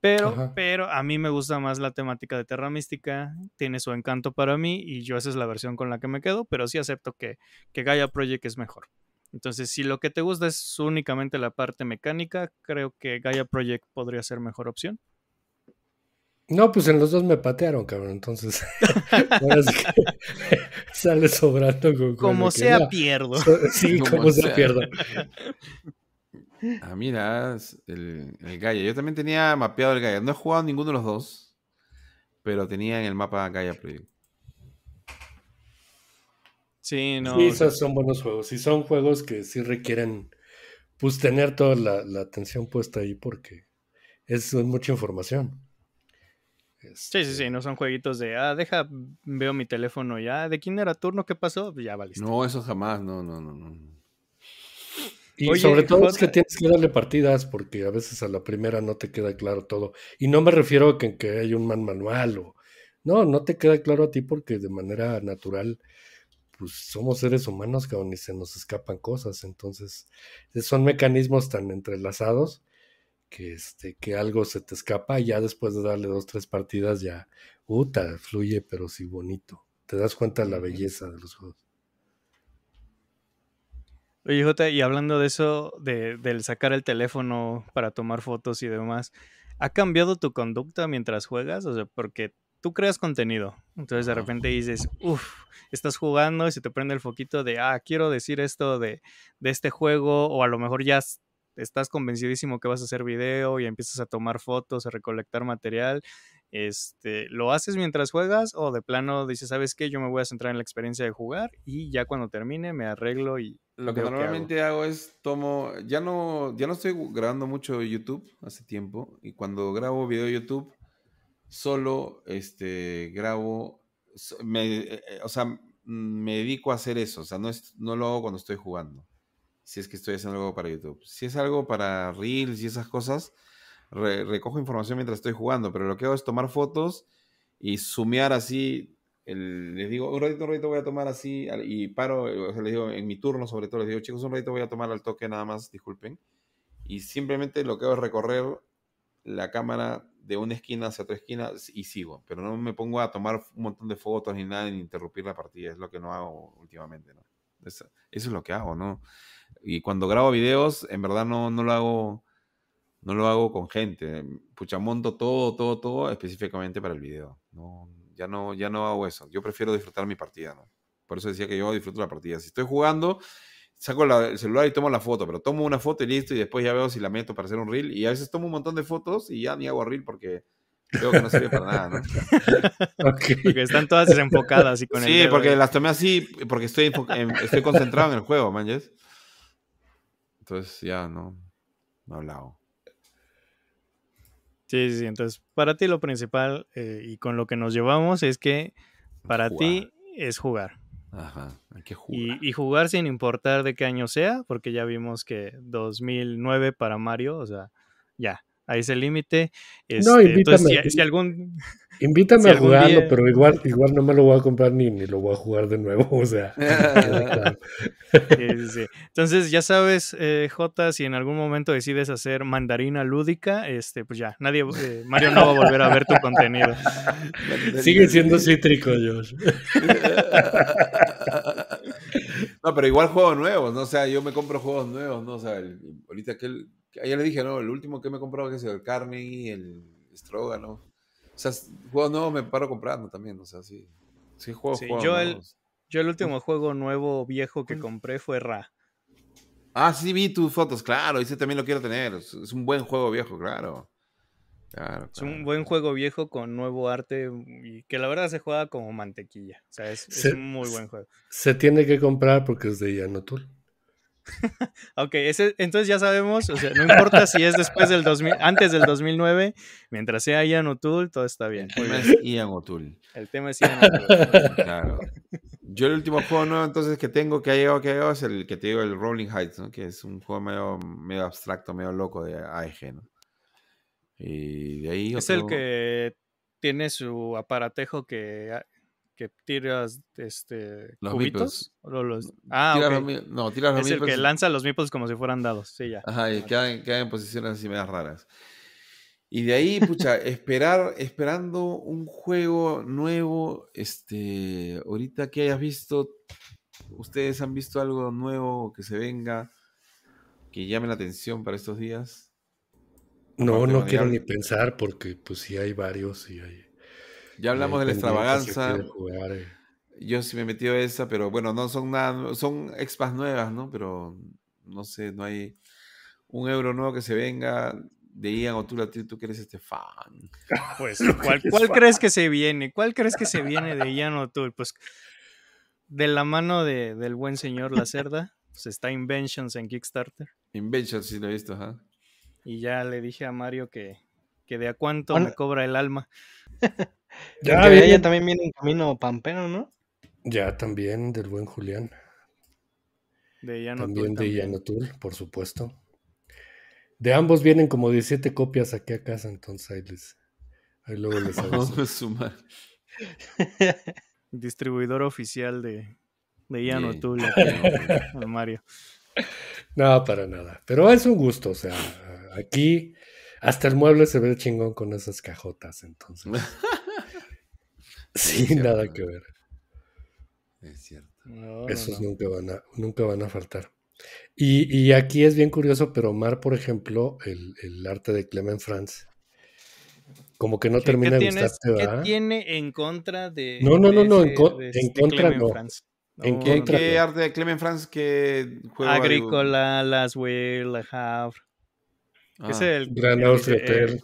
A: Pero, pero a mí me gusta más la temática de Terra Mística, tiene su encanto para mí y yo esa es la versión con la que me quedo, pero sí acepto que, que Gaia Project es mejor. Entonces, si lo que te gusta es únicamente la parte mecánica, creo que Gaia Project podría ser mejor opción.
B: No, pues en los dos me patearon, cabrón. Entonces, sale sobrando Como sea, pierdo. sí, como, sea, pierdo.
D: Ah, mira, el, el Gaia. Yo también tenía mapeado el Gaia. No he jugado ninguno de los dos, pero tenía en el mapa Gaia Project. Sí, no. Sí, esos
B: son buenos juegos. Y son juegos que sí requieren, pues, tener toda la, atención puesta ahí porque es mucha información.
A: Este, sí, sí, sí, no son jueguitos de, ah, deja, veo mi teléfono ya, ¿de quién era turno? ¿Qué pasó? Pues ya valiste.
B: No, eso jamás, no, no, no, no. Y sobre todo es que tienes que darle partidas porque a veces a la primera no te queda claro todo. Y no me refiero a que, hay un man manual o... No, no te queda claro a ti porque de manera natural pues somos seres humanos, que ni se nos escapan cosas. Entonces, son mecanismos tan entrelazados que, este, que algo se te escapa y ya después de darle dos, tres partidas ya, uff uh, fluye, pero sí bonito. Te das cuenta de la belleza de los juegos.
A: Oye, Jota, y hablando de eso, de, del sacar el teléfono para tomar fotos y demás, ¿ha cambiado tu conducta mientras juegas? O sea, porque tú creas contenido. Entonces de repente dices, uff, estás jugando y se te prende el foquito de, ah, quiero decir esto de, de, este juego, o a lo mejor ya estás convencidísimo que vas a hacer video y empiezas a tomar fotos, a recolectar material. Este, ¿Lo haces mientras juegas o de plano dices, sabes qué, yo me voy a centrar en la experiencia de jugar y ya cuando termine me arreglo
D: y... Lo que normalmente hago. es tomo, ya no, ya no estoy grabando mucho YouTube hace tiempo y cuando grabo video YouTube solo este, grabo, me, eh, eh, o sea, mm, me dedico a hacer eso, o sea, no, es, no lo hago cuando estoy jugando si es que estoy haciendo algo para YouTube. Si es algo para Reels y esas cosas, recojo información mientras estoy jugando, pero lo que hago es tomar fotos y sumear así. les digo, un ratito, un ratito voy a tomar así y paro, eh, les digo, en mi turno sobre todo, les digo, chicos, un ratito voy a tomar al toque nada más, disculpen. Y simplemente lo que hago es recorrer la cámara de una esquina hacia otra esquina y sigo, pero no me pongo a tomar un montón de fotos ni nada, ni interrumpir la partida, es lo que no hago últimamente, ¿no? eso es lo que hago, ¿no? Y cuando grabo videos, en verdad no, no lo hago, no lo hago con gente. Puchamonto todo, todo, todo específicamente para el video. No, ya no, ya no hago eso. Yo prefiero disfrutar mi partida, ¿no? Por eso decía que yo disfruto la partida. Si estoy jugando, saco el celular y tomo la foto, pero tomo una foto y listo, y después ya veo si la meto para hacer un reel. Y a veces tomo un montón de fotos y ya ni hago reel porque veo que no sirve para nada, están todas desenfocadas y con Sí, el porque las tomé así, porque estoy, em, estoy concentrado en el juego, manches. Entonces ya no, no he hablado.
A: Sí, sí, entonces para ti lo principal eh, y con lo que nos llevamos es que para ti es jugar. Ajá, hay que jugar. y, jugar sin importar de qué año sea, porque ya vimos que 2009 para Mario, o sea, ya ahí es el límite. no, este, invítame. si, algún, invítame a jugarlo,
B: pero igual, igual no me lo voy a comprar ni, lo voy a jugar de nuevo, o sea.
A: Entonces, ya sabes, eh, Jota, si en algún momento decides hacer mandarina lúdica, este, pues ya, nadie, eh, Mario no va a volver a ver tu contenido. Sigue siendo cítrico, Josh. no, pero igual juegos
D: nuevos, ¿no? O sea, yo me compro juegos nuevos, ¿no? O sea, el, ahorita aquel Ayer le dije, no, el último que me he comprado que es el Carmen y el Stroga ¿no? O sea, juego nuevo me paro comprando también, o sea, sí. Sí, juego yo, El, yo el último
A: juego nuevo, viejo que compré fue
D: Ra. Ah, sí, vi tus fotos, claro, Y ese también lo quiero tener. Es, un buen juego viejo,
B: claro. Claro, Es un
A: buen juego viejo con nuevo arte mm, y que la verdad se juega como mantequilla. O sea, es, es un muy buen juego.
B: Se tiene que comprar porque es de Yanotul.
A: ok, entonces ya sabemos, o sea, no importa si es después del 2000, antes del 2009, mientras sea Ian O'Toole, todo está bien. El tema es Ian O'Toole. El tema es Ian O'Toole. Claro.
D: Yo el último juego nuevo entonces que tengo, que ha llegado, que es el que te digo, el Rolling Heights, Que es un juego medio, abstracto, medio loco de AEG, ¿no? Y de ahí... Es el
A: que tiene su aparatejo que que tiras este los cubitos mm, ah no tiras los es el que lanza los mipos como si fueran dados sí ya ajá y
D: quedan, en posiciones así medias raras y de ahí pucha esperar esperando un juego nuevo este ahorita que hayas visto ustedes han visto algo nuevo que se venga que llame la atención para estos días
B: no no quiero ni pensar porque pues sí hay varios y hay ya hablamos de la extravaganza.
D: Eh. Yo sí me a esa, pero bueno, no son nada, son expas nuevas, ¿no? Pero no sé, no hay un euro nuevo que se venga de Ian o tú, tú que eres este fan. Pues, ¿cuál, crees que se viene? ¿Cuál crees que se
A: viene de Ian o tú? Pues de la mano de, del buen señor Cerda. pues está Inventions en Kickstarter. Inventions, sí lo he visto, ¿ah? Y ya le dije a Mario que, que de a cuánto me cobra el alma. Ya, ella también
C: viene en camino pampero,
B: ¿no? Ya, también del buen Julián. De también de Yanotul, por supuesto. De ambos vienen como 17 copias aquí a casa, entonces ahí, les, luego les aviso. sumar.
A: Distribuidor oficial de, de Mario.
B: No, para nada. Pero es un gusto, o sea, aquí hasta el mueble se ve chingón con esas cajotas, entonces. Sí, nada ¿eh? que ver. Es cierto. Esos Nunca, van a, nunca van a faltar. Y, y, aquí es bien curioso, pero Omar, por ejemplo, el, el arte de Clement France, como que no termina de gustarse, ¿verdad? ¿Qué tiene en contra de.? No, no, no, no, en, este contra no. ¿En ¿Qué,
D: arte de Clement France? que
A: Agrícola, Las Will, Le Havre. es ah. el. Gran el,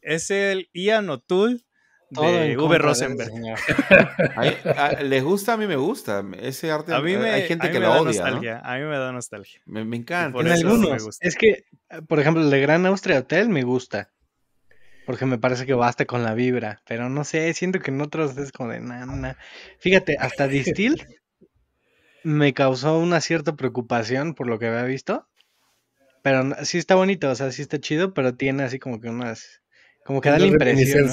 D: es el Ian O'Toole de Uwe Rosenberg. Le ¿Les gusta? A mí me gusta. Ese arte. A mí eh, me, me da Nostalgia, A mí me da nostalgia. Me, encanta.
C: Es que, por ejemplo, el de Gran Austria Hotel me gusta. Porque me parece que basta con la vibra. Pero no sé, siento que en otros es como de nada. Fíjate, hasta Distill me causó una cierta preocupación por lo que había visto. Pero sí está bonito, o sea, sí está chido, pero tiene así
B: como que unas como que da la impresión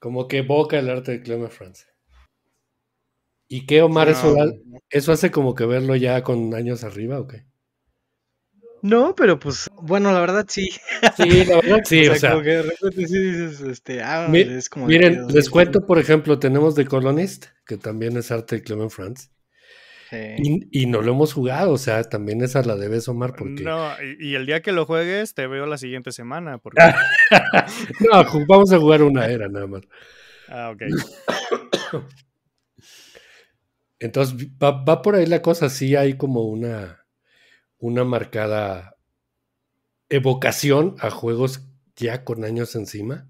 B: Como que evoca el arte de Clement France. ¿Y qué Omar eso, hace como que verlo ya con años arriba o qué?
C: No, pero pues, bueno, la verdad sí. Sí, la verdad sí, o sea. que de repente sí dices, este, ah, es como. Miren, les cuento,
B: por ejemplo, tenemos The Colonist, que también es arte de Clement France. Y, no lo hemos jugado, o sea, también esa la debes, Omar, porque...
A: y, el día que lo juegues te veo la siguiente semana, porque...
B: no, vamos a jugar una era nada más. Ah, ok. Entonces, va, por ahí la cosa, sí hay como una, una marcada evocación a juegos ya con años encima.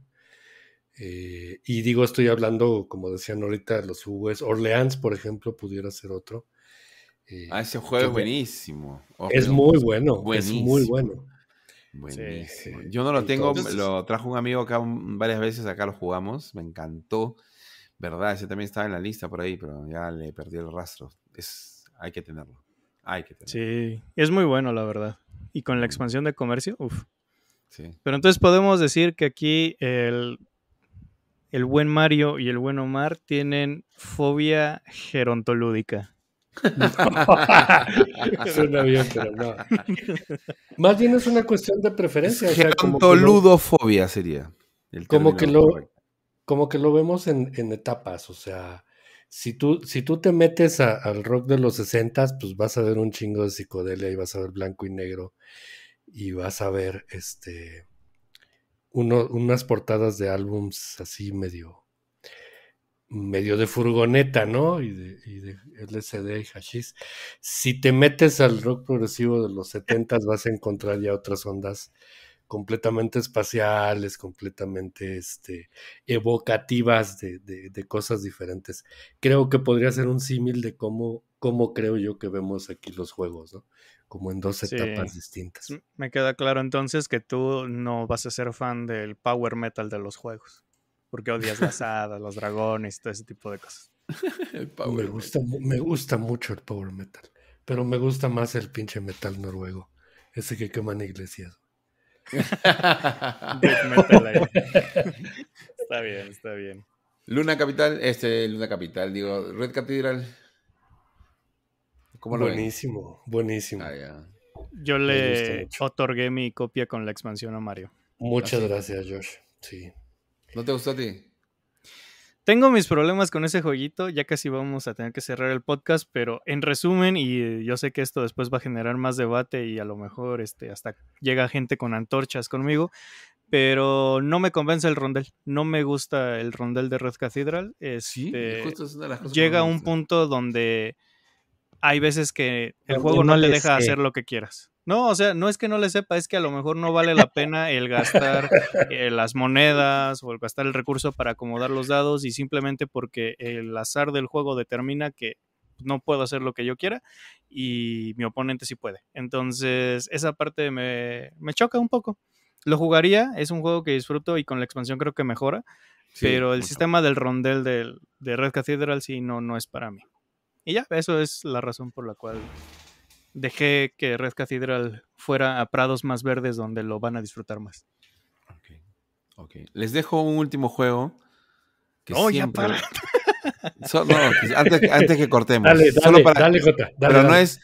B: Eh, y digo, estoy hablando, como decían ahorita, los juegos, Orleans, por ejemplo, pudiera ser otro. Eh,
D: ah, ese juego es buenísimo. Oh, es, muy bueno, es muy bueno, buenísimo.
E: Yo no lo tengo,
D: lo trajo un amigo acá varias veces, acá lo jugamos, me encantó. Verdad, ese también estaba en la lista por ahí, pero ya le perdí el rastro. Es, hay que tenerlo. Hay que
A: Sí, es muy bueno, la verdad. Y con la expansión de comercio, uff. Pero entonces podemos decir que aquí el, el, buen Mario y el buen Omar tienen fobia gerontolúdica.
B: Más bien es una cuestión de preferencia. O sea, como ludofobia sería. El como, que lo, como que lo vemos en, etapas. O sea, si tú, si tú te metes al rock de los 60, pues vas a ver un chingo de psicodelia y vas a ver blanco y negro y vas a ver este unas portadas de álbums así medio medio de furgoneta, ¿no? Y de, y y hashish. Si te metes al rock progresivo de los 70 vas a encontrar ya otras ondas completamente espaciales, completamente este, evocativas de, cosas diferentes. Creo que podría ser un símil de cómo, cómo creo yo que vemos aquí los juegos, ¿no? Como en dos etapas distintas. Mm,
A: me queda claro entonces que tú no vas a ser fan del power metal de los juegos porque odias las hadas, los dragones, todo ese tipo de cosas.
B: me, gusta, me gusta mucho el power metal, pero me gusta más el pinche metal noruego, ese que queman iglesias.
A: está bien, está bien.
B: Luna
D: Capital, este, Luna Capital, digo, Red Cathedral.
A: buenísimo,
B: buenísimo. Ah,
A: Yo le otorgué mi copia con la expansión
B: a Mario. Muchas gracias, gracias Josh. Sí, ¿No te gustó a ti?
A: Tengo mis problemas con ese jueguito, ya casi vamos a tener que cerrar el podcast, pero en resumen, y yo sé que esto después va a generar más debate y a lo mejor este, hasta llega gente con antorchas conmigo, pero no me convence el rondel, no me gusta el rondel de Red Cathedral. sí, este, llega a un punto donde hay veces que el juego no, le deja hacer lo que quieras. No, o sea, no es que no le sepa, es que a lo mejor no vale la pena el gastar eh, las monedas o el gastar el recurso para acomodar los dados y simplemente porque el azar del juego determina que no puedo hacer lo que yo quiera y mi oponente sí puede. Entonces, esa parte me, choca un poco. Lo jugaría, es un juego que disfruto y con la expansión creo que mejora, pero el sistema del rondel de, de Red Cathedral sí no, no es para mí. Y ya, eso es la razón por la cual dejé que Red Cathedral fuera a prados más verdes donde lo van a disfrutar
D: más. Ok. Les dejo un último juego. Que antes, que cortemos. Dale, dale, Solo para Jota, Pero no es.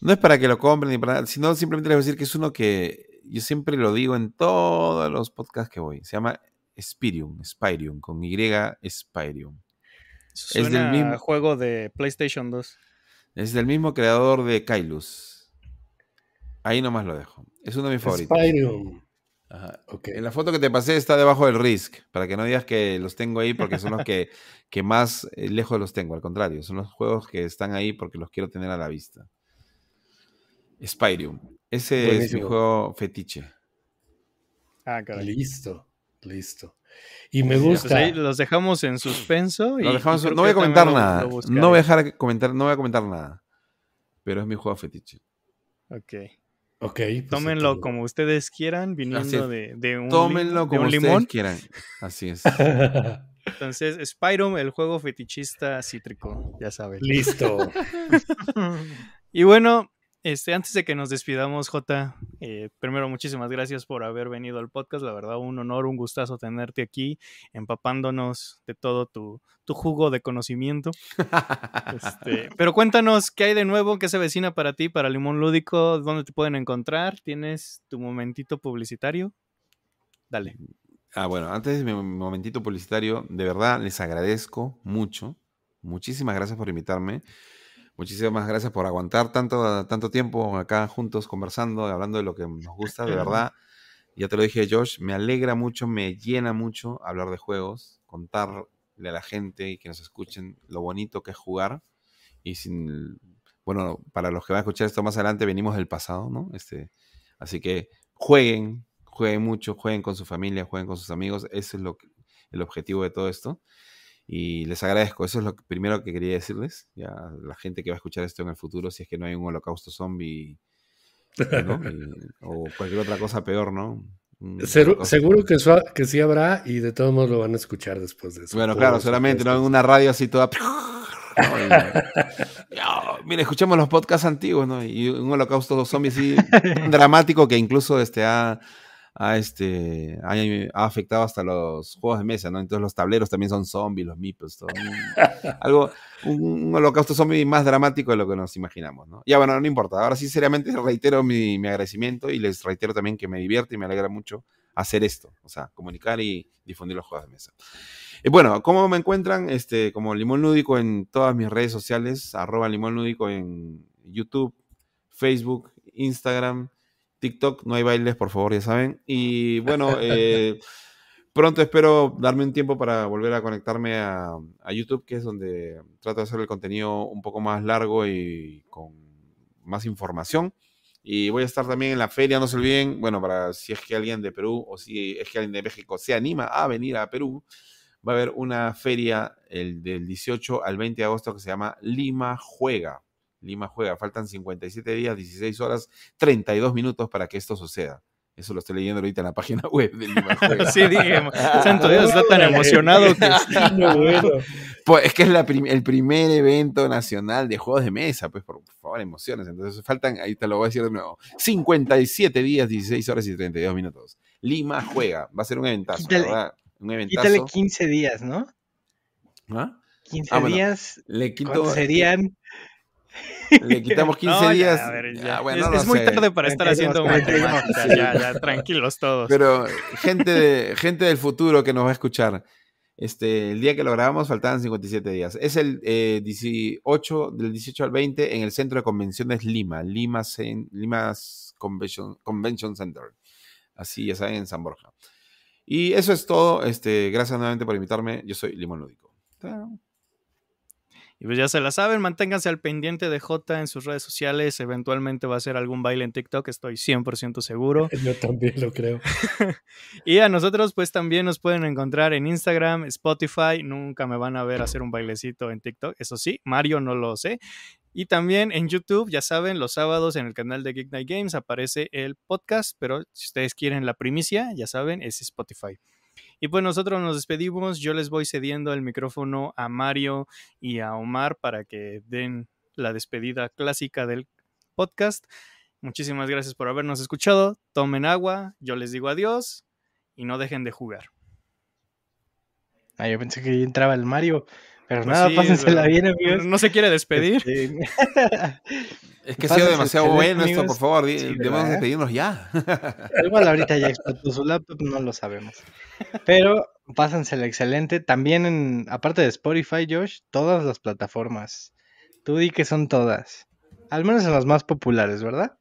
D: No es para que lo compren ni para nada, sino simplemente les voy a decir que es uno que yo siempre lo digo en todos los podcasts que voy. Se llama Spirium, Spirium, con Y Spirium. es del mismo
A: juego de PlayStation 2.
D: Es el mismo creador de Kailus. Ahí nomás lo dejo. Es uno de mis favoritos. En la foto que te pasé está debajo del Risk, para que no digas que los tengo ahí porque son los que, más eh, lejos los tengo, al contrario, son los juegos que están ahí porque los quiero tener a la vista. Spyrium, ese es mi juego fetiche.
A: Ah, caray. Listo, listo. Y me pues, gusta. los dejamos en suspenso.
D: no voy a comentar nada. no voy a dejar comentar, no voy a comentar nada. Pero es mi juego fetiche. Ok. Pues, Tómenlo
A: como ustedes quieran, viniendo de, de, un, Tómenlo como ustedes
D: quieran. Así es.
A: Entonces, Spyro, el juego fetichista cítrico, ya saben Listo. y bueno, este, antes de que nos despidamos, Jota, eh, primero muchísimas gracias por haber venido al podcast. La verdad, un honor, un gustazo tenerte aquí, empapándonos de todo tu, tu jugo de conocimiento. Este, pero cuéntanos qué hay de nuevo, qué se vecina para ti, para Limón Lúdico, dónde te pueden encontrar. ¿Tienes tu momentito publicitario?
D: Dale. Ah, bueno, antes de mi momentito publicitario, de verdad les agradezco mucho. Muchísimas gracias por invitarme. Muchísimas gracias por aguantar tanto, tanto tiempo acá juntos conversando, hablando de lo que nos gusta, de verdad. Ya te lo dije, Josh, me alegra mucho, me llena mucho hablar de juegos, contarle a la gente y que nos escuchen lo bonito que es jugar. Y sin, bueno, para los que van a escuchar esto más adelante, venimos del pasado, ¿no? Este, así que jueguen, jueguen mucho, jueguen con su familia, jueguen con sus amigos. Ese es lo, el objetivo de todo esto. Y les agradezco, eso es lo primero que quería decirles, ya la gente que va a escuchar esto en el futuro, si es que no hay un holocausto zombie eh, eh, o cualquier otra cosa peor, ¿no? Seguro,
B: que, que sí habrá y de todos modos lo van a escuchar después de eso. Bueno, claro,
D: seguramente, ¿no? En una radio así toda... mira, escuchamos los podcasts antiguos, ¿no? Y un holocausto zombie así dramático que incluso este, ha ha, este, eh, ha, afectado hasta los juegos de mesa, ¿no? Entonces los tableros también son zombies, los meeples, todo. Un, algo, un, holocausto zombie más dramático de lo que nos imaginamos, ¿no? Ya bueno, no importa. Ahora sí, seriamente reitero mi, agradecimiento y les reitero también que me divierte y me alegra mucho hacer esto, o sea, comunicar y difundir los juegos de mesa. Y eh, bueno, ¿cómo me encuentran? Este, como Limón Lúdico en todas mis redes sociales, arroba Limón Lúdico en YouTube, Facebook, Instagram, TikTok, no hay bailes, por favor, ya saben. Y bueno, eh, pronto espero darme un tiempo para volver a conectarme a, YouTube, que es donde trato de hacer el contenido un poco más largo y con más información. Y voy a estar también en la feria, no se olviden, bueno, para si es que alguien de Perú o si es que alguien de México se anima a venir a Perú, va a haber una feria el del 18 al 20 de agosto que se llama Lima Juega. Lima juega. Faltan 57 días, 16 horas, 32 minutos para que esto suceda. Eso lo estoy leyendo ahorita en la página web de Lima Juega. sí, dije, santo Dios, está tan emocionado que es, pues es que es el primer evento nacional de juegos de mesa, pues por favor, emociones. Entonces faltan, ahí te lo voy a decir de nuevo, 57 días, 16 horas y 32 minutos. Lima Juega, va a ser un eventazo, quítale, Un
C: 15 días, ¿no? ¿Ah? 15 ah, días
A: le quito, serían le quitamos 15 días. es, muy tarde para estar haciendo Ya, ya, tranquilos todos. Pero gente, de,
D: gente del futuro que nos va a escuchar. Este, el día que lo grabamos faltaban 57 días. Es el 18, eh, del 18 al 20 en el Centro de Convenciones Lima, Lima, Lima Convention, Convention Center. Así ya saben, en San Borja. Y eso es todo. Este, gracias nuevamente por invitarme. Yo soy Limón Lúdico.
A: Y pues ya se la saben, manténganse al pendiente de J en sus redes sociales. Eventualmente va a ser algún baile en TikTok, estoy 100% seguro.
B: Yo también lo creo.
A: y a nosotros, pues también nos pueden encontrar en Instagram, Spotify. Nunca me van a ver hacer un bailecito en TikTok, eso sí, Mario no lo sé. Y también en YouTube, ya saben, los sábados en el canal de Geek Night Games aparece el podcast, pero si ustedes quieren la primicia, ya saben, es Spotify. Y pues nosotros nos despedimos. Yo les voy cediendo el micrófono a Mario y a Omar para que den la despedida clásica del podcast. Muchísimas gracias por habernos escuchado. Tomen agua, yo les digo adiós y no dejen de jugar.
C: Ah, yo pensé que entraba el Mario. Pero nada, pásense pásensela bien, amigos. No, se quiere despedir. Este, es que ha sido demasiado bueno esto, por favor, debemos despedirnos ya. Igual ahorita ya explotó su laptop, no lo sabemos. Pero pásensela excelente. También, en, aparte de Spotify, Josh, todas las plataformas. Tú di que son todas. Al menos en las más populares, ¿verdad?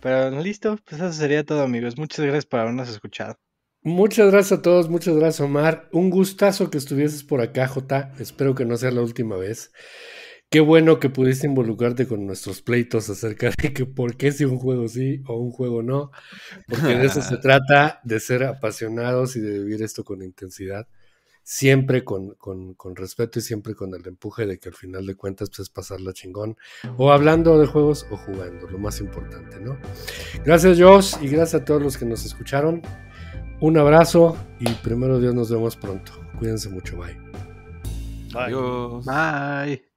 C: Pero listo, pues eso sería todo, amigos. Muchas gracias por habernos escuchado.
B: Muchas gracias a todos, muchas gracias Omar. Un gustazo que estuvieses por acá, J. Espero que no sea la última vez. Qué bueno que pudiste involucrarte con nuestros pleitos acerca de que por qué si un juego sí o un juego no, porque de eso se trata, de ser apasionados y de vivir esto con intensidad, siempre con, respeto y siempre con el empuje de que al final de cuentas puedes es pasarla chingón, o hablando de juegos o jugando, lo más importante, ¿no? Gracias Josh y gracias a todos los que nos escucharon. Un abrazo y primero Dios nos vemos pronto. Cuídense mucho. Bye.
C: Bye. Adiós. Bye.